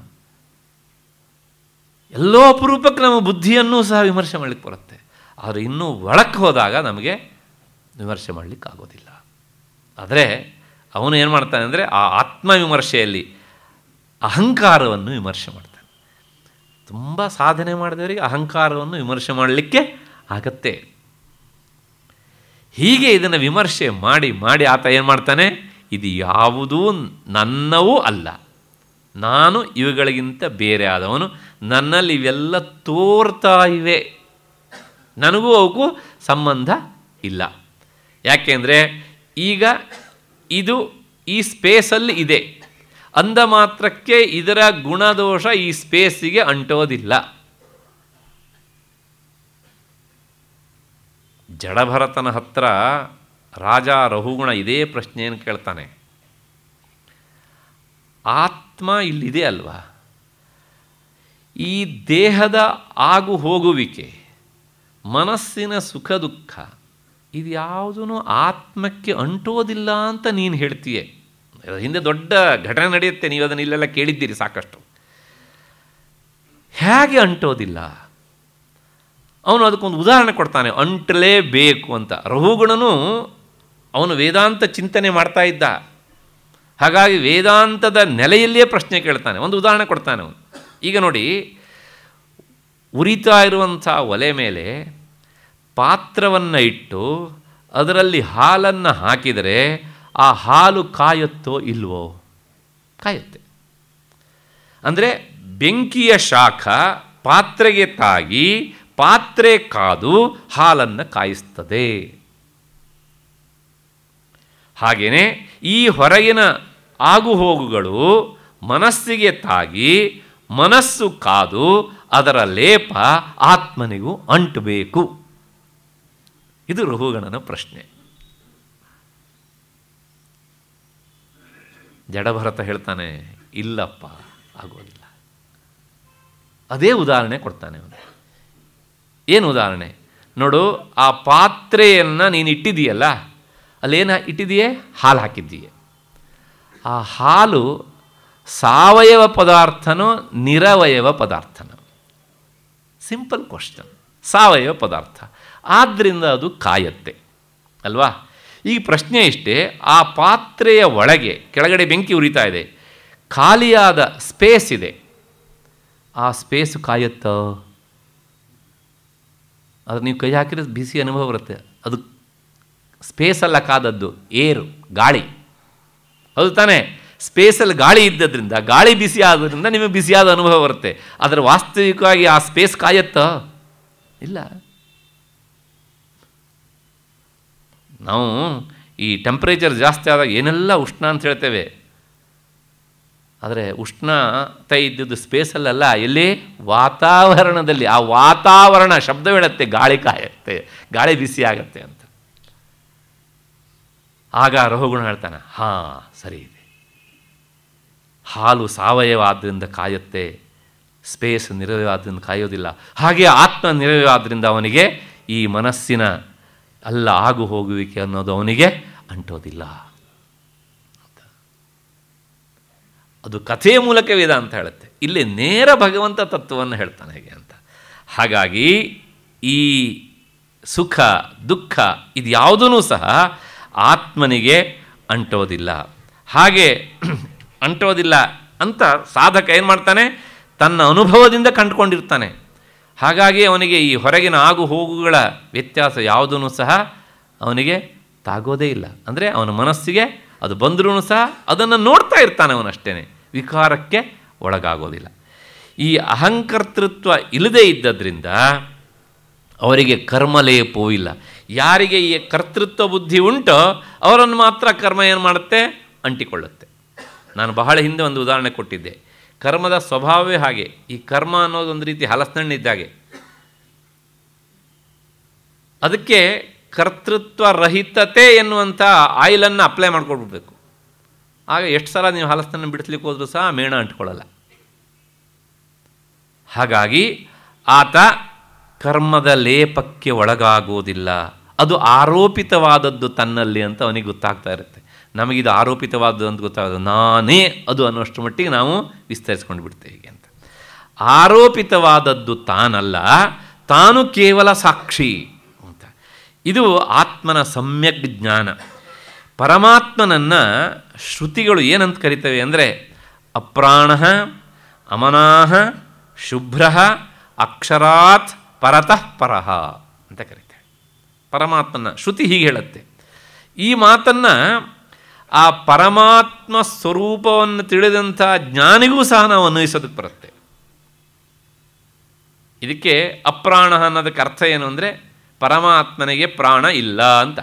ಎಲ್ಲೋ ಅಪರೂಪಕ್ಕೆ ನಮ್ಮ ಬುದ್ಧಿಯನ್ನು ಸಹ ವಿಮರ್ಶೆ ಮಾಡಲಿಕ್ಕೆ ಬರುತ್ತೆ ಆದರೆ ಇನ್ನೂ ಒಳಕ್ಕೆ ಹೋದಾಗ ನಮಗೆ ವಿಮರ್ಶೆ ಮಾಡಲಿಕ್ಕಾಗೋದಿಲ್ಲ ಆದರೆ ಅವನು ಏನು ಮಾಡ್ತಾನೆ ಅಂದರೆ ಆ ಆತ್ಮ ವಿಮರ್ಶೆಯಲ್ಲಿ ಅಹಂಕಾರವನ್ನು ವಿಮರ್ಶೆ ಮಾಡ್ತಾನೆ ತುಂಬ ಸಾಧನೆ ಮಾಡಿದವರಿಗೆ ಅಹಂಕಾರವನ್ನು ವಿಮರ್ಶೆ ಮಾಡಲಿಕ್ಕೆ ಆಗತ್ತೆ ಹೀಗೆ ಇದನ್ನು ವಿಮರ್ಶೆ ಮಾಡಿ ಮಾಡಿ ಆತ ಏನು ಮಾಡ್ತಾನೆ ಇದು ಯಾವುದೂ ನನ್ನವೂ ಅಲ್ಲ ನಾನು ಇವುಗಳಿಗಿಂತ ಬೇರೆ ಆದವನು ನನ್ನಲ್ಲಿ ಇವೆಲ್ಲ ತೋರ್ತಾ ಇವೆ ನನಗೂ ಅವಕ್ಕೂ ಸಂಬಂಧ ಇಲ್ಲ ಯಾಕೆಂದರೆ ಈಗ ಇದು ಈ ಸ್ಪೇಸಲ್ಲಿ ಇದೆ ಅಂದ ಮಾತ್ರಕ್ಕೆ ಇದರ ಗುಣದೋಷ ಈ ಸ್ಪೇಸಿಗೆ ಅಂಟೋದಿಲ್ಲ ಜಡಭರತನ ಹತ್ರ ರಾಜ ರಹುಗುಣ ಇದೇ ಪ್ರಶ್ನೆಯನ್ನು ಕೇಳ್ತಾನೆ ಆತ್ಮ ಇಲ್ಲಿದೆ ಅಲ್ವಾ ಈ ದೇಹದ ಆಗು ಹೋಗುವಿಕೆ ಮನಸ್ಸಿನ ಸುಖ ದುಃಖ ಇದು ಯಾವುದೂ ಆತ್ಮಕ್ಕೆ ಅಂಟೋದಿಲ್ಲ ಅಂತ ನೀನು ಹೇಳ್ತೀಯೇ ಹಿಂದೆ ದೊಡ್ಡ ಘಟನೆ ನಡೆಯುತ್ತೆ ನೀವು ಅದನ್ನು ಇಲ್ಲೆಲ್ಲ ಕೇಳಿದ್ದೀರಿ ಸಾಕಷ್ಟು ಹೇಗೆ ಅಂಟೋದಿಲ್ಲ ಅವನು ಅದಕ್ಕೊಂದು ಉದಾಹರಣೆ ಕೊಡ್ತಾನೆ ಅಂಟಲೇಬೇಕು ಅಂತ ರಹುಗುಣನು ಅವನು ವೇದಾಂತ ಚಿಂತನೆ ಮಾಡ್ತಾ ಇದ್ದ ಹಾಗಾಗಿ ವೇದಾಂತದ ನೆಲೆಯಲ್ಲಿಯೇ ಪ್ರಶ್ನೆ ಕೇಳ್ತಾನೆ ಒಂದು ಉದಾಹರಣೆ ಕೊಡ್ತಾನೆ ಅವನು ಈಗ ನೋಡಿ ಉರಿತಾ ಇರುವಂಥ ಒಲೆ ಮೇಲೆ ಪಾತ್ರವನ್ನು ಇಟ್ಟು ಅದರಲ್ಲಿ ಹಾಲನ್ನು ಹಾಕಿದರೆ ಆ ಹಾಲು ಕಾಯುತ್ತೋ ಇಲ್ವೋ ಕಾಯುತ್ತೆ ಅಂದರೆ ಬೆಂಕಿಯ ಶಾಖ ಪಾತ್ರೆಗೆ ತಾಗಿ ಪಾತ್ರೆ ಕಾದು ಹಾಲನ್ನು ಕಾಯಿಸ್ತದೆ ಹಾಗೆಯೇ ಈ ಹೊರಗಿನ ಆಗುಹೋಗುಗಳು ಮನಸ್ಸಿಗೆ ತಾಗಿ ಮನಸ್ಸು ಕಾದು ಅದರ ಲೇಪ ಆತ್ಮನಿಗೂ ಅಂಟಬೇಕು ಇದು ರಘುಗಣನ ಪ್ರಶ್ನೆ ಜಡಭರತ ಹೇಳ್ತಾನೆ ಇಲ್ಲಪ್ಪ ಆಗೋದಿಲ್ಲ ಅದೇ ಉದಾಹರಣೆ ಕೊಡ್ತಾನೆ ಅವನು ಏನು ಉದಾಹರಣೆ ನೋಡು ಆ ಪಾತ್ರೆಯನ್ನು ನೀನು ಇಟ್ಟಿದೀಯಲ್ಲ ಅಲ್ಲೇನು ಇಟ್ಟಿದೆಯೇ ಹಾಲು ಹಾಕಿದ್ದೀಯೇ ಆ ಹಾಲು ಸಾವಯವ ಪದಾರ್ಥನೋ ನಿರವಯವ ಪದಾರ್ಥನೋ ಸಿಂಪಲ್ ಕ್ವಶನ್ ಸಾವಯವ ಪದಾರ್ಥ ಆದ್ದರಿಂದ ಅದು ಕಾಯತ್ತೆ ಅಲ್ವಾ ಈಗ ಪ್ರಶ್ನೆ ಇಷ್ಟೇ ಆ ಪಾತ್ರೆಯ ಒಳಗೆ ಕೆಳಗಡೆ ಬೆಂಕಿ ಉರಿತಾ ಇದೆ ಖಾಲಿಯಾದ ಸ್ಪೇಸ್ ಇದೆ ಆ ಸ್ಪೇಸ್ ಕಾಯುತ್ತ ಅದು ನೀವು ಕೈ ಹಾಕಿದ್ರೆ ಬಿಸಿ ಅನುಭವ ಬರುತ್ತೆ ಅದು ಸ್ಪೇಸಲ್ಲ ಕಾದದ್ದು ಏರು ಗಾಳಿ ಅದು ತಾನೇ ಸ್ಪೇಸಲ್ಲಿ ಗಾಳಿ ಇದ್ದದ್ರಿಂದ ಗಾಳಿ ಬಿಸಿ ಆದ್ರಿಂದ ನಿಮಗೆ ಬಿಸಿಯಾದ ಅನುಭವ ಬರುತ್ತೆ ಅದರ ವಾಸ್ತವಿಕವಾಗಿ ಆ ಸ್ಪೇಸ್ ಕಾಯತ್ತ ಇಲ್ಲ ನಾವು ಈ ಟೆಂಪ್ರೇಚರ್ ಜಾಸ್ತಿ ಆದಾಗ ಏನೆಲ್ಲ ಉಷ್ಣ ಅಂತ ಹೇಳ್ತೇವೆ ಆದರೆ ಉಷ್ಣತೆ ಇದ್ದಿದ್ದು ಸ್ಪೇಸಲ್ಲಲ್ಲ ಎಲ್ಲಿ ವಾತಾವರಣದಲ್ಲಿ ಆ ವಾತಾವರಣ ಶಬ್ದ ಹೇಳುತ್ತೆ ಗಾಳಿ ಕಾಯುತ್ತೆ ಗಾಳಿ ಬಿಸಿ ಆಗತ್ತೆ ಅಂತ ಆಗ ರಹುಗುಣ ಹೇಳ್ತಾನೆ ಹಾಂ ಸರಿ ಇದೆ ಹಾಲು ಸಾವಯವ ಆದ್ದರಿಂದ ಕಾಯುತ್ತೆ ಸ್ಪೇಸ್ ನಿರಯವಾದ್ರಿಂದ ಕಾಯೋದಿಲ್ಲ ಹಾಗೆ ಆತ್ಮ ನಿರಯವಾದ್ರಿಂದ ಅವನಿಗೆ ಈ ಮನಸ್ಸಿನ ಅಲ್ಲ ಆಗು ಹೋಗುವಿಕೆ ಅನ್ನೋದು ಅವನಿಗೆ ಅಂಟೋದಿಲ್ಲ ಅದು ಕಥೆಯ ಮೂಲಕ ವೇದ ಅಂತ ಹೇಳುತ್ತೆ ಇಲ್ಲಿ ನೇರ ಭಗವಂತ ತತ್ವವನ್ನು ಹೇಳ್ತಾನೆ ಹೇಗೆ ಅಂತ ಹಾಗಾಗಿ ಈ ಸುಖ ದುಃಖ ಇದು ಯಾವುದೂ ಸಹ ಆತ್ಮನಿಗೆ ಅಂಟೋದಿಲ್ಲ ಹಾಗೆ ಅಂಟೋದಿಲ್ಲ ಅಂತ ಸಾಧಕ ಏನು ಮಾಡ್ತಾನೆ ತನ್ನ ಅನುಭವದಿಂದ ಕಂಡುಕೊಂಡಿರ್ತಾನೆ ಹಾಗಾಗಿ ಅವನಿಗೆ ಈ ಹೊರಗಿನ ಆಗು ಹೋಗುಗಳ ವ್ಯತ್ಯಾಸ ಯಾವುದೂ ಸಹ ಅವನಿಗೆ ತಾಗೋದೇ ಇಲ್ಲ ಅಂದರೆ ಅವನ ಮನಸ್ಸಿಗೆ ಅದು ಬಂದರೂ ಸಹ ಅದನ್ನು ನೋಡ್ತಾ ಇರ್ತಾನೆ ಅವನಷ್ಟೇ ವಿಕಾರಕ್ಕೆ ಒಳಗಾಗೋದಿಲ್ಲ ಈ ಅಹಂಕರ್ತೃತ್ವ ಇಲ್ಲದೇ ಇದ್ದದ್ರಿಂದ ಅವರಿಗೆ ಕರ್ಮಲೇಪೂ ಇಲ್ಲ ಯಾರಿಗೆ ಈ ಕರ್ತೃತ್ವ ಬುದ್ಧಿ ಉಂಟೋ ಅವರನ್ನು ಮಾತ್ರ ಕರ್ಮ ಏನು ಮಾಡುತ್ತೆ ಅಂಟಿಕೊಳ್ಳುತ್ತೆ ನಾನು ಬಹಳ ಹಿಂದೆ ಒಂದು ಉದಾಹರಣೆ ಕೊಟ್ಟಿದ್ದೆ ಕರ್ಮದ ಸ್ವಭಾವವೇ ಹಾಗೆ ಈ ಕರ್ಮ ಅನ್ನೋದು ಒಂದು ರೀತಿ ಹಲಸಣ್ಣ ಇದ್ದಾಗೆ ಅದಕ್ಕೆ ಕರ್ತೃತ್ವ ರಹಿತತೆ ಎನ್ನುವಂಥ ಆಯಿಲನ್ನು ಅಪ್ಲೈ ಮಾಡ್ಕೊಡ್ಬಿಡ್ಬೇಕು ಆಗ ಎಷ್ಟು ಸಲ ನೀವು ಹಲಸನ್ನು ಬಿಡಿಸ್ಲಿಕ್ಕೆ ಹೋದರೂ ಸಹ ಮೇಣ ಅಂಟ್ಕೊಳ್ಳಲ್ಲ ಹಾಗಾಗಿ ಆತ ಕರ್ಮದ ಲೇಪಕ್ಕೆ ಒಳಗಾಗುವುದಿಲ್ಲ ಅದು ಆರೋಪಿತವಾದದ್ದು ತನ್ನಲ್ಲಿ ಅಂತ ಅವನಿಗೆ ಗೊತ್ತಾಗ್ತಾ ಇರುತ್ತೆ ನಮಗಿದು ಆರೋಪಿತವಾದದ್ದು ಅಂತ ಗೊತ್ತಾಗೋದು ನಾನೇ ಅದು ಅನ್ನೋಷ್ಟು ಮಟ್ಟಿಗೆ ನಾವು ವಿಸ್ತರಿಸ್ಕೊಂಡು ಬಿಡ್ತೇವೆ ಹೀಗೆ ಅಂತ ಆರೋಪಿತವಾದದ್ದು ತಾನಲ್ಲ ತಾನು ಕೇವಲ ಸಾಕ್ಷಿ ಅಂತ ಇದು ಆತ್ಮನ ಸಮ್ಯಕ್ ಜ್ಞಾನ ಪರಮಾತ್ಮನನ್ನು ಶ್ರುತಿಗಳು ಏನಂತ ಕರಿತವೆ ಅಂದರೆ ಅಪ್ರಾಣ ಅಮನಾಹ ಶುಭ್ರ ಅಕ್ಷರಾತ್ ಪರತಃ ಪರಹ ಅಂತ ಕರಿತೇವೆ ಪರಮಾತ್ಮನ ಶ್ರುತಿ ಹೀಗೆ ಹೇಳುತ್ತೆ ಈ ಮಾತನ್ನು ಆ ಪರಮಾತ್ಮ ಸ್ವರೂಪವನ್ನು ತಿಳಿದಂಥ ಜ್ಞಾನಿಗೂ ಸಹ ನಾವು ಅನ್ವಯಿಸೋದಕ್ಕೆ ಬರುತ್ತೆ ಇದಕ್ಕೆ ಅಪ್ರಾಣ ಅನ್ನೋದಕ್ಕೆ ಅರ್ಥ ಏನು ಅಂದರೆ ಪರಮಾತ್ಮನಿಗೆ ಪ್ರಾಣ ಇಲ್ಲ ಅಂತ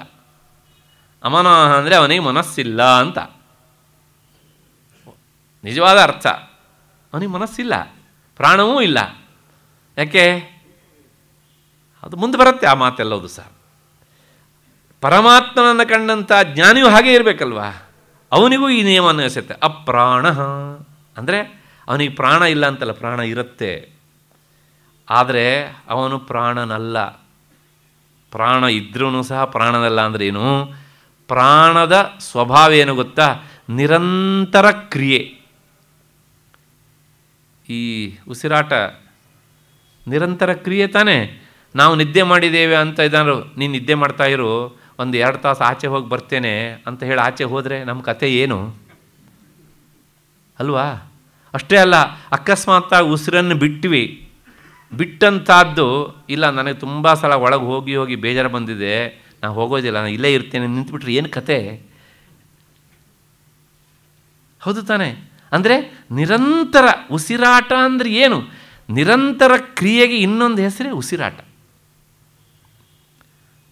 ಅಮನಾಹ ಅಂದರೆ ಅವನಿಗೆ ಮನಸ್ಸಿಲ್ಲ ಅಂತ ನಿಜವಾದ ಅರ್ಥ ಅವನಿಗೆ ಮನಸ್ಸಿಲ್ಲ ಪ್ರಾಣವೂ ಇಲ್ಲ ಯಾಕೆ ಅದು ಮುಂದೆ ಬರುತ್ತೆ ಆ ಮಾತೆಲ್ಲದು ಸಹ ಪರಮಾತ್ಮನನ್ನು ಕಂಡಂಥ ಜ್ಞಾನಿಯು ಹಾಗೆ ಇರಬೇಕಲ್ವಾ ಅವನಿಗೂ ಈ ನಿಯಮ ಅನ್ನಿಸುತ್ತೆ ಅಪ್ರಾಣ ಅಂದರೆ ಅವನಿಗೆ ಪ್ರಾಣ ಇಲ್ಲ ಅಂತಲ್ಲ ಪ್ರಾಣ ಇರುತ್ತೆ ಆದರೆ ಅವನು ಪ್ರಾಣನಲ್ಲ ಪ್ರಾಣ ಇದ್ರೂ ಸಹ ಪ್ರಾಣನಲ್ಲ ಏನು ಪ್ರಾಣದ ಸ್ವಭಾವ ಏನು ಗೊತ್ತಾ ನಿರಂತರ ಕ್ರಿಯೆ ಈ ಉಸಿರಾಟ ನಿರಂತರ ಕ್ರಿಯೆ ತಾನೇ ನಾವು ನಿದ್ದೆ ಮಾಡಿದ್ದೇವೆ ಅಂತ ಇದ್ದಾರು ನೀನು ನಿದ್ದೆ ಮಾಡ್ತಾ ಇರು ಒಂದು ಎರಡು ತಾಸು ಆಚೆ ಹೋಗಿ ಬರ್ತೇನೆ ಅಂತ ಹೇಳಿ ಆಚೆ ಹೋದರೆ ನಮ್ಮ ಕತೆ ಏನು ಅಲ್ವಾ ಅಷ್ಟೇ ಅಲ್ಲ ಅಕಸ್ಮಾತಾಗಿ ಉಸಿರನ್ನು ಬಿಟ್ವಿ ಬಿಟ್ಟಂಥದ್ದು ಇಲ್ಲ ನನಗೆ ತುಂಬ ಸಲ ಒಳಗೆ ಹೋಗಿ ಹೋಗಿ ಬೇಜಾರು ಬಂದಿದೆ ನಾನು ಹೋಗೋದಿಲ್ಲ ನಾನು ಇಲ್ಲೇ ಇರ್ತೇನೆ ನಿಂತುಬಿಟ್ರೆ ಏನು ಕತೆ ಹೌದು ತಾನೆ ಅಂದರೆ ನಿರಂತರ ಉಸಿರಾಟ ಅಂದರೆ ಏನು ನಿರಂತರ ಕ್ರಿಯೆಗೆ ಇನ್ನೊಂದು ಹೆಸರೇ ಉಸಿರಾಟ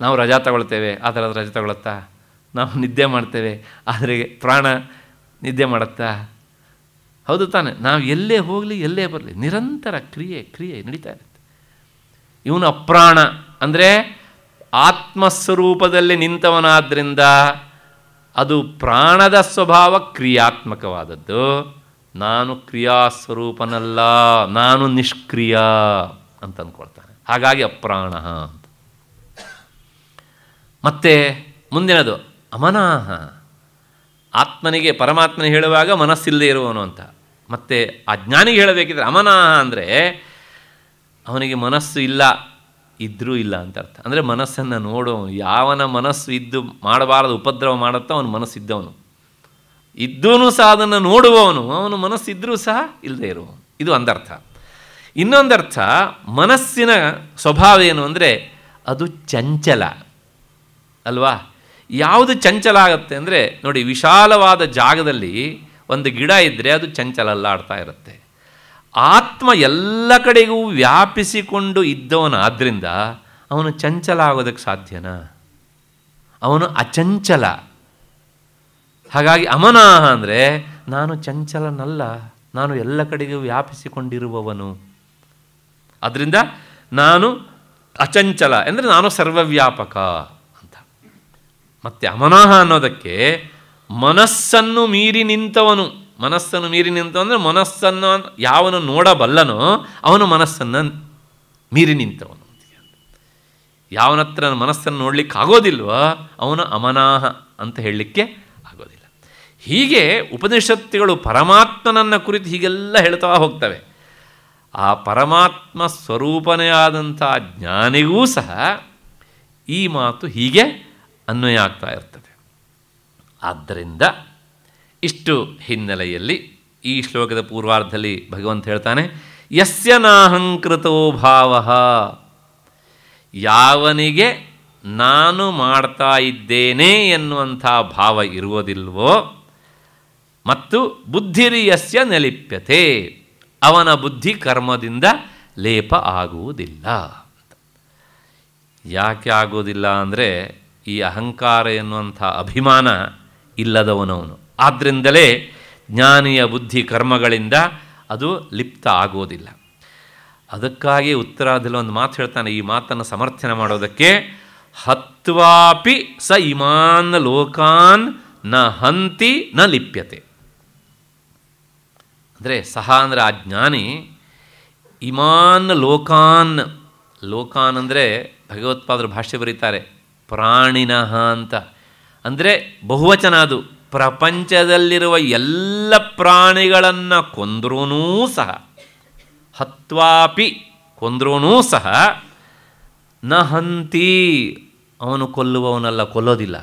ನಾವು ರಜಾ ತಗೊಳ್ತೇವೆ ಆ ಥರದ ರಜೆ ತಗೊಳುತ್ತಾ ನಾವು ನಿದ್ದೆ ಮಾಡ್ತೇವೆ ಆದರೆ ಪ್ರಾಣ ನಿದ್ದೆ ಮಾಡುತ್ತಾ ಹೌದು ತಾನೆ ನಾವು ಎಲ್ಲೇ ಹೋಗಲಿ ಎಲ್ಲೇ ಬರಲಿ ನಿರಂತರ ಕ್ರಿಯೆ ಕ್ರಿಯೆ ನಡೀತಾ ಇರುತ್ತೆ ಇವನು ಅಪ್ರಾಣ ಅಂದರೆ ಆತ್ಮಸ್ವರೂಪದಲ್ಲಿ ನಿಂತವನಾದ್ದರಿಂದ ಅದು ಪ್ರಾಣದ ಸ್ವಭಾವ ಕ್ರಿಯಾತ್ಮಕವಾದದ್ದು ನಾನು ಕ್ರಿಯಾಸ್ವರೂಪನಲ್ಲ ನಾನು ನಿಷ್ಕ್ರಿಯ ಅಂತ ಅಂದ್ಕೊಳ್ತಾನೆ ಹಾಗಾಗಿ ಅಪ್ರಾಣ ಮತ್ತು ಮುಂದಿನದು ಅಮನಾಹ ಆತ್ಮನಿಗೆ ಪರಮಾತ್ಮನ ಹೇಳುವಾಗ ಮನಸ್ಸಿಲ್ಲದೆ ಇರುವವನು ಅಂತ ಮತ್ತು ಆ ಜ್ಞಾನಿಗೆ ಹೇಳಬೇಕಿದ್ರೆ ಅಮನಾಹ ಅಂದರೆ ಅವನಿಗೆ ಮನಸ್ಸು ಇಲ್ಲ ಇದ್ದರೂ ಇಲ್ಲ ಅಂತ ಅರ್ಥ ಅಂದರೆ ಮನಸ್ಸನ್ನು ನೋಡೋ ಯಾವನ ಮನಸ್ಸು ಇದ್ದು ಮಾಡಬಾರದು ಉಪದ್ರವ ಮಾಡುತ್ತೋ ಅವನು ಮನಸ್ಸಿದ್ದವನು ಇದ್ದೂ ಸಹ ಅದನ್ನು ನೋಡುವವನು ಅವನು ಮನಸ್ಸಿದ್ದರೂ ಸಹ ಇಲ್ಲದೆ ಇರುವವನು ಇದು ಒಂದರ್ಥ ಇನ್ನೊಂದರ್ಥ ಮನಸ್ಸಿನ ಸ್ವಭಾವ ಏನು ಅಂದರೆ ಅದು ಚಂಚಲ ಅಲ್ವಾ ಯಾವುದು ಚಂಚಲ ಆಗುತ್ತೆ ಅಂದರೆ ನೋಡಿ ವಿಶಾಲವಾದ ಜಾಗದಲ್ಲಿ ಒಂದು ಗಿಡ ಇದ್ದರೆ ಅದು ಚಂಚಲಲ್ಲಾಡ್ತಾ ಇರುತ್ತೆ ಆತ್ಮ ಎಲ್ಲ ಕಡೆಗೂ ವ್ಯಾಪಿಸಿಕೊಂಡು ಇದ್ದವನು ಆದ್ದರಿಂದ ಅವನು ಚಂಚಲ ಆಗೋದಕ್ಕೆ ಸಾಧ್ಯನಾ ಅವನು ಅಚಂಚಲ ಹಾಗಾಗಿ ಅಮನಾಹ ಅಂದರೆ ನಾನು ಚಂಚಲನಲ್ಲ ನಾನು ಎಲ್ಲ ಕಡೆಗೂ ವ್ಯಾಪಿಸಿಕೊಂಡಿರುವವನು ಅದರಿಂದ ನಾನು ಅಚಂಚಲ ಅಂದರೆ ನಾನು ಸರ್ವವ್ಯಾಪಕ ಮತ್ತು ಅಮನಾಹ ಅನ್ನೋದಕ್ಕೆ ಮನಸ್ಸನ್ನು ಮೀರಿ ನಿಂತವನು ಮನಸ್ಸನ್ನು ಮೀರಿ ನಿಂತವಂದರೆ ಮನಸ್ಸನ್ನು ಯಾವನು ನೋಡಬಲ್ಲನೋ ಅವನು ಮನಸ್ಸನ್ನು ಮೀರಿ ನಿಂತವನು ಯಾವನತ್ರ ಮನಸ್ಸನ್ನು ನೋಡಲಿಕ್ಕೆ ಆಗೋದಿಲ್ವೋ ಅವನು ಅಮನಾಹ ಅಂತ ಹೇಳಲಿಕ್ಕೆ ಆಗೋದಿಲ್ಲ ಹೀಗೆ ಉಪನಿಷತ್ತುಗಳು ಪರಮಾತ್ಮನನ್ನ ಕುರಿತು ಹೀಗೆಲ್ಲ ಹೇಳ್ತಾ ಹೋಗ್ತವೆ ಆ ಪರಮಾತ್ಮ ಸ್ವರೂಪನೇ ಆದಂಥ ಜ್ಞಾನಿಗೂ ಸಹ ಈ ಮಾತು ಹೀಗೆ ಅನ್ವಯ ಆಗ್ತಾ ಇರ್ತದೆ ಆದ್ದರಿಂದ ಇಷ್ಟು ಹಿನ್ನೆಲೆಯಲ್ಲಿ ಈ ಶ್ಲೋಕದ ಪೂರ್ವಾರ್ಧದಲ್ಲಿ ಭಗವಂತ ಹೇಳ್ತಾನೆ ಯಸ್ಯ ನಾಹಂಕೃತೋ ಭಾವ ಯಾವನಿಗೆ ನಾನು ಮಾಡ್ತಾ ಇದ್ದೇನೆ ಎನ್ನುವಂಥ ಭಾವ ಇರುವುದಿಲ್ವೋ ಮತ್ತು ಬುದ್ಧಿರಿಯಸ್ಯ ನೆಲಿಪ್ಯತೆ ಅವನ ಬುದ್ಧಿ ಕರ್ಮದಿಂದ ಲೇಪ ಆಗುವುದಿಲ್ಲ ಯಾಕೆ ಆಗೋದಿಲ್ಲ ಅಂದರೆ ಈ ಅಹಂಕಾರ ಎನ್ನುವಂಥ ಅಭಿಮಾನ ಇಲ್ಲದವನವನು ಆದ್ದರಿಂದಲೇ ಜ್ಞಾನಿಯ ಬುದ್ಧಿ ಕರ್ಮಗಳಿಂದ ಅದು ಲಿಪ್ತ ಆಗೋದಿಲ್ಲ ಅದಕ್ಕಾಗಿ ಉತ್ತರಾದಲ್ಲಿ ಒಂದು ಮಾತು ಹೇಳ್ತಾನೆ ಈ ಮಾತನ್ನು ಸಮರ್ಥನೆ ಮಾಡೋದಕ್ಕೆ ಹತ್ವಾಪಿ ಸ ಇಮಾನ್ ಲೋಕಾನ್ ನ ಹಂತಿ ನ ಲಿಪ್ಯತೆ ಅಂದರೆ ಸಹ ಅಂದರೆ ಆ ಜ್ಞಾನಿ ಇಮಾನ್ ಲೋಕಾನ್ ಲೋಕಾನ್ ಅಂದರೆ ಭಗವತ್ಪಾದರು ಭಾಷ್ಯ ಬರೀತಾರೆ ಪ್ರಾಣಿನಃ ಅಂತ ಅಂದರೆ ಬಹುವಚನ ಅದು ಪ್ರಪಂಚದಲ್ಲಿರುವ ಎಲ್ಲ ಪ್ರಾಣಿಗಳನ್ನು ಕೊಂದ್ರೂ ಸಹ ಹತ್ವಾಪಿ ಕೊಂದ್ರೂ ಸಹ ನ ಹಂತಿ ಅವನು ಕೊಲ್ಲುವವನಲ್ಲ ಕೊಲ್ಲೋದಿಲ್ಲ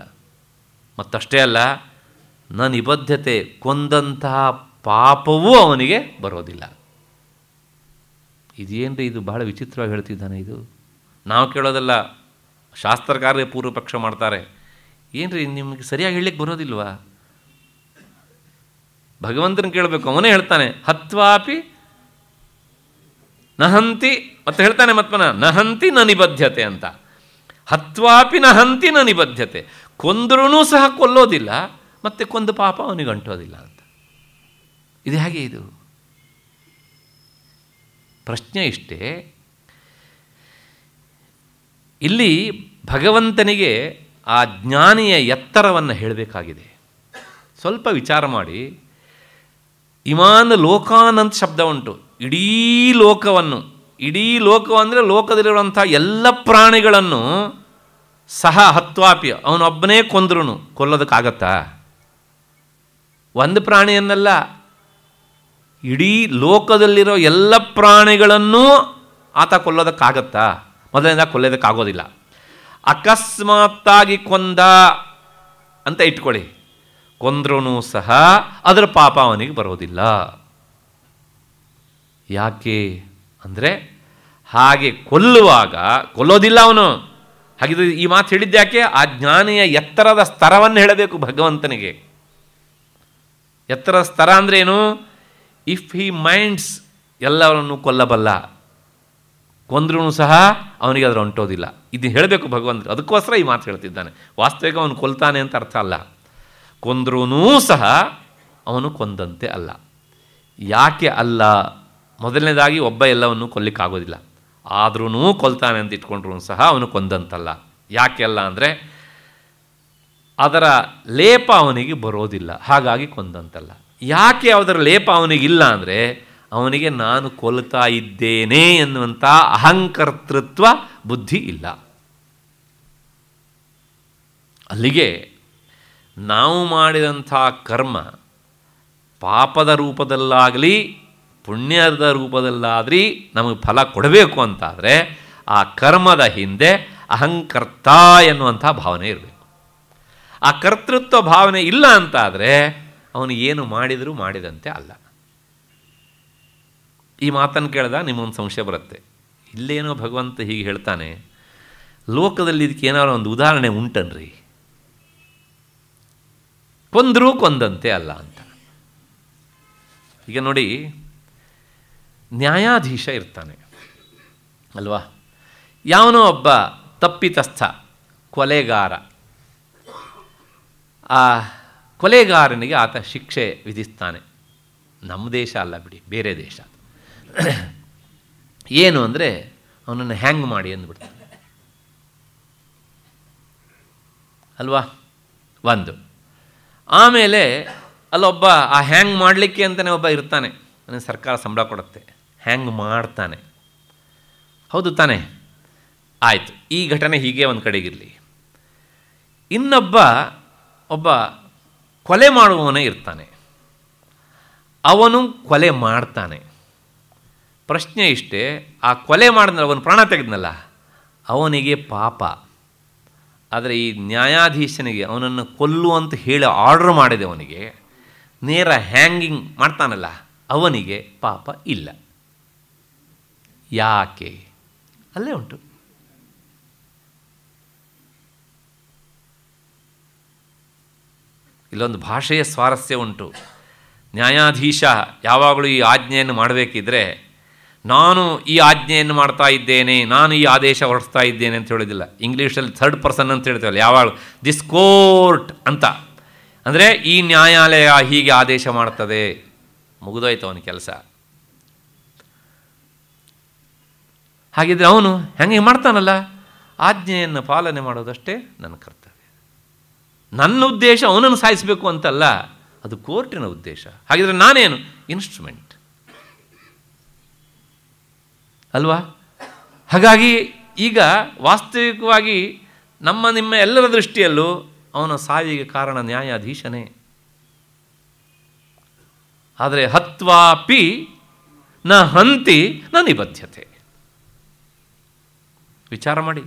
ಮತ್ತಷ್ಟೇ ಅಲ್ಲ ನ ನಿಬದ್ಧತೆ ಕೊಂದಂತಹ ಪಾಪವೂ ಅವನಿಗೆ ಬರೋದಿಲ್ಲ ಇದೇನು ಇದು ಬಹಳ ವಿಚಿತ್ರವಾಗಿ ಹೇಳ್ತಿದ್ದಾನೆ ಇದು ನಾವು ಕೇಳೋದಲ್ಲ ಶಾಸ್ತ್ರಕಾರ್ಯ ಪೂರ್ವಪಕ್ಷ ಮಾಡ್ತಾರೆ ಏನು ರೀ ನಿಮಗೆ ಸರಿಯಾಗಿ ಹೇಳಲಿಕ್ಕೆ ಬರೋದಿಲ್ವಾ ಭಗವಂತನ ಕೇಳಬೇಕು ಅವನೇ ಹೇಳ್ತಾನೆ ಹತ್ವಾಪಿ ನಹಂತಿ ಮತ್ತೆ ಹೇಳ್ತಾನೆ ಮತ್ಮನ ನಹಂತಿ ನ ನಿಬದ್ಧತೆ ಅಂತ ಹತ್ವಾಪಿ ನಹಂತಿ ನ ನಿಬದ್ಧತೆ ಕೊಂದ್ರೂ ಸಹ ಕೊಲ್ಲೋದಿಲ್ಲ ಮತ್ತೆ ಕೊಂದು ಪಾಪ ಅವನಿಗೆ ಅಂಟೋದಿಲ್ಲ ಅಂತ ಇದು ಹೇಗೆ ಇದು ಪ್ರಶ್ನೆ ಇಷ್ಟೇ ಇಲ್ಲಿ ಭಗವಂತನಿಗೆ ಆ ಜ್ಞಾನಿಯ ಎತ್ತರವನ್ನು ಹೇಳಬೇಕಾಗಿದೆ ಸ್ವಲ್ಪ ವಿಚಾರ ಮಾಡಿ ಇಮಾನ್ ಲೋಕಾನಂತ ಶಬ್ದ ಉಂಟು ಇಡೀ ಲೋಕವನ್ನು ಇಡೀ ಲೋಕವಂದರೆ ಲೋಕದಲ್ಲಿರುವಂಥ ಎಲ್ಲ ಪ್ರಾಣಿಗಳನ್ನು ಸಹ ಹತ್ವಾಪಿ ಅವನೊಬ್ಬನೇ ಕೊಂದ್ರೂ ಕೊಲ್ಲೋದಕ್ಕಾಗತ್ತಾ ಒಂದು ಪ್ರಾಣಿಯನ್ನೆಲ್ಲ ಇಡೀ ಲೋಕದಲ್ಲಿರೋ ಎಲ್ಲ ಪ್ರಾಣಿಗಳನ್ನೂ ಆತ ಕೊಲ್ಲೋದಕ್ಕಾಗತ್ತಾ ಮೊದಲಿಂದ ಕೊಲ್ಲೋದಕ್ಕಾಗೋದಿಲ್ಲ ಅಕಸ್ಮಾತ್ತಾಗಿ ಕೊಂದ ಅಂತ ಇಟ್ಕೊಳ್ಳಿ ಕೊಂದ್ರೂ ಸಹ ಅದರ ಪಾಪ ಅವನಿಗೆ ಬರೋದಿಲ್ಲ ಯಾಕೆ ಅಂದರೆ ಹಾಗೆ ಕೊಲ್ಲುವಾಗ ಕೊಲ್ಲೋದಿಲ್ಲ ಅವನು ಹಾಗಿದ್ರೆ ಈ ಮಾತು ಯಾಕೆ ಆ ಜ್ಞಾನಿಯ ಎತ್ತರದ ಸ್ತರವನ್ನು ಹೇಳಬೇಕು ಭಗವಂತನಿಗೆ ಎತ್ತರದ ಸ್ತರ ಅಂದರೆ ಏನು ಇಫ್ ಹಿ ಮೈಂಡ್ಸ್ ಎಲ್ಲವರನ್ನು ಕೊಲ್ಲಬಲ್ಲ ಕೊಂದ್ರೂ ಸಹ ಅವನಿಗೆ ಅದರ ಹೊಂಟೋದಿಲ್ಲ ಇದು ಹೇಳಬೇಕು ಭಗವಂತ ಅದಕ್ಕೋಸ್ಕರ ಈ ಮಾತು ಹೇಳ್ತಿದ್ದಾನೆ ವಾಸ್ತವಿಕ ಅವನು ಕೊಲ್ತಾನೆ ಅಂತ ಅರ್ಥ ಅಲ್ಲ ಕೊಂದ್ರೂ ಸಹ ಅವನು ಕೊಂದಂತೆ ಅಲ್ಲ ಯಾಕೆ ಅಲ್ಲ ಮೊದಲನೇದಾಗಿ ಒಬ್ಬ ಎಲ್ಲವನ್ನು ಕೊಲ್ಲಿಕ್ಕಾಗೋದಿಲ್ಲ ಆದ್ರೂ ಕೊಲ್ತಾನೆ ಅಂತ ಇಟ್ಕೊಂಡ್ರೂ ಸಹ ಅವನು ಕೊಂದಂತಲ್ಲ ಯಾಕೆ ಅಲ್ಲ ಅಂದರೆ ಅದರ ಲೇಪ ಅವನಿಗೆ ಬರೋದಿಲ್ಲ ಹಾಗಾಗಿ ಕೊಂದಂತಲ್ಲ ಯಾಕೆ ಅದರ ಲೇಪ ಅವನಿಗಿಲ್ಲ ಅಂದರೆ ಅವನಿಗೆ ನಾನು ಕೊಲ್ತಾ ಇದ್ದೇನೆ ಎನ್ನುವಂಥ ಅಹಂಕರ್ತೃತ್ವ ಬುದ್ಧಿ ಇಲ್ಲ ಅಲ್ಲಿಗೆ ನಾವು ಮಾಡಿದಂಥ ಕರ್ಮ ಪಾಪದ ರೂಪದಲ್ಲಾಗಲಿ ಪುಣ್ಯದ ರೂಪದಲ್ಲಾದ್ರಿ ನಮಗೆ ಫಲ ಕೊಡಬೇಕು ಅಂತಾದರೆ ಆ ಕರ್ಮದ ಹಿಂದೆ ಅಹಂಕರ್ತ ಎನ್ನುವಂಥ ಭಾವನೆ ಇರಬೇಕು ಆ ಕರ್ತೃತ್ವ ಭಾವನೆ ಇಲ್ಲ ಅಂತಾದರೆ ಅವನು ಏನು ಮಾಡಿದರೂ ಮಾಡಿದಂತೆ ಅಲ್ಲ ಈ ಮಾತನ್ನು ಕೇಳಿದ ನಿಮ್ಮೊಂದು ಸಂಶಯ ಬರುತ್ತೆ ಇಲ್ಲೇನೋ ಭಗವಂತ ಹೀಗೆ ಹೇಳ್ತಾನೆ ಲೋಕದಲ್ಲಿ ಇದಕ್ಕೆ ಏನಾದ್ರು ಒಂದು ಉದಾಹರಣೆ ಉಂಟನ್ರಿ ಕೊಂದರೂ ಕೊಂದಂತೆ ಅಲ್ಲ ಅಂತ ಈಗ ನೋಡಿ ನ್ಯಾಯಾಧೀಶ ಇರ್ತಾನೆ ಅಲ್ವಾ ಯಾವನೋ ಒಬ್ಬ ತಪ್ಪಿತಸ್ಥ ಕೊಲೆಗಾರ ಆ ಕೊಲೆಗಾರನಿಗೆ ಆತ ಶಿಕ್ಷೆ ವಿಧಿಸ್ತಾನೆ ನಮ್ಮ ದೇಶ ಅಲ್ಲ ಬಿಡಿ ಬೇರೆ ದೇಶ ಏನು ಅಂದರೆ ಅವನನ್ನು ಹ್ಯಾಂಗ್ ಮಾಡಿ ಅಂದ್ಬಿಡ್ತಾನೆ ಅಲ್ವಾ ಒಂದು ಆಮೇಲೆ ಅಲ್ಲೊಬ್ಬ ಆ ಹ್ಯಾಂಗ್ ಮಾಡಲಿಕ್ಕೆ ಅಂತಲೇ ಒಬ್ಬ ಇರ್ತಾನೆ ನನಗೆ ಸರ್ಕಾರ ಸಂಬಳ ಕೊಡುತ್ತೆ ಹ್ಯಾಂಗ್ ಮಾಡ್ತಾನೆ ಹೌದು ತಾನೆ ಆಯಿತು ಈ ಘಟನೆ ಹೀಗೆ ಒಂದು ಕಡೆಗಿರಲಿ ಇನ್ನೊಬ್ಬ ಒಬ್ಬ ಕೊಲೆ ಮಾಡುವವನೇ ಇರ್ತಾನೆ ಅವನು ಕೊಲೆ ಮಾಡ್ತಾನೆ ಪ್ರಶ್ನೆ ಇಷ್ಟೇ ಆ ಕೊಲೆ ಮಾಡಿದ್ನಲ್ಲ ಅವನು ಪ್ರಾಣ ತೆಗೆದ್ನಲ್ಲ ಅವನಿಗೆ ಪಾಪ ಆದರೆ ಈ ನ್ಯಾಯಾಧೀಶನಿಗೆ ಅವನನ್ನು ಕೊಲ್ಲು ಅಂತ ಹೇಳಿ ಆರ್ಡರ್ ಮಾಡಿದೆ ಅವನಿಗೆ ನೇರ ಹ್ಯಾಂಗಿಂಗ್ ಮಾಡ್ತಾನಲ್ಲ ಅವನಿಗೆ ಪಾಪ ಇಲ್ಲ ಯಾಕೆ ಅಲ್ಲೇ ಉಂಟು ಇಲ್ಲೊಂದು ಭಾಷೆಯ ಸ್ವಾರಸ್ಯ ಉಂಟು ನ್ಯಾಯಾಧೀಶ ಯಾವಾಗಲೂ ಈ ಆಜ್ಞೆಯನ್ನು ಮಾಡಬೇಕಿದ್ರೆ ನಾನು ಈ ಆಜ್ಞೆಯನ್ನು ಮಾಡ್ತಾ ಇದ್ದೇನೆ ನಾನು ಈ ಆದೇಶ ಹೊರಡಿಸ್ತಾ ಇದ್ದೇನೆ ಅಂತ ಹೇಳೋದಿಲ್ಲ ಇಂಗ್ಲೀಷಲ್ಲಿ ಥರ್ಡ್ ಪರ್ಸನ್ ಅಂತ ಹೇಳ್ತೇವಲ್ಲ ಯಾವಾಗ ದಿಸ್ ಕೋರ್ಟ್ ಅಂತ ಅಂದರೆ ಈ ನ್ಯಾಯಾಲಯ ಹೀಗೆ ಆದೇಶ ಮಾಡ್ತದೆ ಮುಗಿದೋಯ್ತು ಅವನ ಕೆಲಸ ಹಾಗಿದ್ರೆ ಅವನು ಹೆಂಗೆ ಮಾಡ್ತಾನಲ್ಲ ಆಜ್ಞೆಯನ್ನು ಪಾಲನೆ ಮಾಡೋದಷ್ಟೇ ನನ್ನ ಕರ್ತವ್ಯ ನನ್ನ ಉದ್ದೇಶ ಅವನನ್ನು ಸಾಯಿಸಬೇಕು ಅಂತಲ್ಲ ಅದು ಕೋರ್ಟಿನ ಉದ್ದೇಶ ಹಾಗಿದ್ರೆ ನಾನೇನು ಇನ್ಸ್ಟ್ರೂಮೆಂಟ್ ಅಲ್ವಾ ಹಾಗಾಗಿ ಈಗ ವಾಸ್ತವಿಕವಾಗಿ ನಮ್ಮ ನಿಮ್ಮ ಎಲ್ಲರ ದೃಷ್ಟಿಯಲ್ಲೂ ಅವನ ಸಾವಿಗೆ ಕಾರಣ ನ್ಯಾಯಾಧೀಶನೇ ಆದರೆ ಹತ್ವಾಪಿ ಪಿ ನ ಹಂತಿ ನ ನಿಬದ್ಧತೆ ವಿಚಾರ ಮಾಡಿ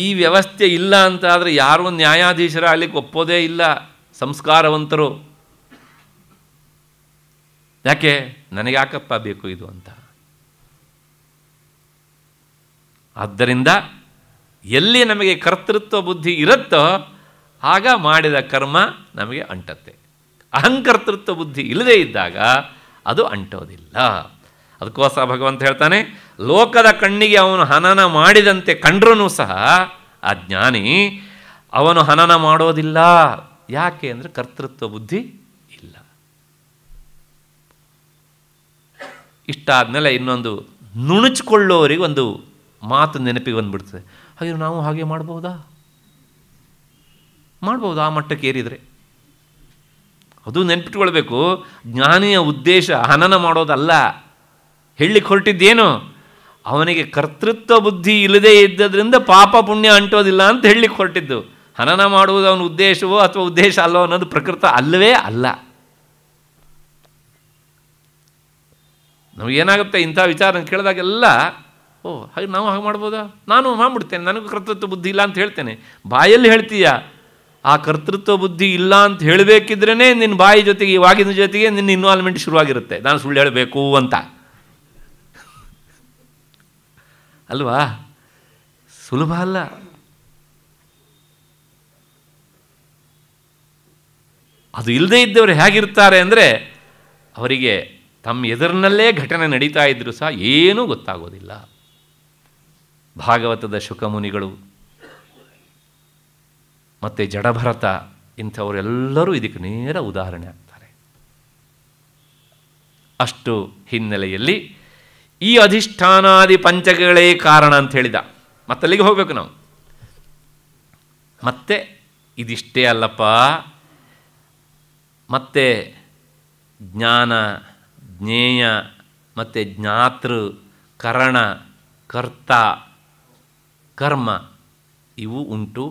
ಈ ವ್ಯವಸ್ಥೆ ಇಲ್ಲ ಅಂತ ಆದರೆ ಯಾರೂ ನ್ಯಾಯಾಧೀಶರ ಅಲ್ಲಿಗೆ ಒಪ್ಪೋದೇ ಇಲ್ಲ ಸಂಸ್ಕಾರವಂತರು ಯಾಕೆ ನನಗೆ ಯಾಕಪ್ಪ ಬೇಕು ಇದು ಅಂತ ಆದ್ದರಿಂದ ಎಲ್ಲಿ ನಮಗೆ ಕರ್ತೃತ್ವ ಬುದ್ಧಿ ಇರುತ್ತೋ ಆಗ ಮಾಡಿದ ಕರ್ಮ ನಮಗೆ ಅಂಟತ್ತೆ ಅಹಂಕರ್ತೃತ್ವ ಬುದ್ಧಿ ಇಲ್ಲದೇ ಇದ್ದಾಗ ಅದು ಅಂಟೋದಿಲ್ಲ ಅದಕ್ಕೋಸ್ಕರ ಭಗವಂತ ಹೇಳ್ತಾನೆ ಲೋಕದ ಕಣ್ಣಿಗೆ ಅವನು ಹನನ ಮಾಡಿದಂತೆ ಕಂಡ್ರೂ ಸಹ ಆ ಜ್ಞಾನಿ ಅವನು ಹನನ ಮಾಡೋದಿಲ್ಲ ಯಾಕೆ ಅಂದರೆ ಕರ್ತೃತ್ವ ಬುದ್ಧಿ ಇಲ್ಲ ಇಷ್ಟಾದಮೇಲೆ ಇನ್ನೊಂದು ನುಣುಚಿಕೊಳ್ಳೋರಿಗೆ ಒಂದು ಮಾತು ನೆನಪಿಗೆ ಬಂದುಬಿಡ್ತದೆ ಹಾಗೆ ನಾವು ಹಾಗೆ ಮಾಡ್ಬೋದಾ ಮಾಡ್ಬೋದು ಆ ಮಟ್ಟಕ್ಕೆ ಏರಿದರೆ ಅದು ನೆನಪಿಟ್ಕೊಳ್ಬೇಕು ಜ್ಞಾನಿಯ ಉದ್ದೇಶ ಹನನ ಮಾಡೋದಲ್ಲ ಹೇಳಲಿಕ್ಕೆ ಹೊರಟಿದ್ದೇನು ಅವನಿಗೆ ಕರ್ತೃತ್ವ ಬುದ್ಧಿ ಇಲ್ಲದೇ ಇದ್ದದ್ರಿಂದ ಪಾಪ ಪುಣ್ಯ ಅಂಟೋದಿಲ್ಲ ಅಂತ ಹೇಳಲಿಕ್ಕೆ ಹೊರಟಿದ್ದು ಹನನ ಮಾಡುವುದು ಅವನ ಉದ್ದೇಶವೋ ಅಥವಾ ಉದ್ದೇಶ ಅಲ್ಲೋ ಅನ್ನೋದು ಪ್ರಕೃತ ಅಲ್ಲವೇ ಅಲ್ಲ ನಮಗೇನಾಗುತ್ತೆ ಇಂಥ ವಿಚಾರ ಕೇಳಿದಾಗೆಲ್ಲ ಓ ಹಾಗೆ ನಾವು ಹಾಗೆ ಮಾಡ್ಬೋದಾ ನಾನು ಮಾಡ್ಬಿಡ್ತೇನೆ ನನಗೂ ಕರ್ತೃತ್ವ ಬುದ್ಧಿ ಇಲ್ಲ ಅಂತ ಹೇಳ್ತೇನೆ ಬಾಯಲ್ಲಿ ಹೇಳ್ತೀಯ ಆ ಕರ್ತೃತ್ವ ಬುದ್ಧಿ ಇಲ್ಲ ಅಂತ ಹೇಳಬೇಕಿದ್ರೇ ನಿನ್ನ ಬಾಯಿ ಜೊತೆಗೆ ಈ ವಾಗಿನ ಜೊತೆಗೆ ನಿನ್ನ ಇನ್ವಾಲ್ವ್ಮೆಂಟ್ ಶುರುವಾಗಿರುತ್ತೆ ನಾನು ಸುಳ್ಳು ಹೇಳಬೇಕು ಅಂತ ಅಲ್ವಾ ಸುಲಭ ಅಲ್ಲ ಅದು ಇಲ್ಲದೆ ಇದ್ದವರು ಹೇಗಿರ್ತಾರೆ ಅಂದರೆ ಅವರಿಗೆ ತಮ್ಮ ಎದುರಿನಲ್ಲೇ ಘಟನೆ ನಡೀತಾ ಇದ್ದರೂ ಸಹ ಏನೂ ಗೊತ್ತಾಗೋದಿಲ್ಲ ಭಾಗವತದ ಶುಕಮುನಿಗಳು ಮತ್ತು ಜಡಭರತ ಇಂಥವರೆಲ್ಲರೂ ಇದಕ್ಕೆ ನೇರ ಉದಾಹರಣೆ ಆಗ್ತಾರೆ ಅಷ್ಟು ಹಿನ್ನೆಲೆಯಲ್ಲಿ ಈ ಅಧಿಷ್ಠಾನಾದಿ ಪಂಚಕಗಳೇ ಕಾರಣ ಅಂತ ಹೇಳಿದ ಮತ್ತಲ್ಲಿಗೆ ಹೋಗಬೇಕು ನಾವು ಮತ್ತೆ ಇದಿಷ್ಟೇ ಅಲ್ಲಪ್ಪ ಮತ್ತೆ ಜ್ಞಾನ ಜ್ಞೇಯ ಮತ್ತು ಜ್ಞಾತೃ ಕರಣ ಕರ್ತ ಕರ್ಮ ಇವು ಉಂಟು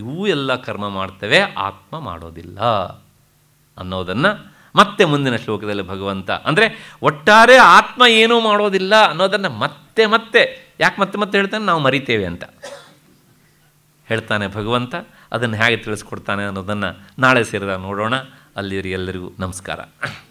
ಇವು ಎಲ್ಲ ಕರ್ಮ ಮಾಡ್ತವೆ ಆತ್ಮ ಮಾಡೋದಿಲ್ಲ ಅನ್ನೋದನ್ನು ಮತ್ತೆ ಮುಂದಿನ ಶ್ಲೋಕದಲ್ಲಿ ಭಗವಂತ ಅಂದರೆ ಒಟ್ಟಾರೆ ಆತ್ಮ ಏನೂ ಮಾಡೋದಿಲ್ಲ ಅನ್ನೋದನ್ನು ಮತ್ತೆ ಮತ್ತೆ ಯಾಕೆ ಮತ್ತೆ ಮತ್ತೆ ಹೇಳ್ತಾನೆ ನಾವು ಮರಿತೇವೆ ಅಂತ ಹೇಳ್ತಾನೆ ಭಗವಂತ ಅದನ್ನು ಹೇಗೆ ತಿಳಿಸ್ಕೊಡ್ತಾನೆ ಅನ್ನೋದನ್ನು ನಾಳೆ ಸೇರಿದ ನೋಡೋಣ ಅಲ್ಲಿವರಿಗೆಲ್ಲರಿಗೂ ಎಲ್ಲರಿಗೂ ನಮಸ್ಕಾರ